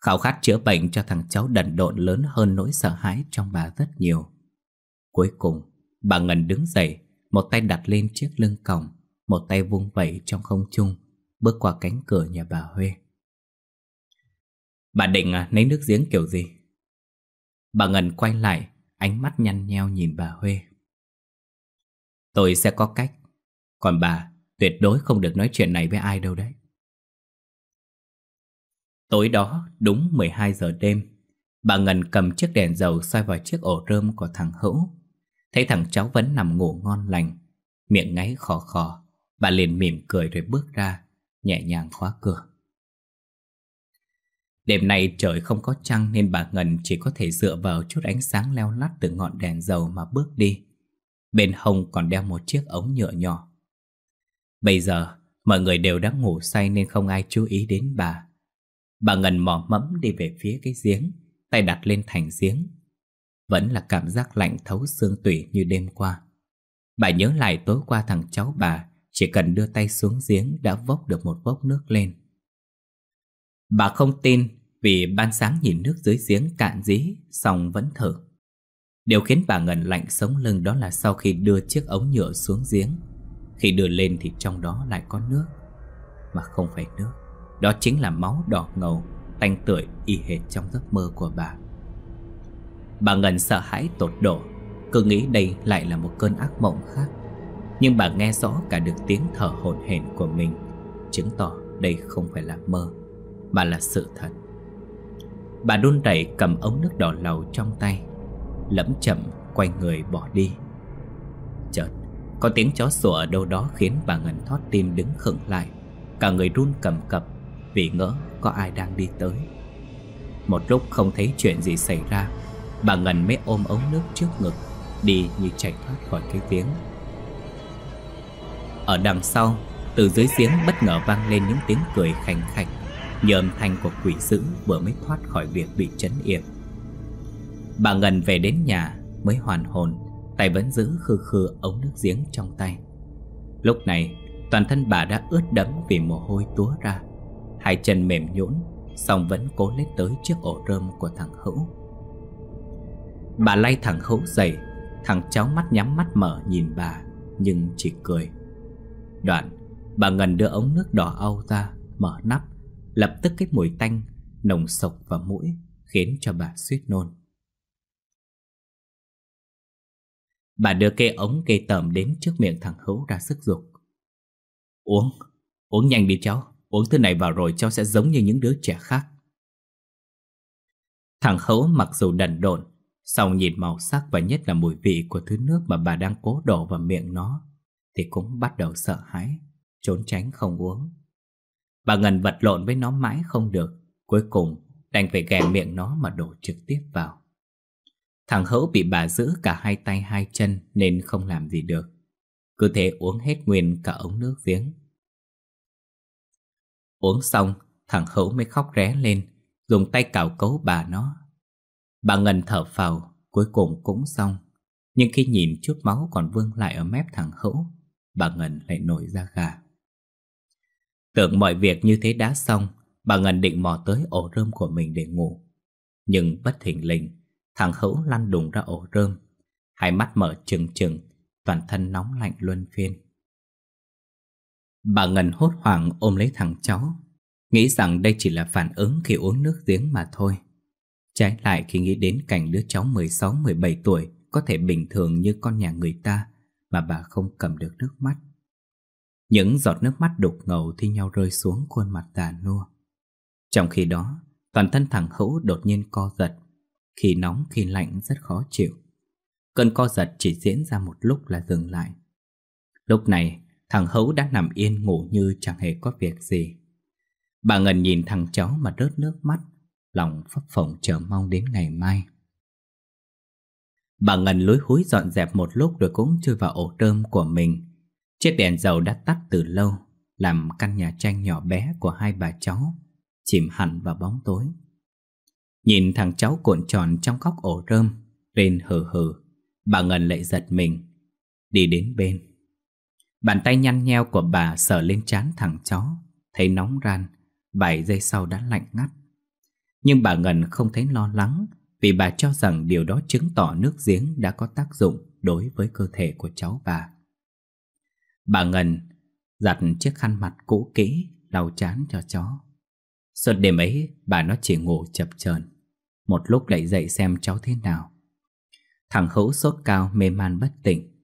Khảo khát chữa bệnh cho thằng cháu đần độn lớn hơn nỗi sợ hãi trong bà rất nhiều. Cuối cùng, bà Ngân đứng dậy, một tay đặt lên chiếc lưng còng Một tay vung vẩy trong không trung Bước qua cánh cửa nhà bà Huê Bà định à, lấy nước giếng kiểu gì? Bà Ngân quay lại Ánh mắt nhăn nheo nhìn bà Huê Tôi sẽ có cách Còn bà tuyệt đối không được nói chuyện này với ai đâu đấy Tối đó đúng 12 giờ đêm Bà Ngân cầm chiếc đèn dầu soi vào chiếc ổ rơm của thằng Hữu Thấy thằng cháu vẫn nằm ngủ ngon lành Miệng ngáy khò khò Bà liền mỉm cười rồi bước ra Nhẹ nhàng khóa cửa Đêm nay trời không có trăng Nên bà Ngân chỉ có thể dựa vào Chút ánh sáng leo lắt từ ngọn đèn dầu Mà bước đi Bên hông còn đeo một chiếc ống nhựa nhỏ Bây giờ Mọi người đều đã ngủ say nên không ai chú ý đến bà Bà Ngân mò mẫm đi về phía cái giếng Tay đặt lên thành giếng vẫn là cảm giác lạnh thấu xương tủy như đêm qua Bà nhớ lại tối qua thằng cháu bà Chỉ cần đưa tay xuống giếng đã vốc được một vốc nước lên Bà không tin vì ban sáng nhìn nước dưới giếng cạn dí Xong vẫn thở Điều khiến bà ngẩn lạnh sống lưng đó là sau khi đưa chiếc ống nhựa xuống giếng Khi đưa lên thì trong đó lại có nước Mà không phải nước Đó chính là máu đỏ ngầu Tanh tưởi y hệt trong giấc mơ của bà Bà Ngân sợ hãi tột độ Cứ nghĩ đây lại là một cơn ác mộng khác Nhưng bà nghe rõ cả được tiếng thở hổn hển của mình Chứng tỏ đây không phải là mơ Mà là sự thật Bà đun rẩy cầm ống nước đỏ lầu trong tay Lẫm chậm quay người bỏ đi Chợt Có tiếng chó sủa ở đâu đó khiến bà Ngân thoát tim đứng khựng lại Cả người run cầm cập Vì ngỡ có ai đang đi tới Một lúc không thấy chuyện gì xảy ra Bà Ngân mới ôm ống nước trước ngực Đi như chạy thoát khỏi cái giếng Ở đằng sau Từ dưới giếng bất ngờ vang lên những tiếng cười khành khạch Như âm thanh của quỷ dữ vừa mới thoát khỏi việc bị chấn yểm Bà Ngân về đến nhà mới hoàn hồn Tay vẫn giữ khư khư ống nước giếng trong tay Lúc này toàn thân bà đã ướt đẫm vì mồ hôi túa ra Hai chân mềm nhũn Xong vẫn cố lết tới chiếc ổ rơm của thằng Hữu Bà lay thẳng hấu dậy Thằng cháu mắt nhắm mắt mở nhìn bà Nhưng chỉ cười Đoạn bà ngần đưa ống nước đỏ âu ra Mở nắp Lập tức cái mùi tanh Nồng sộc vào mũi Khiến cho bà suýt nôn Bà đưa cây ống cây tẩm đến trước miệng thằng hấu ra sức dục Uống Uống nhanh đi cháu Uống thứ này vào rồi cháu sẽ giống như những đứa trẻ khác Thằng khấu mặc dù đần độn sau nhìn màu sắc và nhất là mùi vị của thứ nước mà bà đang cố đổ vào miệng nó Thì cũng bắt đầu sợ hãi, trốn tránh không uống Bà Ngân vật lộn với nó mãi không được Cuối cùng đành phải ghè miệng nó mà đổ trực tiếp vào Thằng Hữu bị bà giữ cả hai tay hai chân nên không làm gì được Cứ thế uống hết nguyên cả ống nước giếng Uống xong, thằng Hữu mới khóc ré lên Dùng tay cào cấu bà nó Bà Ngân thở phào, cuối cùng cũng xong. Nhưng khi nhìn chút máu còn vương lại ở mép thằng Hữu, bà Ngân lại nổi ra gà. Tưởng mọi việc như thế đã xong, bà Ngân định mò tới ổ rơm của mình để ngủ. Nhưng bất thình lình, thằng Hữu lăn đùng ra ổ rơm, hai mắt mở trừng trừng, toàn thân nóng lạnh luân phiên. Bà Ngân hốt hoảng ôm lấy thằng cháu, nghĩ rằng đây chỉ là phản ứng khi uống nước giếng mà thôi. Trái lại khi nghĩ đến cảnh đứa cháu 16-17 tuổi có thể bình thường như con nhà người ta mà bà không cầm được nước mắt. Những giọt nước mắt đục ngầu thi nhau rơi xuống khuôn mặt già nua. Trong khi đó, toàn thân thằng Hữu đột nhiên co giật, khi nóng khi lạnh rất khó chịu. Cơn co giật chỉ diễn ra một lúc là dừng lại. Lúc này, thằng Hữu đã nằm yên ngủ như chẳng hề có việc gì. Bà Ngân nhìn thằng cháu mà rớt nước mắt, lòng phấp phồng chờ mong đến ngày mai. Bà Ngân lối húi dọn dẹp một lúc rồi cũng chui vào ổ tôm của mình. Chiếc đèn dầu đã tắt từ lâu, làm căn nhà tranh nhỏ bé của hai bà cháu chìm hẳn vào bóng tối. Nhìn thằng cháu cuộn tròn trong góc ổ rơm, rên hừ hừ, bà Ngân lại giật mình, đi đến bên. Bàn tay nhăn nheo của bà sờ lên trán thằng cháu, thấy nóng ran, vài giây sau đã lạnh ngắt. Nhưng bà Ngân không thấy lo lắng vì bà cho rằng điều đó chứng tỏ nước giếng đã có tác dụng đối với cơ thể của cháu bà. Bà Ngân giặt chiếc khăn mặt cũ kỹ lau chán cho chó. Suốt đêm ấy, bà nó chỉ ngủ chập chờn, một lúc lại dậy xem cháu thế nào. Thằng Hữu sốt cao mê man bất tỉnh.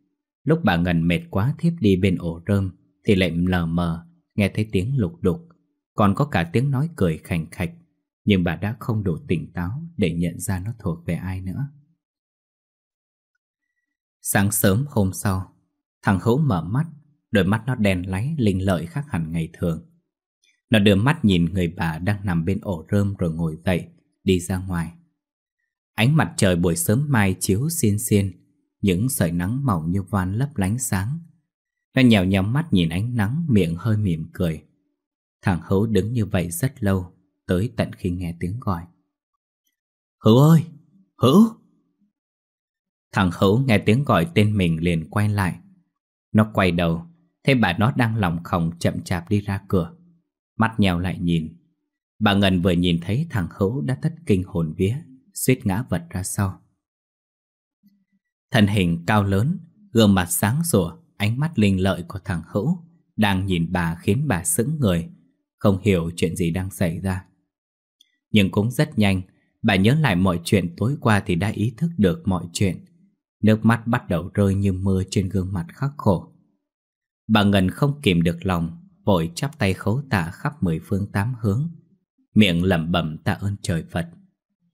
Lúc bà Ngân mệt quá thiếp đi bên ổ rơm thì lại lờ mờ nghe thấy tiếng lục đục, còn có cả tiếng nói cười khành khạch nhưng bà đã không đủ tỉnh táo để nhận ra nó thuộc về ai nữa. Sáng sớm hôm sau, thằng Hữu mở mắt, đôi mắt nó đen láy linh lợi khác hẳn ngày thường. Nó đưa mắt nhìn người bà đang nằm bên ổ rơm rồi ngồi dậy, đi ra ngoài. Ánh mặt trời buổi sớm mai chiếu xiên xiên, những sợi nắng mỏng như van lấp lánh sáng. Nó nhèo nhắm mắt nhìn ánh nắng, miệng hơi mỉm cười. Thằng Hữu đứng như vậy rất lâu, tới tận khi nghe tiếng gọi. Hữu ơi! Hữu! Thằng Hữu nghe tiếng gọi tên mình liền quay lại. Nó quay đầu, thấy bà nó đang lòng khòng chậm chạp đi ra cửa. Mắt nhèo lại nhìn. Bà Ngân vừa nhìn thấy thằng Hữu đã thất kinh hồn vía, suýt ngã vật ra sau. Thân hình cao lớn, gương mặt sáng sủa, ánh mắt linh lợi của thằng Hữu đang nhìn bà khiến bà sững người, không hiểu chuyện gì đang xảy ra. Nhưng cũng rất nhanh, bà nhớ lại mọi chuyện tối qua thì đã ý thức được mọi chuyện. Nước mắt bắt đầu rơi như mưa trên gương mặt khắc khổ. Bà Ngân không kìm được lòng, vội chắp tay khấu tạ khắp mười phương tám hướng. Miệng lẩm bẩm tạ ơn trời Phật.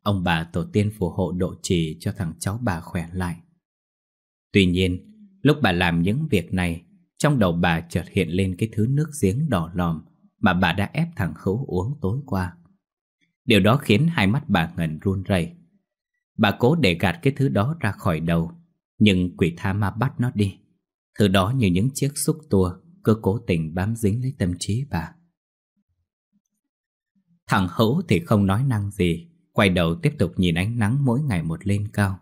Ông bà tổ tiên phù hộ độ trì cho thằng cháu bà khỏe lại. Tuy nhiên, lúc bà làm những việc này, trong đầu bà chợt hiện lên cái thứ nước giếng đỏ lòm mà bà đã ép thằng khấu uống tối qua. Điều đó khiến hai mắt bà Ngân run rẩy. Bà cố để gạt cái thứ đó ra khỏi đầu, nhưng quỷ tha ma bắt nó đi. Thứ đó như những chiếc xúc tua cứ cố tình bám dính lấy tâm trí bà. Thằng Hữu thì không nói năng gì, quay đầu tiếp tục nhìn ánh nắng mỗi ngày một lên cao,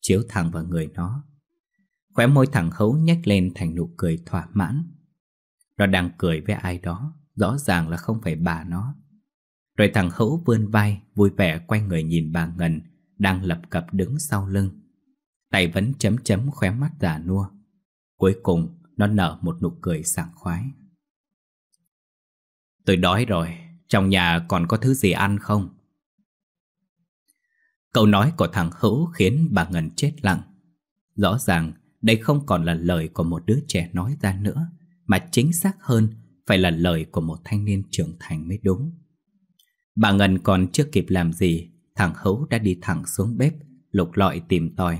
chiếu thẳng vào người nó. Khóe môi thằng hấu nhếch lên thành nụ cười thỏa mãn. Nó đang cười với ai đó, rõ ràng là không phải bà nó. Rồi thằng Hữu vươn vai vui vẻ quay người nhìn bà Ngân đang lập cập đứng sau lưng. Tay vẫn chấm chấm khóe mắt giả nua. Cuối cùng nó nở một nụ cười sảng khoái. Tôi đói rồi, trong nhà còn có thứ gì ăn không? Câu nói của thằng Hữu khiến bà Ngân chết lặng. Rõ ràng đây không còn là lời của một đứa trẻ nói ra nữa, mà chính xác hơn phải là lời của một thanh niên trưởng thành mới đúng. Bà Ngân còn chưa kịp làm gì, thằng Hấu đã đi thẳng xuống bếp, lục lọi tìm tòi.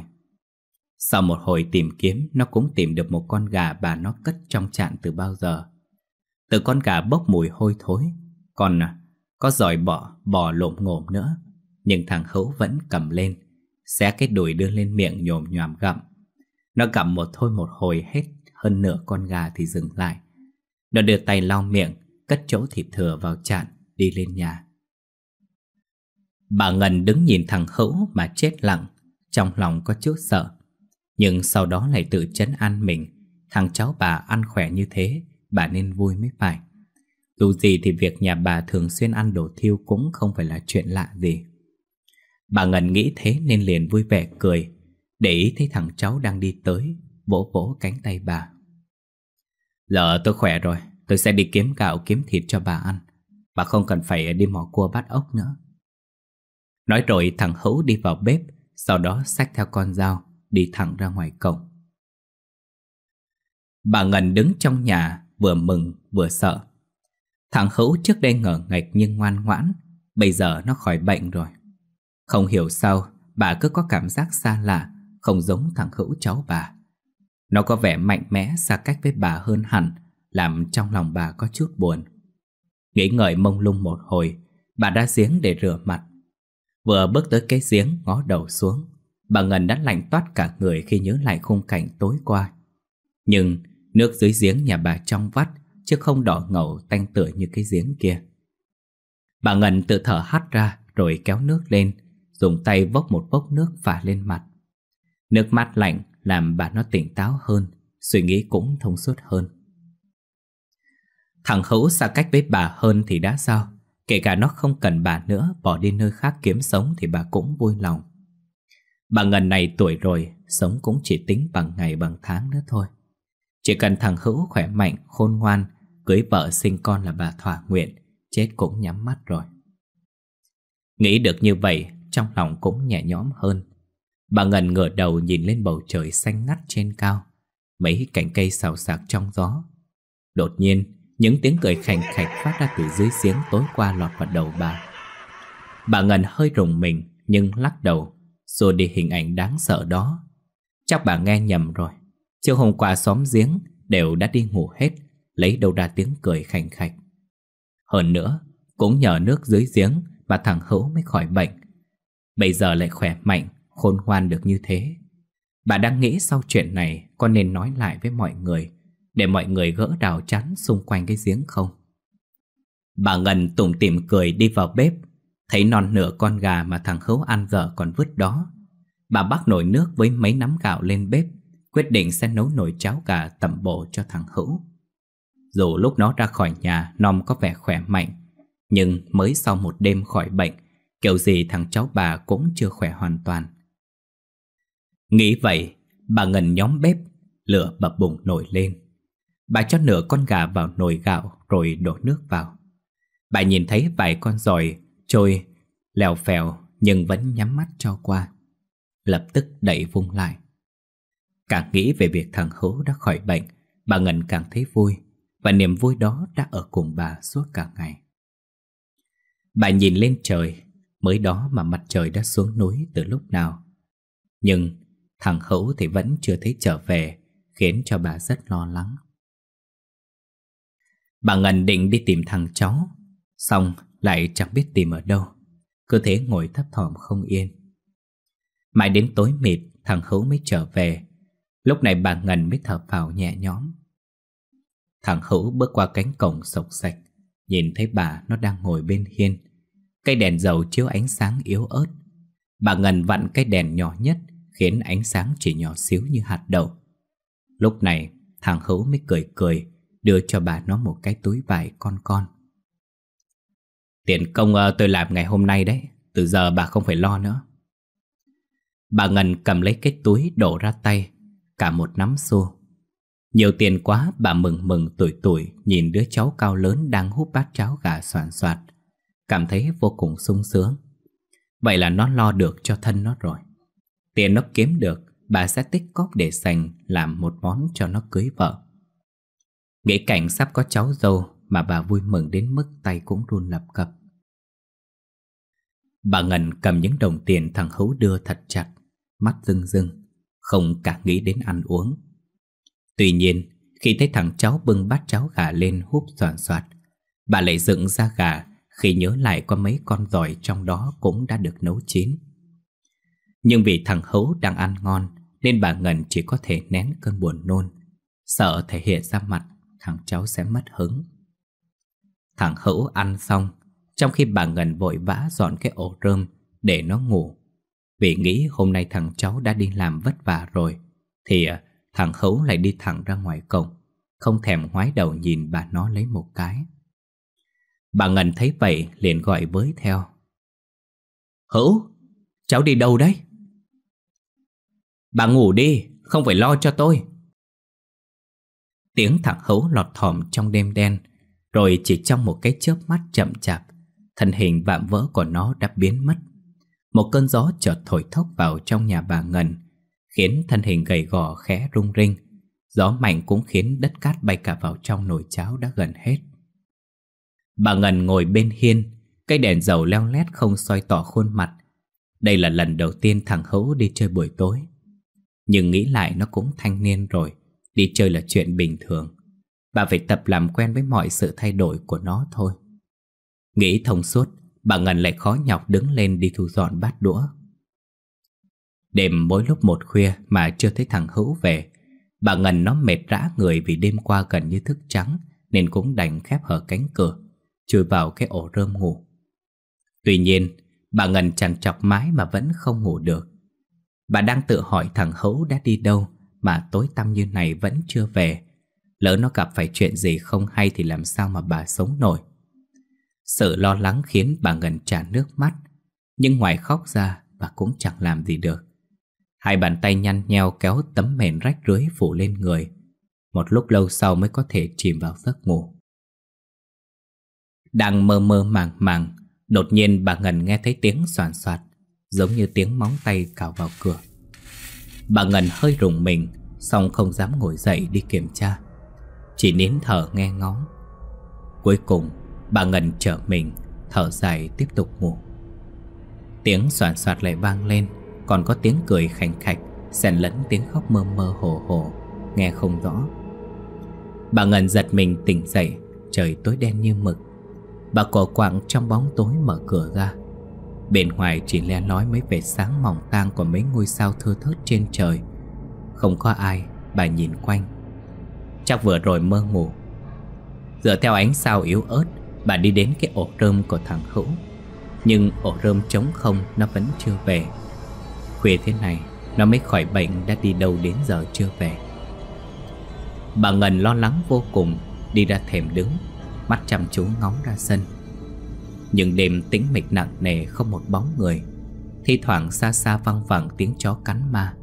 Sau một hồi tìm kiếm, nó cũng tìm được một con gà bà nó cất trong chạn từ bao giờ. Từ con gà bốc mùi hôi thối, còn à, có giỏi bọ, bò lộm ngộm nữa. Nhưng thằng Hấu vẫn cầm lên, xé cái đùi đưa lên miệng nhồm nhòm gặm. Nó gặm một thôi một hồi hết hơn nửa con gà thì dừng lại. Nó đưa tay lau miệng, cất chỗ thịt thừa vào chạn, đi lên nhà. Bà Ngân đứng nhìn thằng Hữu mà chết lặng Trong lòng có chút sợ Nhưng sau đó lại tự chấn an mình Thằng cháu bà ăn khỏe như thế Bà nên vui mới phải Dù gì thì việc nhà bà thường xuyên ăn đồ thiêu Cũng không phải là chuyện lạ gì Bà Ngân nghĩ thế nên liền vui vẻ cười Để ý thấy thằng cháu đang đi tới Vỗ vỗ cánh tay bà Giờ tôi khỏe rồi Tôi sẽ đi kiếm gạo kiếm thịt cho bà ăn Bà không cần phải đi mò cua bắt ốc nữa Nói rồi thằng Hữu đi vào bếp, sau đó xách theo con dao, đi thẳng ra ngoài cổng. Bà Ngân đứng trong nhà, vừa mừng vừa sợ. Thằng Hữu trước đây ngờ nghệch nhưng ngoan ngoãn, bây giờ nó khỏi bệnh rồi. Không hiểu sao, bà cứ có cảm giác xa lạ, không giống thằng Hữu cháu bà. Nó có vẻ mạnh mẽ xa cách với bà hơn hẳn, làm trong lòng bà có chút buồn. Nghĩ ngợi mông lung một hồi, bà ra giếng để rửa mặt, Vừa bước tới cái giếng ngó đầu xuống Bà Ngân đã lạnh toát cả người khi nhớ lại khung cảnh tối qua Nhưng nước dưới giếng nhà bà trong vắt Chứ không đỏ ngầu tanh tựa như cái giếng kia Bà Ngân tự thở hắt ra rồi kéo nước lên Dùng tay vốc một vốc nước phả lên mặt Nước mát lạnh làm bà nó tỉnh táo hơn Suy nghĩ cũng thông suốt hơn Thằng Hữu xa cách với bà hơn thì đã sao Kể cả nó không cần bà nữa Bỏ đi nơi khác kiếm sống Thì bà cũng vui lòng Bà Ngân này tuổi rồi Sống cũng chỉ tính bằng ngày bằng tháng nữa thôi Chỉ cần thằng Hữu khỏe mạnh Khôn ngoan Cưới vợ sinh con là bà thỏa nguyện Chết cũng nhắm mắt rồi Nghĩ được như vậy Trong lòng cũng nhẹ nhõm hơn Bà Ngân ngửa đầu nhìn lên bầu trời xanh ngắt trên cao Mấy cành cây xào xạc trong gió Đột nhiên những tiếng cười khành khạch phát ra từ dưới giếng tối qua lọt vào đầu bà Bà Ngân hơi rùng mình nhưng lắc đầu Rồi đi hình ảnh đáng sợ đó Chắc bà nghe nhầm rồi Chiều hôm qua xóm giếng đều đã đi ngủ hết Lấy đâu ra tiếng cười khành khạch Hơn nữa Cũng nhờ nước dưới giếng Mà thằng Hữu mới khỏi bệnh Bây giờ lại khỏe mạnh Khôn ngoan được như thế Bà đang nghĩ sau chuyện này Con nên nói lại với mọi người để mọi người gỡ đào chắn xung quanh cái giếng không. Bà Ngân tủm tỉm cười đi vào bếp, thấy non nửa con gà mà thằng Hữu ăn dở còn vứt đó. Bà bắt nồi nước với mấy nắm gạo lên bếp, quyết định sẽ nấu nồi cháo gà tẩm bổ cho thằng Hữu. Dù lúc nó ra khỏi nhà, non có vẻ khỏe mạnh, nhưng mới sau một đêm khỏi bệnh, kiểu gì thằng cháu bà cũng chưa khỏe hoàn toàn. Nghĩ vậy, bà ngần nhóm bếp, lửa bập bùng nổi lên. Bà cho nửa con gà vào nồi gạo rồi đổ nước vào. Bà nhìn thấy vài con giòi trôi, lèo phèo nhưng vẫn nhắm mắt cho qua. Lập tức đẩy vung lại. Càng nghĩ về việc thằng Hữu đã khỏi bệnh, bà Ngân càng thấy vui và niềm vui đó đã ở cùng bà suốt cả ngày. Bà nhìn lên trời, mới đó mà mặt trời đã xuống núi từ lúc nào. Nhưng thằng Hữu thì vẫn chưa thấy trở về, khiến cho bà rất lo lắng. Bà Ngân định đi tìm thằng chó, Xong lại chẳng biết tìm ở đâu Cứ thế ngồi thấp thỏm không yên Mãi đến tối mịt Thằng Hữu mới trở về Lúc này bà Ngân mới thở vào nhẹ nhõm Thằng Hữu bước qua cánh cổng sộc sạch Nhìn thấy bà nó đang ngồi bên hiên Cây đèn dầu chiếu ánh sáng yếu ớt Bà Ngân vặn cái đèn nhỏ nhất Khiến ánh sáng chỉ nhỏ xíu như hạt đậu Lúc này thằng Hữu mới cười cười đưa cho bà nó một cái túi vải con con. Tiền công ờ, tôi làm ngày hôm nay đấy, từ giờ bà không phải lo nữa. Bà Ngân cầm lấy cái túi đổ ra tay, cả một nắm xô. Nhiều tiền quá bà mừng mừng tuổi tuổi nhìn đứa cháu cao lớn đang hút bát cháo gà soàn soạt. Cảm thấy vô cùng sung sướng. Vậy là nó lo được cho thân nó rồi. Tiền nó kiếm được, bà sẽ tích cóp để dành làm một món cho nó cưới vợ. Nghĩ cảnh sắp có cháu dâu mà bà vui mừng đến mức tay cũng run lập cập. Bà Ngân cầm những đồng tiền thằng Hữu đưa thật chặt, mắt rưng rưng, không cả nghĩ đến ăn uống. Tuy nhiên, khi thấy thằng cháu bưng bát cháo gà lên húp soàn soạt, bà lại dựng ra gà khi nhớ lại có mấy con giỏi trong đó cũng đã được nấu chín. Nhưng vì thằng Hữu đang ăn ngon nên bà Ngân chỉ có thể nén cơn buồn nôn, sợ thể hiện ra mặt thằng cháu sẽ mất hứng. Thằng Hữu ăn xong, trong khi bà Ngân vội vã dọn cái ổ rơm để nó ngủ. Vì nghĩ hôm nay thằng cháu đã đi làm vất vả rồi, thì à, thằng Hữu lại đi thẳng ra ngoài cổng, không thèm ngoái đầu nhìn bà nó lấy một cái. Bà Ngân thấy vậy liền gọi với theo. Hữu, cháu đi đâu đấy? Bà ngủ đi, không phải lo cho tôi. Tiếng thằng hấu lọt thỏm trong đêm đen Rồi chỉ trong một cái chớp mắt chậm chạp Thân hình vạm vỡ của nó đã biến mất Một cơn gió chợt thổi thốc vào trong nhà bà Ngân Khiến thân hình gầy gò khẽ rung rinh Gió mạnh cũng khiến đất cát bay cả vào trong nồi cháo đã gần hết Bà Ngân ngồi bên hiên Cây đèn dầu leo lét không soi tỏ khuôn mặt Đây là lần đầu tiên thằng hấu đi chơi buổi tối Nhưng nghĩ lại nó cũng thanh niên rồi Đi chơi là chuyện bình thường Bà phải tập làm quen với mọi sự thay đổi của nó thôi Nghĩ thông suốt Bà Ngân lại khó nhọc đứng lên đi thu dọn bát đũa Đêm mỗi lúc một khuya mà chưa thấy thằng Hữu về Bà Ngân nó mệt rã người vì đêm qua gần như thức trắng Nên cũng đành khép hở cánh cửa Chui vào cái ổ rơm ngủ Tuy nhiên Bà Ngân chằn chọc mái mà vẫn không ngủ được Bà đang tự hỏi thằng Hữu đã đi đâu mà tối tăm như này vẫn chưa về. Lỡ nó gặp phải chuyện gì không hay thì làm sao mà bà sống nổi. Sự lo lắng khiến bà ngần tràn nước mắt, nhưng ngoài khóc ra bà cũng chẳng làm gì được. Hai bàn tay nhăn nheo kéo tấm mền rách rưới phủ lên người. Một lúc lâu sau mới có thể chìm vào giấc ngủ. Đang mơ mơ màng màng, đột nhiên bà Ngân nghe thấy tiếng soàn soạt, giống như tiếng móng tay cào vào cửa. Bà Ngân hơi rùng mình, Xong không dám ngồi dậy đi kiểm tra Chỉ nín thở nghe ngóng Cuối cùng bà Ngân trở mình Thở dài tiếp tục ngủ Tiếng soạn soạt lại vang lên Còn có tiếng cười khành khạch xen lẫn tiếng khóc mơ mơ hồ hồ Nghe không rõ Bà Ngân giật mình tỉnh dậy Trời tối đen như mực Bà cổ quạng trong bóng tối mở cửa ra Bên ngoài chỉ le nói mấy vẻ sáng mỏng tang của mấy ngôi sao thưa thớt trên trời không có ai Bà nhìn quanh Chắc vừa rồi mơ ngủ Dựa theo ánh sao yếu ớt Bà đi đến cái ổ rơm của thằng Hữu Nhưng ổ rơm trống không Nó vẫn chưa về Khuya thế này Nó mới khỏi bệnh đã đi đâu đến giờ chưa về Bà Ngân lo lắng vô cùng Đi ra thềm đứng Mắt chăm chú ngóng ra sân những đêm tĩnh mịch nặng nề Không một bóng người Thi thoảng xa xa văng vẳng tiếng chó cắn ma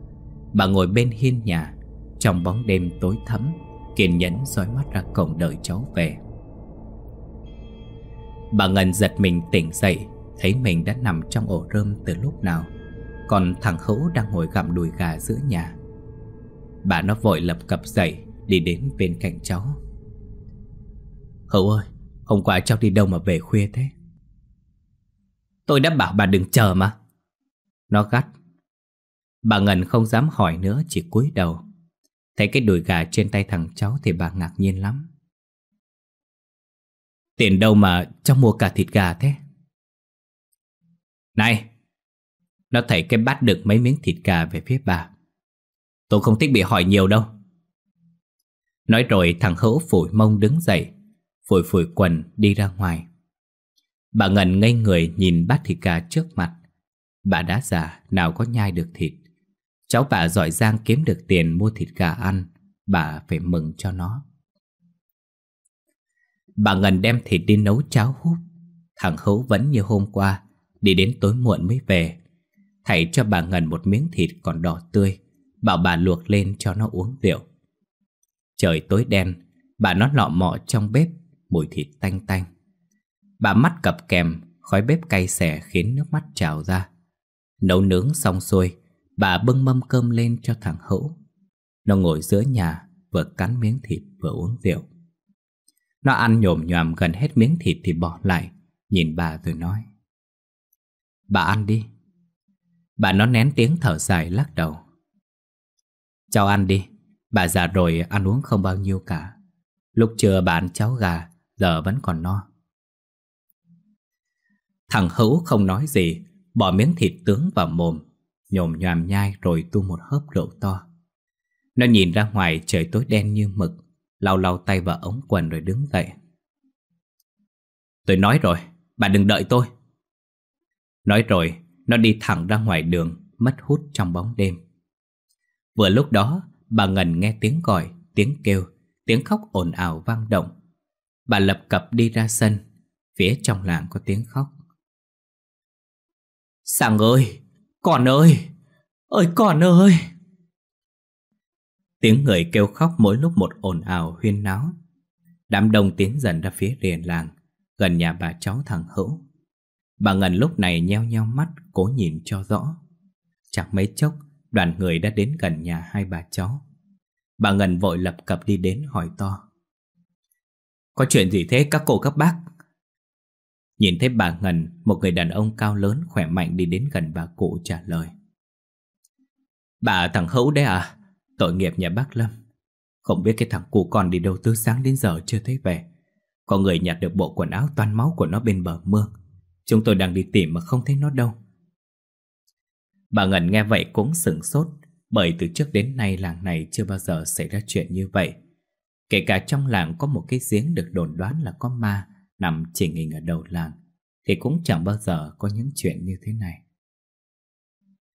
Bà ngồi bên hiên nhà Trong bóng đêm tối thẫm Kiên nhẫn dõi mắt ra cổng đợi cháu về Bà Ngân giật mình tỉnh dậy Thấy mình đã nằm trong ổ rơm từ lúc nào Còn thằng Hữu đang ngồi gặm đùi gà giữa nhà Bà nó vội lập cập dậy Đi đến bên cạnh cháu Hữu ơi Hôm qua cháu đi đâu mà về khuya thế Tôi đã bảo bà đừng chờ mà Nó gắt Bà Ngân không dám hỏi nữa chỉ cúi đầu Thấy cái đùi gà trên tay thằng cháu thì bà ngạc nhiên lắm Tiền đâu mà cháu mua cả thịt gà thế Này Nó thấy cái bát đựng mấy miếng thịt gà về phía bà Tôi không thích bị hỏi nhiều đâu Nói rồi thằng hữu phủi mông đứng dậy Phủi phủi quần đi ra ngoài Bà Ngân ngây người nhìn bát thịt gà trước mặt Bà đã già nào có nhai được thịt Cháu bà giỏi giang kiếm được tiền mua thịt gà ăn Bà phải mừng cho nó Bà Ngân đem thịt đi nấu cháo húp Thằng Hữu vẫn như hôm qua Đi đến tối muộn mới về Thầy cho bà Ngân một miếng thịt còn đỏ tươi Bảo bà luộc lên cho nó uống rượu Trời tối đen Bà nó lọ mọ trong bếp Mùi thịt tanh tanh Bà mắt cập kèm Khói bếp cay xẻ khiến nước mắt trào ra Nấu nướng xong xuôi Bà bưng mâm cơm lên cho thằng Hữu Nó ngồi giữa nhà Vừa cắn miếng thịt vừa uống rượu Nó ăn nhồm nhòm gần hết miếng thịt thì bỏ lại Nhìn bà rồi nói Bà ăn đi Bà nó nén tiếng thở dài lắc đầu Cháu ăn đi Bà già rồi ăn uống không bao nhiêu cả Lúc trưa bà ăn cháo gà Giờ vẫn còn no Thằng Hữu không nói gì Bỏ miếng thịt tướng vào mồm nhồm nhòm nhai rồi tu một hớp rượu to. Nó nhìn ra ngoài trời tối đen như mực, lau lau tay vào ống quần rồi đứng dậy. Tôi nói rồi, bà đừng đợi tôi. Nói rồi, nó đi thẳng ra ngoài đường, mất hút trong bóng đêm. Vừa lúc đó, bà ngần nghe tiếng gọi, tiếng kêu, tiếng khóc ồn ào vang động. Bà lập cập đi ra sân, phía trong làng có tiếng khóc. Sàng ơi, con ơi! Ơi con ơi! Tiếng người kêu khóc mỗi lúc một ồn ào huyên náo. Đám đông tiến dần ra phía rìa làng, gần nhà bà cháu thằng Hữu. Bà Ngân lúc này nheo nheo mắt, cố nhìn cho rõ. Chẳng mấy chốc, đoàn người đã đến gần nhà hai bà cháu. Bà Ngân vội lập cập đi đến hỏi to. Có chuyện gì thế các cô các bác? Nhìn thấy bà Ngân, một người đàn ông cao lớn khỏe mạnh đi đến gần bà cụ trả lời. Bà thằng hấu đấy à? Tội nghiệp nhà bác Lâm. Không biết cái thằng cụ con đi đâu từ sáng đến giờ chưa thấy về. Có người nhặt được bộ quần áo toàn máu của nó bên bờ mương. Chúng tôi đang đi tìm mà không thấy nó đâu. Bà Ngân nghe vậy cũng sửng sốt, bởi từ trước đến nay làng này chưa bao giờ xảy ra chuyện như vậy. Kể cả trong làng có một cái giếng được đồn đoán là có ma, nằm chỉ nghỉ ở đầu làng thì cũng chẳng bao giờ có những chuyện như thế này.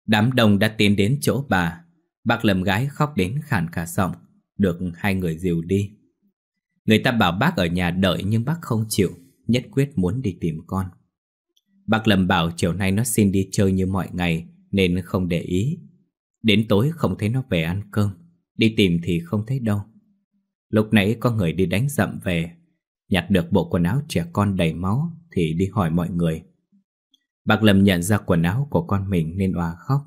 Đám đông đã tiến đến chỗ bà, bác lầm gái khóc đến khàn cả giọng, được hai người dìu đi. Người ta bảo bác ở nhà đợi nhưng bác không chịu, nhất quyết muốn đi tìm con. Bác lầm bảo chiều nay nó xin đi chơi như mọi ngày nên không để ý. Đến tối không thấy nó về ăn cơm, đi tìm thì không thấy đâu. Lúc nãy có người đi đánh rậm về Nhặt được bộ quần áo trẻ con đầy máu Thì đi hỏi mọi người Bác Lâm nhận ra quần áo của con mình nên òa khóc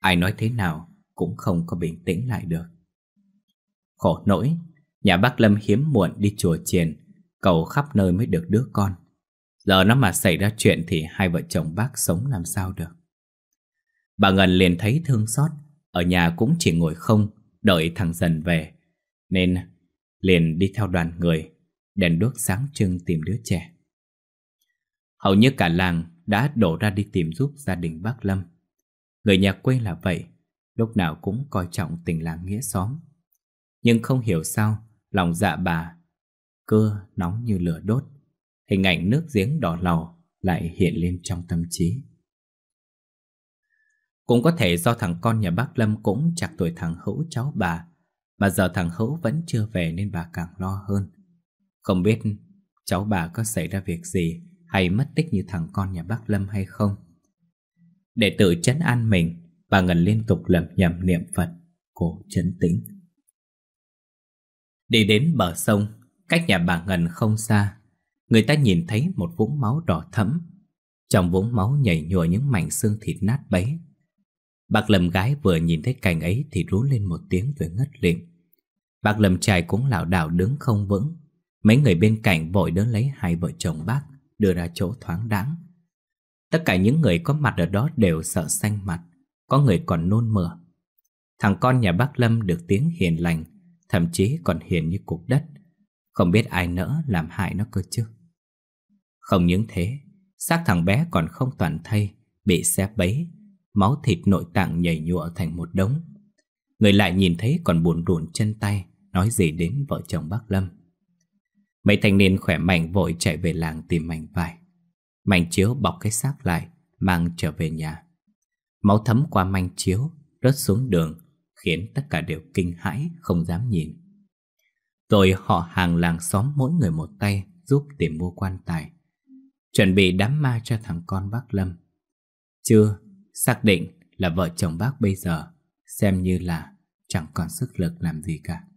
Ai nói thế nào cũng không có bình tĩnh lại được Khổ nỗi Nhà bác Lâm hiếm muộn đi chùa chiền Cầu khắp nơi mới được đứa con Giờ nó mà xảy ra chuyện thì hai vợ chồng bác sống làm sao được Bà Ngân liền thấy thương xót Ở nhà cũng chỉ ngồi không Đợi thằng dần về Nên liền đi theo đoàn người đèn đốt sáng trưng tìm đứa trẻ. Hầu như cả làng đã đổ ra đi tìm giúp gia đình bác Lâm. Người nhà quê là vậy, lúc nào cũng coi trọng tình làng nghĩa xóm. Nhưng không hiểu sao, lòng dạ bà, cưa nóng như lửa đốt, hình ảnh nước giếng đỏ lầu lại hiện lên trong tâm trí. Cũng có thể do thằng con nhà bác Lâm cũng chạc tuổi thằng Hữu cháu bà, mà giờ thằng Hữu vẫn chưa về nên bà càng lo hơn. Không biết cháu bà có xảy ra việc gì hay mất tích như thằng con nhà bác Lâm hay không. Để tự chấn an mình, bà Ngân liên tục lẩm nhẩm niệm Phật, cố chấn tĩnh. Đi đến bờ sông, cách nhà bà Ngân không xa, người ta nhìn thấy một vũng máu đỏ thẫm. Trong vũng máu nhảy nhùa những mảnh xương thịt nát bấy. Bác Lâm gái vừa nhìn thấy cảnh ấy thì rú lên một tiếng rồi ngất lịm. Bác Lâm trai cũng lảo đảo đứng không vững, Mấy người bên cạnh vội đỡ lấy hai vợ chồng bác Đưa ra chỗ thoáng đáng Tất cả những người có mặt ở đó đều sợ xanh mặt Có người còn nôn mửa Thằng con nhà bác Lâm được tiếng hiền lành Thậm chí còn hiền như cục đất Không biết ai nỡ làm hại nó cơ chứ Không những thế xác thằng bé còn không toàn thay Bị xe bấy Máu thịt nội tạng nhảy nhụa thành một đống Người lại nhìn thấy còn buồn rùn chân tay Nói gì đến vợ chồng bác Lâm Mấy thanh niên khỏe mạnh vội chạy về làng tìm mảnh vải Mảnh chiếu bọc cái xác lại Mang trở về nhà Máu thấm qua mảnh chiếu Rớt xuống đường Khiến tất cả đều kinh hãi không dám nhìn Rồi họ hàng làng xóm mỗi người một tay Giúp tìm mua quan tài Chuẩn bị đám ma cho thằng con bác Lâm Chưa Xác định là vợ chồng bác bây giờ Xem như là chẳng còn sức lực làm gì cả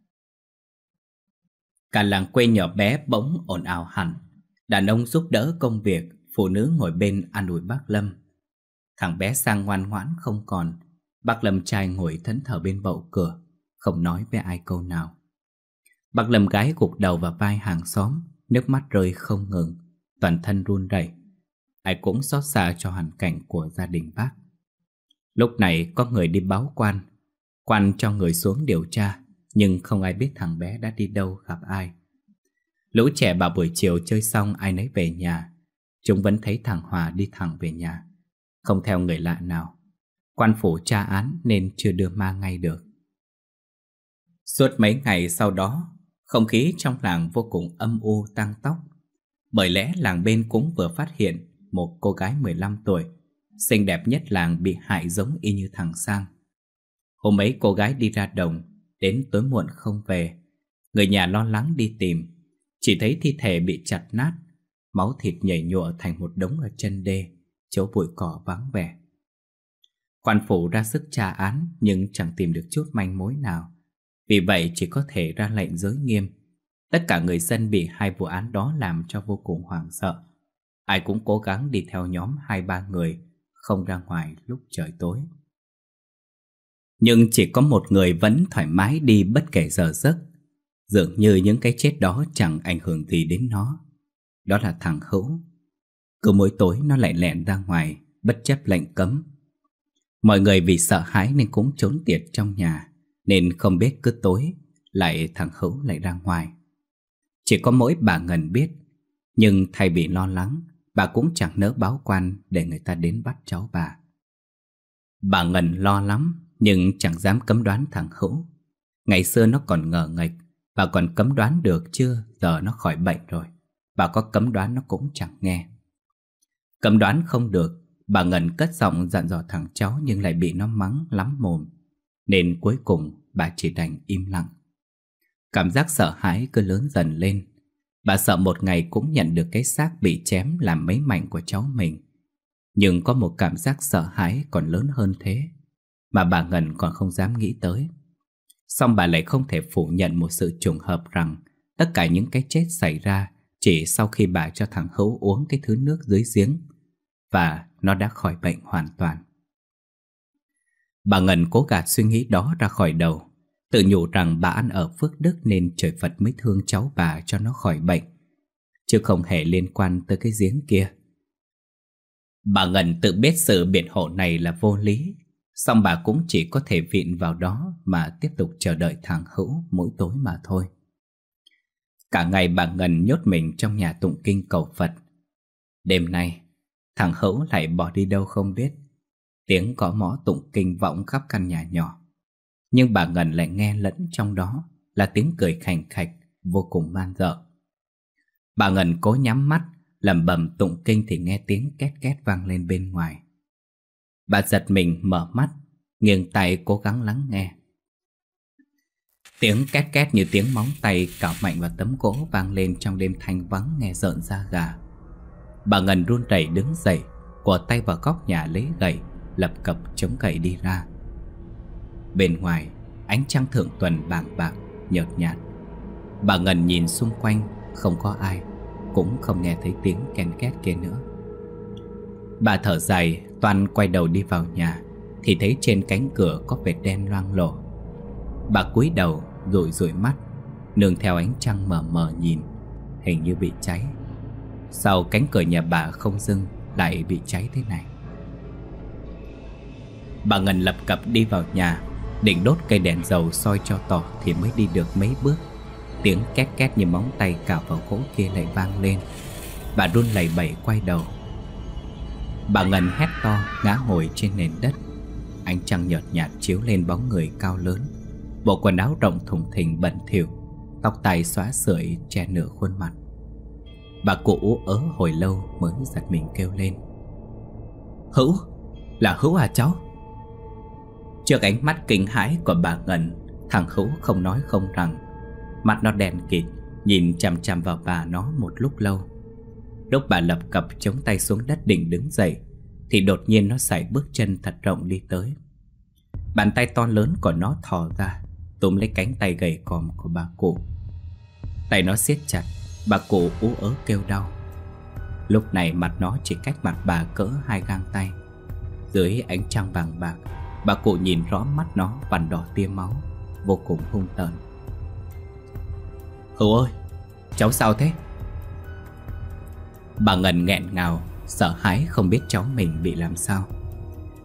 Cả làng quê nhỏ bé bỗng ồn ào hẳn Đàn ông giúp đỡ công việc Phụ nữ ngồi bên an ủi bác Lâm Thằng bé sang ngoan ngoãn không còn Bác Lâm trai ngồi thẫn thờ bên bậu cửa Không nói với ai câu nào Bác Lâm gái gục đầu vào vai hàng xóm Nước mắt rơi không ngừng Toàn thân run rẩy Ai cũng xót xa cho hoàn cảnh của gia đình bác Lúc này có người đi báo quan Quan cho người xuống điều tra nhưng không ai biết thằng bé đã đi đâu gặp ai Lũ trẻ bà buổi chiều chơi xong ai nấy về nhà Chúng vẫn thấy thằng Hòa đi thẳng về nhà Không theo người lạ nào Quan phủ tra án nên chưa đưa ma ngay được Suốt mấy ngày sau đó Không khí trong làng vô cùng âm u tăng tóc Bởi lẽ làng bên cũng vừa phát hiện Một cô gái 15 tuổi Xinh đẹp nhất làng bị hại giống y như thằng Sang Hôm ấy cô gái đi ra đồng đến tối muộn không về. Người nhà lo lắng đi tìm, chỉ thấy thi thể bị chặt nát, máu thịt nhảy nhụa thành một đống ở chân đê, chỗ bụi cỏ vắng vẻ. Quan phủ ra sức tra án nhưng chẳng tìm được chút manh mối nào. Vì vậy chỉ có thể ra lệnh giới nghiêm. Tất cả người dân bị hai vụ án đó làm cho vô cùng hoảng sợ. Ai cũng cố gắng đi theo nhóm hai ba người, không ra ngoài lúc trời tối. Nhưng chỉ có một người vẫn thoải mái đi bất kể giờ giấc Dường như những cái chết đó chẳng ảnh hưởng gì đến nó Đó là thằng Hữu Cứ mỗi tối nó lại lẻn ra ngoài Bất chấp lệnh cấm Mọi người vì sợ hãi nên cũng trốn tiệt trong nhà Nên không biết cứ tối Lại thằng Hữu lại ra ngoài Chỉ có mỗi bà Ngân biết Nhưng thay vì lo lắng Bà cũng chẳng nỡ báo quan để người ta đến bắt cháu bà Bà Ngân lo lắm nhưng chẳng dám cấm đoán thằng Hữu. Ngày xưa nó còn ngờ nghịch, bà còn cấm đoán được chưa, giờ nó khỏi bệnh rồi. Bà có cấm đoán nó cũng chẳng nghe. Cấm đoán không được, bà Ngân cất giọng dặn dò thằng cháu nhưng lại bị nó mắng lắm mồm. Nên cuối cùng bà chỉ đành im lặng. Cảm giác sợ hãi cứ lớn dần lên. Bà sợ một ngày cũng nhận được cái xác bị chém làm mấy mảnh của cháu mình. Nhưng có một cảm giác sợ hãi còn lớn hơn thế mà bà Ngân còn không dám nghĩ tới. Xong bà lại không thể phủ nhận một sự trùng hợp rằng tất cả những cái chết xảy ra chỉ sau khi bà cho thằng hấu uống cái thứ nước dưới giếng và nó đã khỏi bệnh hoàn toàn. Bà Ngân cố gạt suy nghĩ đó ra khỏi đầu, tự nhủ rằng bà ăn ở Phước Đức nên trời Phật mới thương cháu bà cho nó khỏi bệnh, chứ không hề liên quan tới cái giếng kia. Bà Ngân tự biết sự biện hộ này là vô lý, Xong bà cũng chỉ có thể viện vào đó Mà tiếp tục chờ đợi thằng Hữu mỗi tối mà thôi Cả ngày bà Ngân nhốt mình trong nhà tụng kinh cầu Phật Đêm nay Thằng Hữu lại bỏ đi đâu không biết Tiếng có mõ tụng kinh vọng khắp căn nhà nhỏ Nhưng bà Ngân lại nghe lẫn trong đó Là tiếng cười khành khạch Vô cùng man dợ Bà Ngân cố nhắm mắt lẩm bầm tụng kinh thì nghe tiếng két két vang lên bên ngoài Bà giật mình mở mắt, nghiêng tay cố gắng lắng nghe. Tiếng két két như tiếng móng tay cào mạnh vào tấm gỗ vang lên trong đêm thanh vắng nghe rợn da gà. Bà Ngân run rẩy đứng dậy, quò tay vào góc nhà lấy gậy, lập cập chống gậy đi ra. Bên ngoài, ánh trăng thượng tuần bàng bạc, nhợt nhạt. Bà Ngân nhìn xung quanh, không có ai, cũng không nghe thấy tiếng ken két kia nữa. Bà thở dài, Toàn quay đầu đi vào nhà Thì thấy trên cánh cửa có vệt đen loang lổ Bà cúi đầu rồi rồi mắt Nương theo ánh trăng mờ mờ nhìn Hình như bị cháy Sau cánh cửa nhà bà không dưng Lại bị cháy thế này Bà Ngân lập cập đi vào nhà Định đốt cây đèn dầu soi cho tỏ Thì mới đi được mấy bước Tiếng két két như móng tay cào vào gỗ kia lại vang lên Bà run lẩy bẩy quay đầu Bà Ngân hét to ngã ngồi trên nền đất Ánh trăng nhợt nhạt chiếu lên bóng người cao lớn Bộ quần áo rộng thùng thình bẩn thỉu Tóc tai xóa sợi che nửa khuôn mặt Bà cụ ú ớ hồi lâu mới giật mình kêu lên Hữu, là Hữu à cháu? Trước ánh mắt kinh hãi của bà Ngân Thằng Hữu không nói không rằng Mặt nó đèn kịt Nhìn chằm chằm vào bà nó một lúc lâu Lúc bà lập cập chống tay xuống đất định đứng dậy Thì đột nhiên nó xảy bước chân thật rộng đi tới Bàn tay to lớn của nó thò ra Túm lấy cánh tay gầy còm của bà cụ Tay nó siết chặt Bà cụ ú ớ kêu đau Lúc này mặt nó chỉ cách mặt bà cỡ hai gang tay Dưới ánh trăng vàng bạc Bà cụ nhìn rõ mắt nó vằn đỏ tia máu Vô cùng hung tợn Hữu ơi Cháu sao thế Bà Ngân nghẹn ngào Sợ hãi không biết cháu mình bị làm sao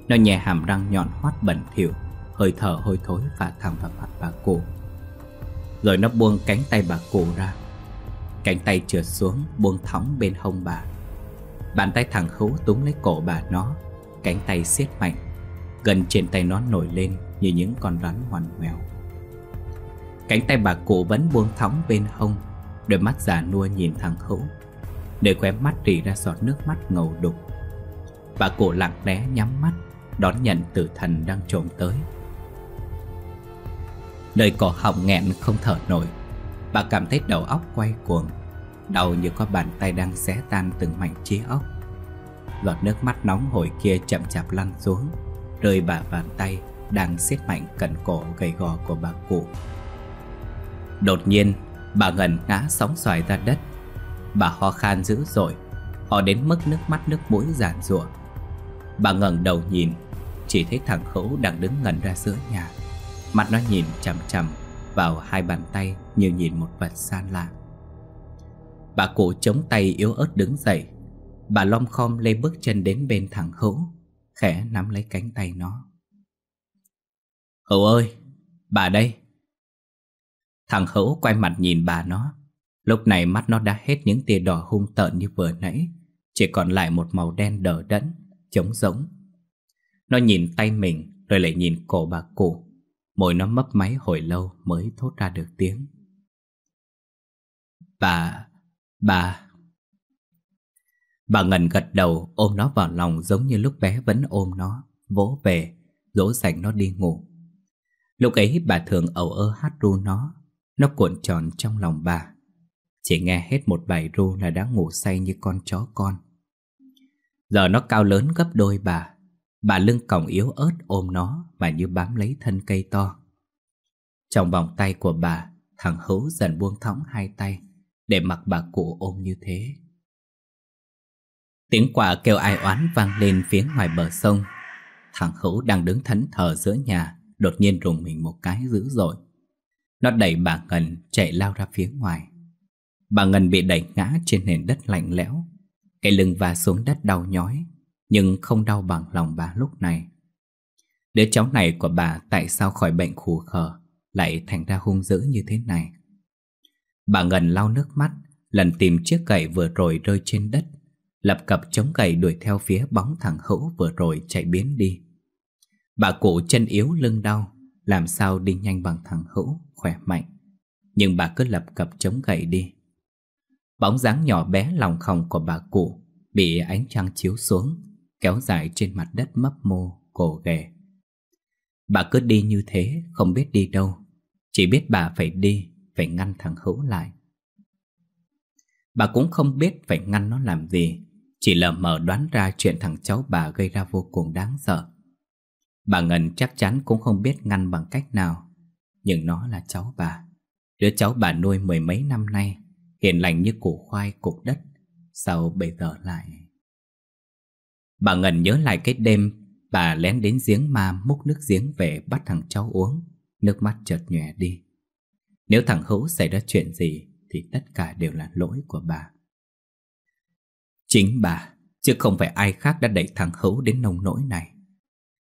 Nó nhè hàm răng nhọn hoắt bẩn thỉu Hơi thở hôi thối và thẳng vào mặt bà cụ Rồi nó buông cánh tay bà cụ ra Cánh tay trượt xuống buông thõng bên hông bà Bàn tay thằng Hữu túng lấy cổ bà nó Cánh tay siết mạnh Gần trên tay nó nổi lên như những con rắn hoàn mèo Cánh tay bà cụ vẫn buông thõng bên hông Đôi mắt già nua nhìn thằng Hữu Nơi khóe mắt rỉ ra giọt nước mắt ngầu đục Bà cụ lặng lẽ nhắm mắt Đón nhận tử thần đang trồm tới Nơi cổ họng nghẹn không thở nổi Bà cảm thấy đầu óc quay cuồng Đầu như có bàn tay đang xé tan từng mảnh trí óc Giọt nước mắt nóng hổi kia chậm chạp lăn xuống Rơi bà bàn tay đang siết mạnh cẩn cổ gầy gò của bà cụ Đột nhiên, bà ngần ngã sóng xoài ra đất Bà ho khan dữ dội Ho đến mức nước mắt nước mũi giàn rụa Bà ngẩng đầu nhìn Chỉ thấy thằng khấu đang đứng ngẩn ra giữa nhà Mặt nó nhìn chằm chằm Vào hai bàn tay như nhìn một vật san lạ Bà cụ chống tay yếu ớt đứng dậy Bà lom khom lê bước chân đến bên thằng khấu Khẽ nắm lấy cánh tay nó Khấu ơi, bà đây Thằng Hữu quay mặt nhìn bà nó Lúc này mắt nó đã hết những tia đỏ hung tợn như vừa nãy Chỉ còn lại một màu đen đờ đẫn Trống rỗng Nó nhìn tay mình Rồi lại nhìn cổ bà cụ Môi nó mấp máy hồi lâu mới thốt ra được tiếng Bà... bà... Bà ngần gật đầu ôm nó vào lòng giống như lúc bé vẫn ôm nó Vỗ về, dỗ dành nó đi ngủ Lúc ấy bà thường ẩu ơ hát ru nó Nó cuộn tròn trong lòng bà chỉ nghe hết một bài ru là đã ngủ say như con chó con Giờ nó cao lớn gấp đôi bà Bà lưng còng yếu ớt ôm nó mà như bám lấy thân cây to Trong vòng tay của bà Thằng Hữu dần buông thõng hai tay Để mặc bà cụ ôm như thế Tiếng quả kêu ai oán vang lên phía ngoài bờ sông Thằng Hữu đang đứng thẫn thờ giữa nhà Đột nhiên rùng mình một cái dữ dội Nó đẩy bà Ngân chạy lao ra phía ngoài Bà Ngân bị đẩy ngã trên nền đất lạnh lẽo Cái lưng va xuống đất đau nhói Nhưng không đau bằng lòng bà lúc này Đứa cháu này của bà tại sao khỏi bệnh khù khờ Lại thành ra hung dữ như thế này Bà Ngân lau nước mắt Lần tìm chiếc gậy vừa rồi rơi trên đất Lập cập chống gậy đuổi theo phía bóng thằng hữu vừa rồi chạy biến đi Bà cụ chân yếu lưng đau Làm sao đi nhanh bằng thằng hữu khỏe mạnh Nhưng bà cứ lập cập chống gậy đi Bóng dáng nhỏ bé lòng khòng của bà cụ Bị ánh trăng chiếu xuống Kéo dài trên mặt đất mấp mô, cổ ghề Bà cứ đi như thế, không biết đi đâu Chỉ biết bà phải đi, phải ngăn thằng Hữu lại Bà cũng không biết phải ngăn nó làm gì Chỉ lờ mờ đoán ra chuyện thằng cháu bà gây ra vô cùng đáng sợ Bà Ngân chắc chắn cũng không biết ngăn bằng cách nào Nhưng nó là cháu bà Đứa cháu bà nuôi mười mấy năm nay hiền lành như củ khoai cục đất, sau bây giờ lại... Bà Ngân nhớ lại cái đêm bà lén đến giếng ma múc nước giếng về bắt thằng cháu uống, nước mắt chợt nhòe đi. Nếu thằng Hữu xảy ra chuyện gì thì tất cả đều là lỗi của bà. Chính bà, chứ không phải ai khác đã đẩy thằng Hữu đến nông nỗi này.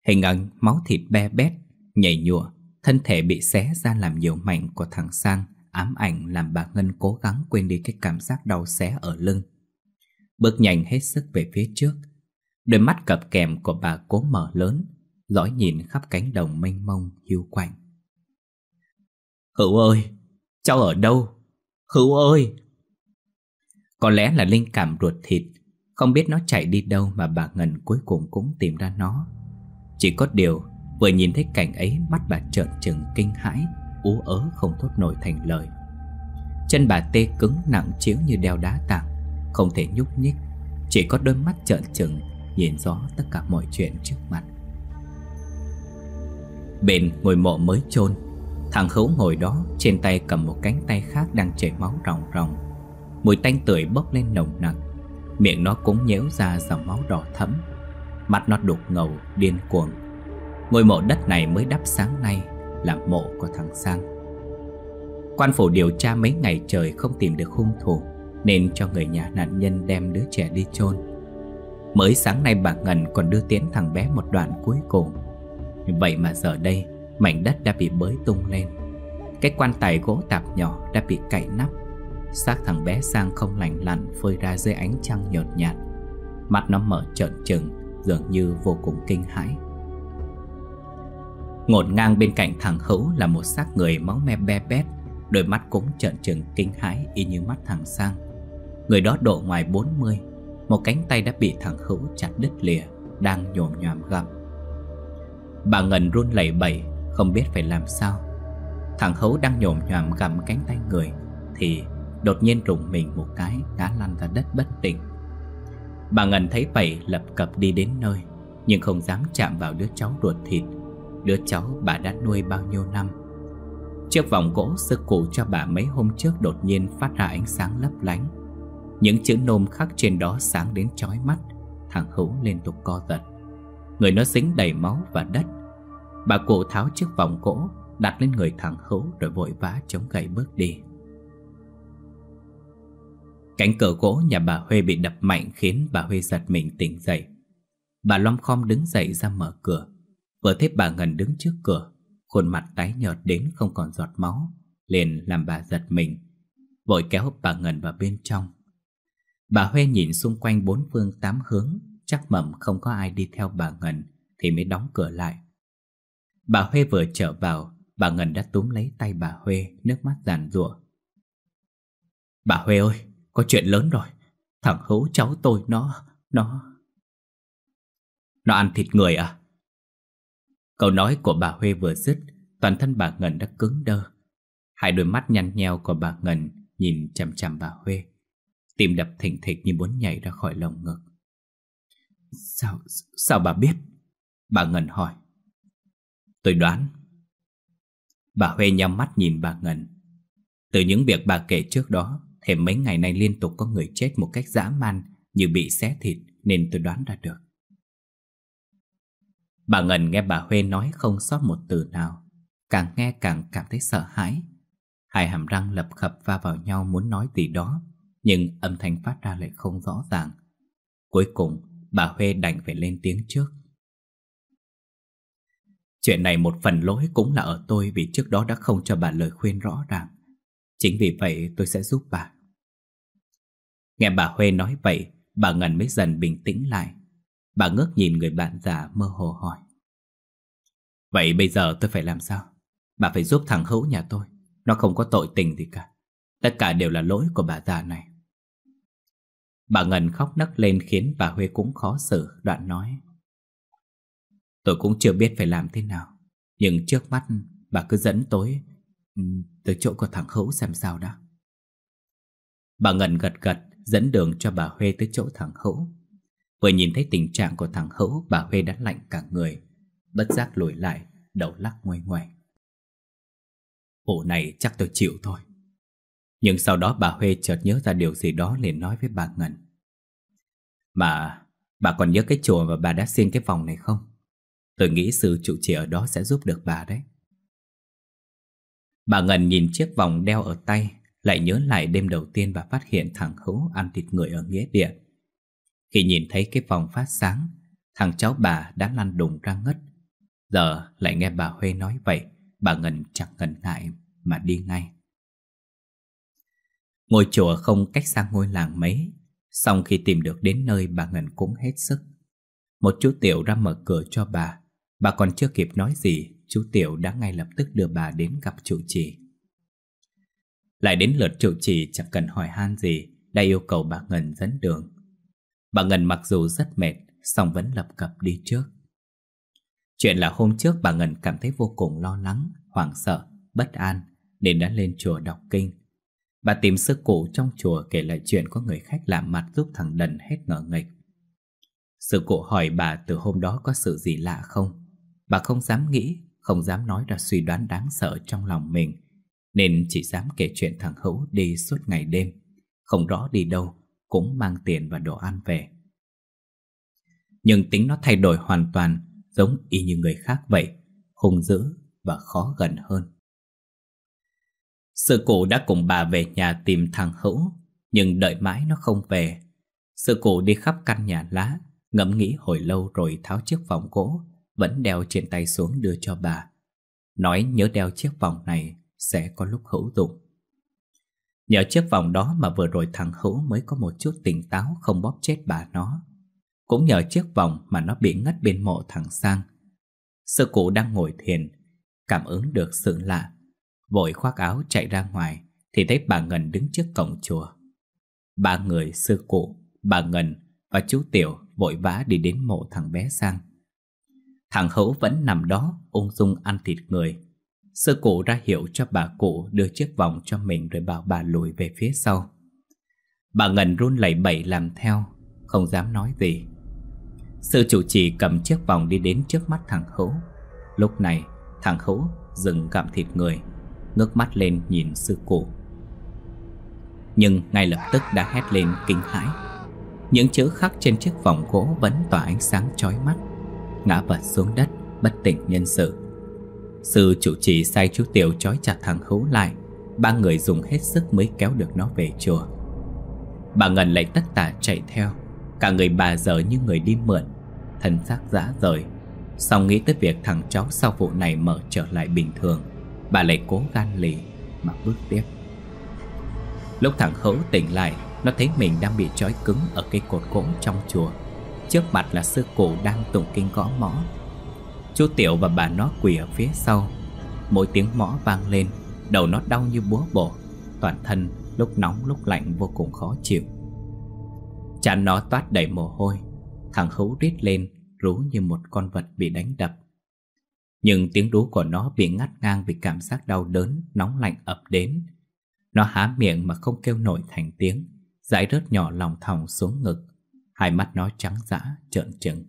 Hình ảnh máu thịt be bét, nhảy nhụa, thân thể bị xé ra làm nhiều mảnh của thằng Sang ám ảnh làm bà Ngân cố gắng quên đi cái cảm giác đau xé ở lưng. Bước nhanh hết sức về phía trước, đôi mắt cập kèm của bà cố mở lớn, dõi nhìn khắp cánh đồng mênh mông hiu quạnh. Hữu ơi, cháu ở đâu? Hữu ơi! Có lẽ là linh cảm ruột thịt, không biết nó chạy đi đâu mà bà Ngân cuối cùng cũng tìm ra nó. Chỉ có điều, vừa nhìn thấy cảnh ấy mắt bà trợn trừng kinh hãi ú ớ không thốt nổi thành lời Chân bà tê cứng nặng chiếu như đeo đá tảng Không thể nhúc nhích Chỉ có đôi mắt trợn trừng Nhìn rõ tất cả mọi chuyện trước mặt Bên ngồi mộ mới chôn Thằng khấu ngồi đó Trên tay cầm một cánh tay khác đang chảy máu ròng ròng Mùi tanh tưởi bốc lên nồng nặc Miệng nó cũng nhéo ra dòng máu đỏ thẫm Mắt nó đục ngầu, điên cuồng Ngôi mộ đất này mới đắp sáng nay là mộ của thằng Sang. Quan phủ điều tra mấy ngày trời không tìm được hung thủ nên cho người nhà nạn nhân đem đứa trẻ đi chôn. Mới sáng nay bà Ngân còn đưa tiễn thằng bé một đoạn cuối cùng. Vậy mà giờ đây mảnh đất đã bị bới tung lên. Cái quan tài gỗ tạp nhỏ đã bị cạy nắp. xác thằng bé sang không lành lặn phơi ra dưới ánh trăng nhợt nhạt. Mắt nó mở trợn trừng dường như vô cùng kinh hãi. Ngổn ngang bên cạnh thằng Hữu là một xác người máu me be bét Đôi mắt cũng trợn trừng kinh hãi y như mắt thằng Sang Người đó độ ngoài 40 Một cánh tay đã bị thằng Hữu chặt đứt lìa Đang nhồm nhòm gặm Bà Ngân run lẩy bẩy Không biết phải làm sao Thằng Hữu đang nhồm nhòm gặm cánh tay người Thì đột nhiên rụng mình một cái Ngã lăn ra đất bất tỉnh Bà Ngân thấy vậy lập cập đi đến nơi Nhưng không dám chạm vào đứa cháu ruột thịt Đứa cháu bà đã nuôi bao nhiêu năm Chiếc vòng gỗ sư cụ cho bà mấy hôm trước đột nhiên phát ra ánh sáng lấp lánh Những chữ nôm khắc trên đó sáng đến chói mắt Thằng Hữu liên tục co giật Người nó dính đầy máu và đất Bà cụ tháo chiếc vòng gỗ Đặt lên người thằng Hữu rồi vội vã chống gậy bước đi Cánh cửa gỗ nhà bà Huê bị đập mạnh khiến bà Huê giật mình tỉnh dậy Bà lom khom đứng dậy ra mở cửa Vừa thấy bà Ngân đứng trước cửa Khuôn mặt tái nhợt đến không còn giọt máu Liền làm bà giật mình Vội kéo bà Ngân vào bên trong Bà Huê nhìn xung quanh bốn phương tám hướng Chắc mẩm không có ai đi theo bà Ngân Thì mới đóng cửa lại Bà Huê vừa trở vào Bà Ngân đã túm lấy tay bà Huê Nước mắt giàn rủa. Bà Huê ơi Có chuyện lớn rồi Thằng hữu cháu tôi nó Nó Nó ăn thịt người à Câu nói của bà Huê vừa dứt, toàn thân bà Ngân đã cứng đơ. Hai đôi mắt nhăn nheo của bà Ngân nhìn chằm chằm bà Huê. Tim đập thình thịch như muốn nhảy ra khỏi lồng ngực. Sao, sao bà biết? Bà Ngân hỏi. Tôi đoán. Bà Huê nhắm mắt nhìn bà Ngân. Từ những việc bà kể trước đó, thêm mấy ngày nay liên tục có người chết một cách dã man như bị xé thịt nên tôi đoán ra được. Bà Ngân nghe bà Huê nói không sót một từ nào Càng nghe càng cảm thấy sợ hãi Hai hàm răng lập khập va vào nhau muốn nói gì đó Nhưng âm thanh phát ra lại không rõ ràng Cuối cùng bà Huê đành phải lên tiếng trước Chuyện này một phần lỗi cũng là ở tôi Vì trước đó đã không cho bà lời khuyên rõ ràng Chính vì vậy tôi sẽ giúp bà Nghe bà Huê nói vậy Bà Ngân mới dần bình tĩnh lại Bà ngước nhìn người bạn già mơ hồ hỏi Vậy bây giờ tôi phải làm sao? Bà phải giúp thằng hữu nhà tôi Nó không có tội tình gì cả Tất cả đều là lỗi của bà già này Bà Ngân khóc nấc lên khiến bà Huê cũng khó xử Đoạn nói Tôi cũng chưa biết phải làm thế nào Nhưng trước mắt bà cứ dẫn tôi ừ, Tới chỗ của thằng Hữu xem sao đã Bà Ngân gật gật dẫn đường cho bà Huê tới chỗ thằng Hữu Vừa nhìn thấy tình trạng của thằng Hữu Bà Huê đã lạnh cả người Bất giác lùi lại Đầu lắc ngoài ngoài Vụ này chắc tôi chịu thôi Nhưng sau đó bà Huê chợt nhớ ra điều gì đó liền nói với bà Ngân Bà bà còn nhớ cái chùa mà bà đã xin cái vòng này không? Tôi nghĩ sự trụ trì ở đó sẽ giúp được bà đấy Bà Ngân nhìn chiếc vòng đeo ở tay Lại nhớ lại đêm đầu tiên bà phát hiện thằng Hữu ăn thịt người ở nghĩa địa khi nhìn thấy cái phòng phát sáng Thằng cháu bà đã lăn đùng ra ngất Giờ lại nghe bà Huê nói vậy Bà Ngân chẳng ngần ngại Mà đi ngay Ngôi chùa không cách xa ngôi làng mấy Xong khi tìm được đến nơi Bà Ngân cũng hết sức Một chú Tiểu ra mở cửa cho bà Bà còn chưa kịp nói gì Chú Tiểu đã ngay lập tức đưa bà đến gặp trụ trì Lại đến lượt trụ trì chẳng cần hỏi han gì Đã yêu cầu bà Ngân dẫn đường Bà Ngân mặc dù rất mệt, song vẫn lập cập đi trước. Chuyện là hôm trước bà Ngân cảm thấy vô cùng lo lắng, hoảng sợ, bất an nên đã lên chùa đọc kinh. Bà tìm sư cụ trong chùa kể lại chuyện có người khách làm mặt giúp thằng Đần hết ngờ nghịch. Sư cụ hỏi bà từ hôm đó có sự gì lạ không? Bà không dám nghĩ, không dám nói ra suy đoán đáng sợ trong lòng mình, nên chỉ dám kể chuyện thằng Hữu đi suốt ngày đêm, không rõ đi đâu, cũng mang tiền và đồ ăn về. Nhưng tính nó thay đổi hoàn toàn, giống y như người khác vậy, hung dữ và khó gần hơn. Sư cụ đã cùng bà về nhà tìm thằng Hữu, nhưng đợi mãi nó không về. Sư cụ đi khắp căn nhà lá, ngẫm nghĩ hồi lâu rồi tháo chiếc vòng gỗ, vẫn đeo trên tay xuống đưa cho bà. Nói nhớ đeo chiếc vòng này sẽ có lúc hữu dụng. Nhờ chiếc vòng đó mà vừa rồi thằng Hữu mới có một chút tỉnh táo không bóp chết bà nó. Cũng nhờ chiếc vòng mà nó bị ngất bên mộ thằng Sang. Sư cụ đang ngồi thiền, cảm ứng được sự lạ. Vội khoác áo chạy ra ngoài thì thấy bà Ngân đứng trước cổng chùa. Ba người sư cụ, bà Ngân và chú Tiểu vội vã đi đến mộ thằng bé Sang. Thằng Hữu vẫn nằm đó ung dung ăn thịt người Sư cụ ra hiệu cho bà cụ đưa chiếc vòng cho mình rồi bảo bà lùi về phía sau. Bà ngân run lẩy bẩy làm theo, không dám nói gì. Sư chủ trì cầm chiếc vòng đi đến trước mắt thằng Hữu. Lúc này, thằng Hữu dừng gặm thịt người, ngước mắt lên nhìn sư cụ. Nhưng ngay lập tức đã hét lên kinh hãi. Những chữ khắc trên chiếc vòng gỗ vẫn tỏa ánh sáng chói mắt, ngã vật xuống đất, bất tỉnh nhân sự. Sư chủ trì sai chú Tiểu trói chặt thằng hấu lại Ba người dùng hết sức mới kéo được nó về chùa Bà Ngân lại tất tả chạy theo Cả người bà dở như người đi mượn Thân xác giá rời Xong nghĩ tới việc thằng cháu sau vụ này mở trở lại bình thường Bà lại cố gan lì Mà bước tiếp Lúc thằng hấu tỉnh lại Nó thấy mình đang bị trói cứng ở cây cột gỗ trong chùa Trước mặt là sư cụ đang tụng kinh gõ mõ Chú Tiểu và bà nó quỳ ở phía sau Mỗi tiếng mõ vang lên Đầu nó đau như búa bổ Toàn thân lúc nóng lúc lạnh vô cùng khó chịu Chán nó toát đầy mồ hôi Thằng Hữu rít lên Rú như một con vật bị đánh đập Nhưng tiếng rú của nó bị ngắt ngang Vì cảm giác đau đớn Nóng lạnh ập đến Nó há miệng mà không kêu nổi thành tiếng Giải rớt nhỏ lòng thòng xuống ngực Hai mắt nó trắng dã trợn trừng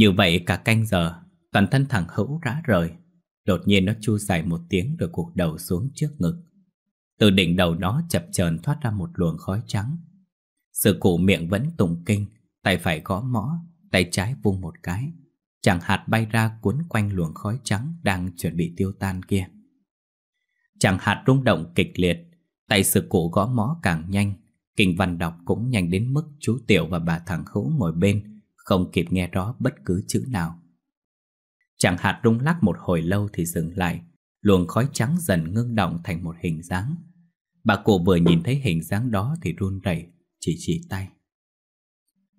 như vậy cả canh giờ, toàn thân thằng hữu rã rời. Đột nhiên nó chu dài một tiếng rồi cuộc đầu xuống trước ngực. Từ đỉnh đầu nó chập chờn thoát ra một luồng khói trắng. Sư cụ miệng vẫn tụng kinh, tay phải gõ mõ, tay trái vung một cái. Chẳng hạt bay ra cuốn quanh luồng khói trắng đang chuẩn bị tiêu tan kia. Chẳng hạt rung động kịch liệt, tay sư cụ gõ mõ càng nhanh, kinh văn đọc cũng nhanh đến mức chú Tiểu và bà thằng hữu ngồi bên không kịp nghe rõ bất cứ chữ nào. Chẳng hạt rung lắc một hồi lâu thì dừng lại, luồng khói trắng dần ngưng động thành một hình dáng. Bà cụ vừa nhìn thấy hình dáng đó thì run rẩy, chỉ chỉ tay.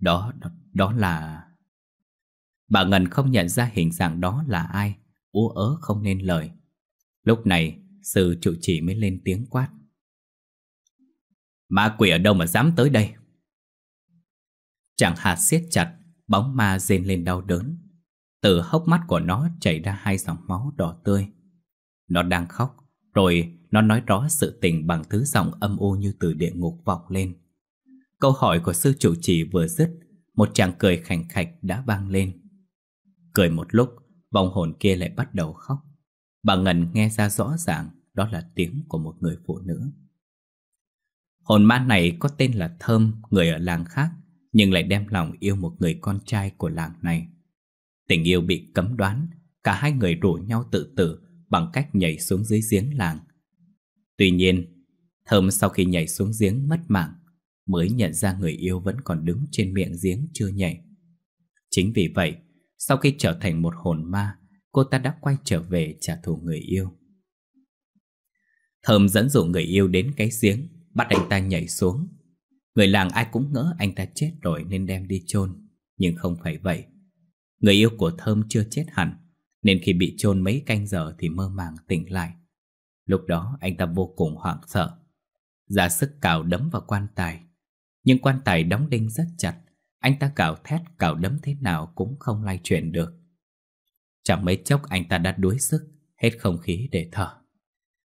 Đó, đó, đó là... Bà Ngân không nhận ra hình dạng đó là ai, ú ớ không nên lời. Lúc này, sư trụ trì mới lên tiếng quát. Ma quỷ ở đâu mà dám tới đây? Chẳng hạt siết chặt Bóng ma rên lên đau đớn Từ hốc mắt của nó chảy ra hai dòng máu đỏ tươi Nó đang khóc Rồi nó nói rõ sự tình bằng thứ giọng âm u như từ địa ngục vọng lên Câu hỏi của sư chủ trì vừa dứt Một chàng cười khảnh khạch đã vang lên Cười một lúc Vòng hồn kia lại bắt đầu khóc Bà Ngân nghe ra rõ ràng Đó là tiếng của một người phụ nữ Hồn ma này có tên là Thơm Người ở làng khác nhưng lại đem lòng yêu một người con trai của làng này. Tình yêu bị cấm đoán, cả hai người rủ nhau tự tử bằng cách nhảy xuống dưới giếng làng. Tuy nhiên, Thơm sau khi nhảy xuống giếng mất mạng, mới nhận ra người yêu vẫn còn đứng trên miệng giếng chưa nhảy. Chính vì vậy, sau khi trở thành một hồn ma, cô ta đã quay trở về trả thù người yêu. Thơm dẫn dụ người yêu đến cái giếng, bắt anh ta nhảy xuống Người làng ai cũng ngỡ anh ta chết rồi nên đem đi chôn Nhưng không phải vậy Người yêu của Thơm chưa chết hẳn Nên khi bị chôn mấy canh giờ thì mơ màng tỉnh lại Lúc đó anh ta vô cùng hoảng sợ Ra sức cào đấm vào quan tài Nhưng quan tài đóng đinh rất chặt Anh ta cào thét cào đấm thế nào cũng không lay chuyển được Chẳng mấy chốc anh ta đã đuối sức Hết không khí để thở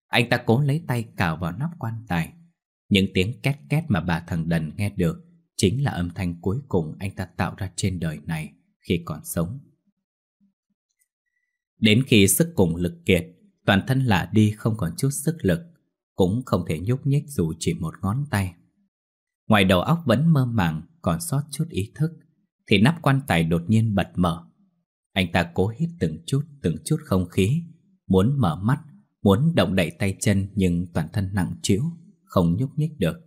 Anh ta cố lấy tay cào vào nắp quan tài những tiếng két két mà bà thằng Đần nghe được chính là âm thanh cuối cùng anh ta tạo ra trên đời này khi còn sống. Đến khi sức cùng lực kiệt, toàn thân lạ đi không còn chút sức lực, cũng không thể nhúc nhích dù chỉ một ngón tay. Ngoài đầu óc vẫn mơ màng, còn sót chút ý thức, thì nắp quan tài đột nhiên bật mở. Anh ta cố hít từng chút, từng chút không khí, muốn mở mắt, muốn động đậy tay chân nhưng toàn thân nặng trĩu không nhúc nhích được.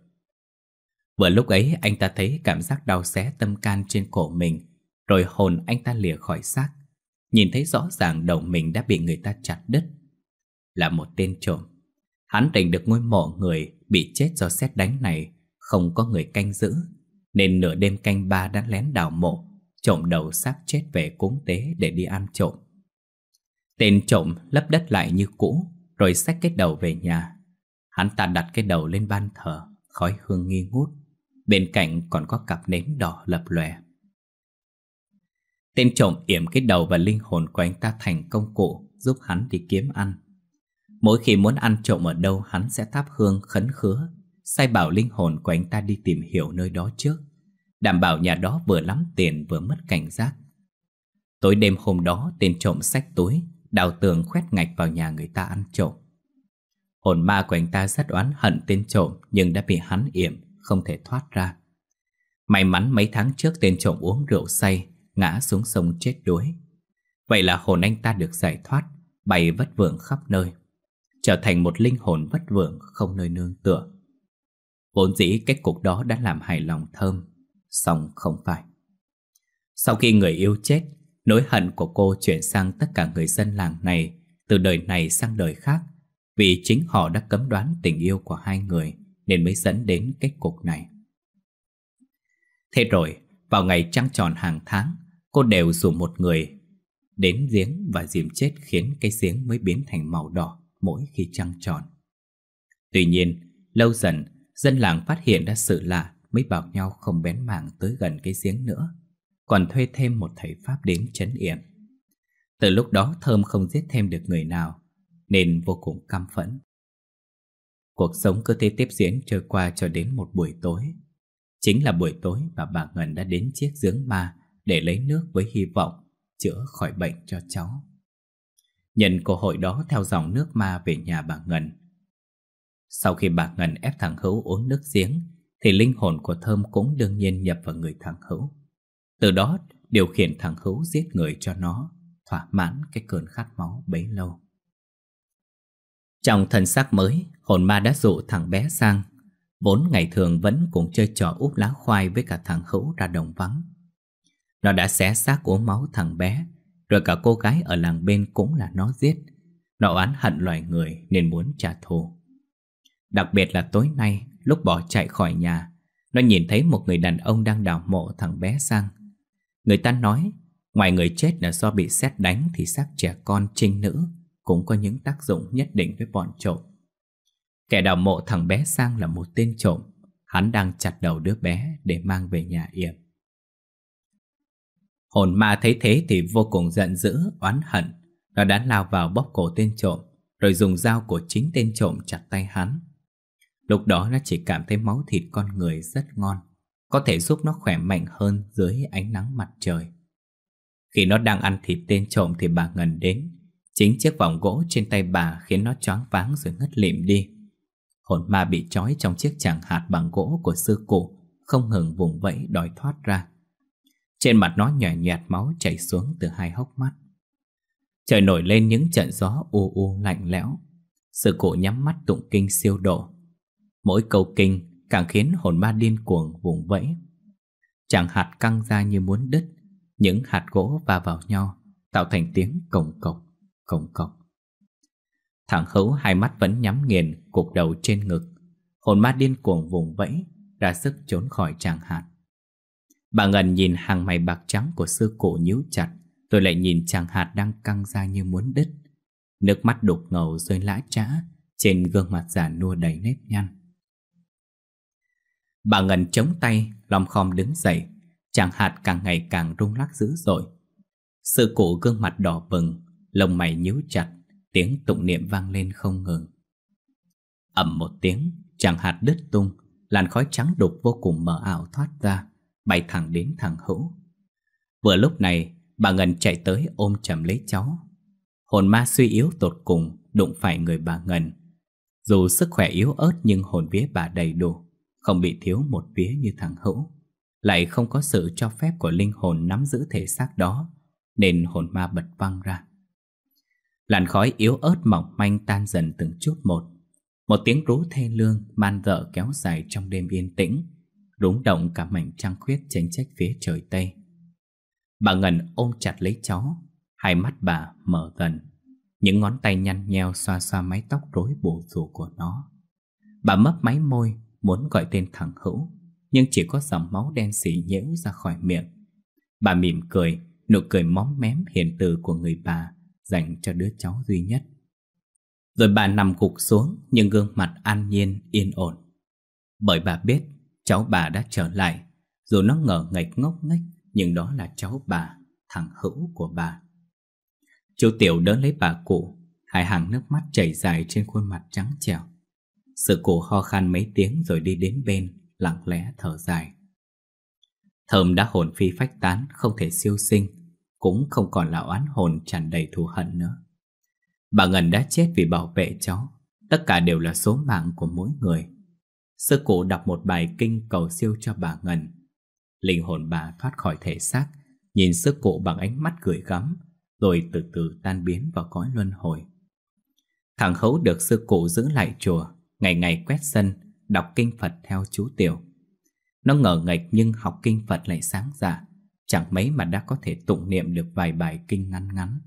Vừa lúc ấy anh ta thấy cảm giác đau xé tâm can trên cổ mình, rồi hồn anh ta lìa khỏi xác. Nhìn thấy rõ ràng đầu mình đã bị người ta chặt đứt. Là một tên trộm. Hắn tìm được ngôi mộ người bị chết do xét đánh này, không có người canh giữ, nên nửa đêm canh ba đã lén đào mộ, trộm đầu xác chết về cúng tế để đi ăn trộm. Tên trộm lấp đất lại như cũ, rồi xách cái đầu về nhà Hắn ta đặt cái đầu lên ban thờ Khói hương nghi ngút Bên cạnh còn có cặp nến đỏ lập lòe Tên trộm yểm cái đầu và linh hồn của anh ta thành công cụ Giúp hắn đi kiếm ăn Mỗi khi muốn ăn trộm ở đâu Hắn sẽ thắp hương khấn khứa Sai bảo linh hồn của anh ta đi tìm hiểu nơi đó trước Đảm bảo nhà đó vừa lắm tiền vừa mất cảnh giác Tối đêm hôm đó tên trộm sách túi Đào tường khoét ngạch vào nhà người ta ăn trộm Hồn ma của anh ta rất oán hận tên trộm nhưng đã bị hắn yểm, không thể thoát ra. May mắn mấy tháng trước tên trộm uống rượu say, ngã xuống sông chết đuối. Vậy là hồn anh ta được giải thoát, bay vất vưởng khắp nơi. Trở thành một linh hồn vất vưởng không nơi nương tựa. Vốn dĩ kết cục đó đã làm hài lòng thơm, song không phải. Sau khi người yêu chết, nỗi hận của cô chuyển sang tất cả người dân làng này, từ đời này sang đời khác, vì chính họ đã cấm đoán tình yêu của hai người Nên mới dẫn đến kết cục này Thế rồi, vào ngày trăng tròn hàng tháng Cô đều rủ một người Đến giếng và dìm chết khiến cái giếng mới biến thành màu đỏ mỗi khi trăng tròn. Tuy nhiên, lâu dần, dân làng phát hiện ra sự lạ mới bảo nhau không bén mảng tới gần cái giếng nữa, còn thuê thêm một thầy Pháp đến chấn yểm. Từ lúc đó Thơm không giết thêm được người nào, nên vô cùng căm phẫn. Cuộc sống cứ thế tiếp diễn trôi qua cho đến một buổi tối. Chính là buổi tối mà bà Ngân đã đến chiếc giếng ma để lấy nước với hy vọng chữa khỏi bệnh cho cháu. Nhân cơ hội đó theo dòng nước ma về nhà bà Ngân. Sau khi bà Ngân ép thằng Hữu uống nước giếng, thì linh hồn của Thơm cũng đương nhiên nhập vào người thằng Hữu. Từ đó điều khiển thằng Hữu giết người cho nó, thỏa mãn cái cơn khát máu bấy lâu. Trong thân xác mới, hồn ma đã dụ thằng bé sang. Vốn ngày thường vẫn cùng chơi trò úp lá khoai với cả thằng hữu ra đồng vắng. Nó đã xé xác uống máu thằng bé, rồi cả cô gái ở làng bên cũng là nó giết. Nó oán hận loài người nên muốn trả thù. Đặc biệt là tối nay, lúc bỏ chạy khỏi nhà, nó nhìn thấy một người đàn ông đang đào mộ thằng bé sang. Người ta nói, ngoài người chết là do bị xét đánh thì xác trẻ con trinh nữ cũng có những tác dụng nhất định với bọn trộm. Kẻ đào mộ thằng bé Sang là một tên trộm, hắn đang chặt đầu đứa bé để mang về nhà yểm. Hồn ma thấy thế thì vô cùng giận dữ, oán hận. Nó đã lao vào bóp cổ tên trộm, rồi dùng dao của chính tên trộm chặt tay hắn. Lúc đó nó chỉ cảm thấy máu thịt con người rất ngon, có thể giúp nó khỏe mạnh hơn dưới ánh nắng mặt trời. Khi nó đang ăn thịt tên trộm thì bà Ngân đến, Chính chiếc vòng gỗ trên tay bà khiến nó choáng váng rồi ngất lịm đi. Hồn ma bị trói trong chiếc chàng hạt bằng gỗ của sư cụ, không ngừng vùng vẫy đòi thoát ra. Trên mặt nó nhòe nhẹt máu chảy xuống từ hai hốc mắt. Trời nổi lên những trận gió u u lạnh lẽo. Sư cụ nhắm mắt tụng kinh siêu độ. Mỗi câu kinh càng khiến hồn ma điên cuồng vùng vẫy. Chàng hạt căng ra như muốn đứt, những hạt gỗ va vào nhau, tạo thành tiếng cồng cộc cộc cộc. Thằng Khấu hai mắt vẫn nhắm nghiền, cục đầu trên ngực. Hồn ma điên cuồng vùng vẫy, ra sức trốn khỏi tràng hạt. Bà Ngân nhìn hàng mày bạc trắng của sư cụ nhíu chặt, rồi lại nhìn chàng hạt đang căng ra như muốn đứt. Nước mắt đục ngầu rơi lã trã, trên gương mặt già nua đầy nếp nhăn. Bà Ngân chống tay, lòng khom đứng dậy, chàng hạt càng ngày càng rung lắc dữ dội. Sư cụ gương mặt đỏ bừng, lông mày nhíu chặt, tiếng tụng niệm vang lên không ngừng. ầm một tiếng, chẳng hạt đứt tung, làn khói trắng đục vô cùng mờ ảo thoát ra, bay thẳng đến thằng Hữu. Vừa lúc này, bà Ngân chạy tới ôm chầm lấy cháu. Hồn ma suy yếu tột cùng, đụng phải người bà Ngân. Dù sức khỏe yếu ớt nhưng hồn vía bà đầy đủ, không bị thiếu một vía như thằng Hữu. Lại không có sự cho phép của linh hồn nắm giữ thể xác đó, nên hồn ma bật văng ra. Làn khói yếu ớt mỏng manh tan dần từng chút một Một tiếng rú thê lương man dở kéo dài trong đêm yên tĩnh Rúng động cả mảnh trăng khuyết chênh trách phía trời Tây Bà Ngân ôm chặt lấy chó, Hai mắt bà mở gần, Những ngón tay nhăn nheo xoa xoa mái tóc rối bù rù của nó Bà mấp máy môi muốn gọi tên thằng Hữu Nhưng chỉ có dòng máu đen xỉ nhễu ra khỏi miệng Bà mỉm cười, nụ cười móm mém hiền từ của người bà dành cho đứa cháu duy nhất. Rồi bà nằm gục xuống nhưng gương mặt an nhiên, yên ổn. Bởi bà biết cháu bà đã trở lại, dù nó ngờ ngạch ngốc nghếch nhưng đó là cháu bà, thằng hữu của bà. Chú Tiểu đỡ lấy bà cụ, hai hàng nước mắt chảy dài trên khuôn mặt trắng trẻo. Sự cụ ho khan mấy tiếng rồi đi đến bên, lặng lẽ thở dài. Thơm đã hồn phi phách tán, không thể siêu sinh, cũng không còn là oán hồn tràn đầy thù hận nữa. Bà Ngân đã chết vì bảo vệ cháu, tất cả đều là số mạng của mỗi người. Sư cụ đọc một bài kinh cầu siêu cho bà Ngân. Linh hồn bà thoát khỏi thể xác, nhìn sư cụ bằng ánh mắt gửi gắm, rồi từ từ tan biến vào cõi luân hồi. Thằng Khấu được sư cụ giữ lại chùa, ngày ngày quét sân, đọc kinh Phật theo chú Tiểu. Nó ngờ ngạch nhưng học kinh Phật lại sáng dạ chẳng mấy mà đã có thể tụng niệm được vài bài kinh ngắn ngắn.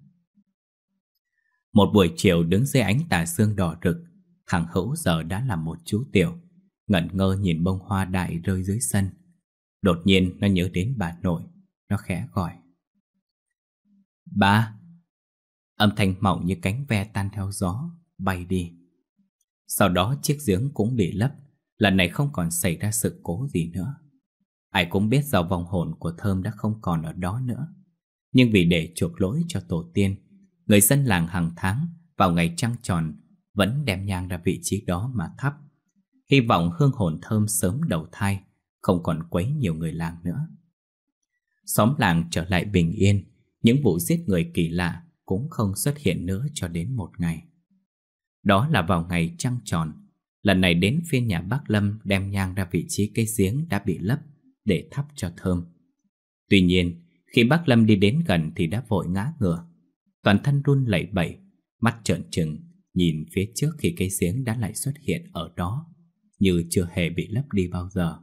Một buổi chiều đứng dưới ánh tà sương đỏ rực, thằng Hữu giờ đã là một chú tiểu, ngẩn ngơ nhìn bông hoa đại rơi dưới sân. Đột nhiên nó nhớ đến bà nội, nó khẽ gọi. Ba! Âm thanh mỏng như cánh ve tan theo gió, bay đi. Sau đó chiếc giếng cũng bị lấp, lần này không còn xảy ra sự cố gì nữa. Ai cũng biết rằng vòng hồn của Thơm đã không còn ở đó nữa. Nhưng vì để chuộc lỗi cho tổ tiên, người dân làng hàng tháng vào ngày trăng tròn vẫn đem nhang ra vị trí đó mà thắp. Hy vọng hương hồn thơm sớm đầu thai, không còn quấy nhiều người làng nữa. Xóm làng trở lại bình yên, những vụ giết người kỳ lạ cũng không xuất hiện nữa cho đến một ngày. Đó là vào ngày trăng tròn, lần này đến phiên nhà bác Lâm đem nhang ra vị trí cây giếng đã bị lấp để thắp cho thơm. Tuy nhiên, khi bác Lâm đi đến gần thì đã vội ngã ngửa. Toàn thân run lẩy bẩy, mắt trợn trừng, nhìn phía trước khi cây giếng đã lại xuất hiện ở đó, như chưa hề bị lấp đi bao giờ.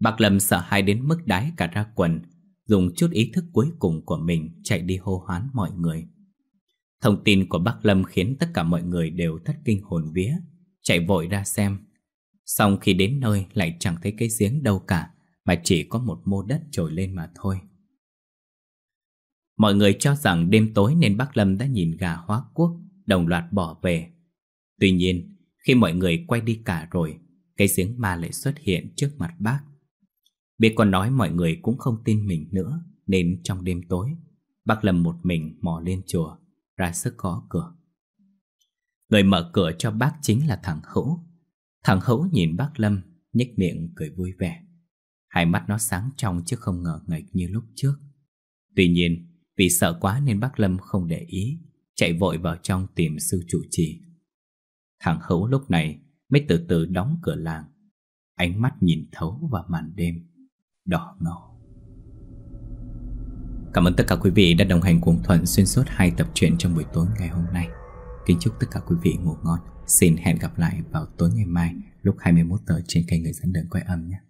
Bác Lâm sợ hãi đến mức đái cả ra quần, dùng chút ý thức cuối cùng của mình chạy đi hô hoán mọi người. Thông tin của bác Lâm khiến tất cả mọi người đều thất kinh hồn vía, chạy vội ra xem. Xong khi đến nơi lại chẳng thấy cái giếng đâu cả Mà chỉ có một mô đất trồi lên mà thôi Mọi người cho rằng đêm tối nên bác Lâm đã nhìn gà hóa quốc Đồng loạt bỏ về Tuy nhiên khi mọi người quay đi cả rồi Cái giếng ma lại xuất hiện trước mặt bác Biết con nói mọi người cũng không tin mình nữa Nên trong đêm tối Bác Lâm một mình mò lên chùa Ra sức gõ cửa Người mở cửa cho bác chính là thằng Hữu Thằng Hữu nhìn bác Lâm, nhếch miệng cười vui vẻ. Hai mắt nó sáng trong chứ không ngờ nghệch như lúc trước. Tuy nhiên, vì sợ quá nên bác Lâm không để ý, chạy vội vào trong tìm sư trụ trì. Thằng Hữu lúc này mới từ từ đóng cửa làng, ánh mắt nhìn thấu vào màn đêm, đỏ ngầu. Cảm ơn tất cả quý vị đã đồng hành cùng Thuận xuyên suốt hai tập truyện trong buổi tối ngày hôm nay. Kính chúc tất cả quý vị ngủ ngon Xin hẹn gặp lại vào tối ngày mai lúc 21 giờ trên kênh Người dẫn đường quay âm nhé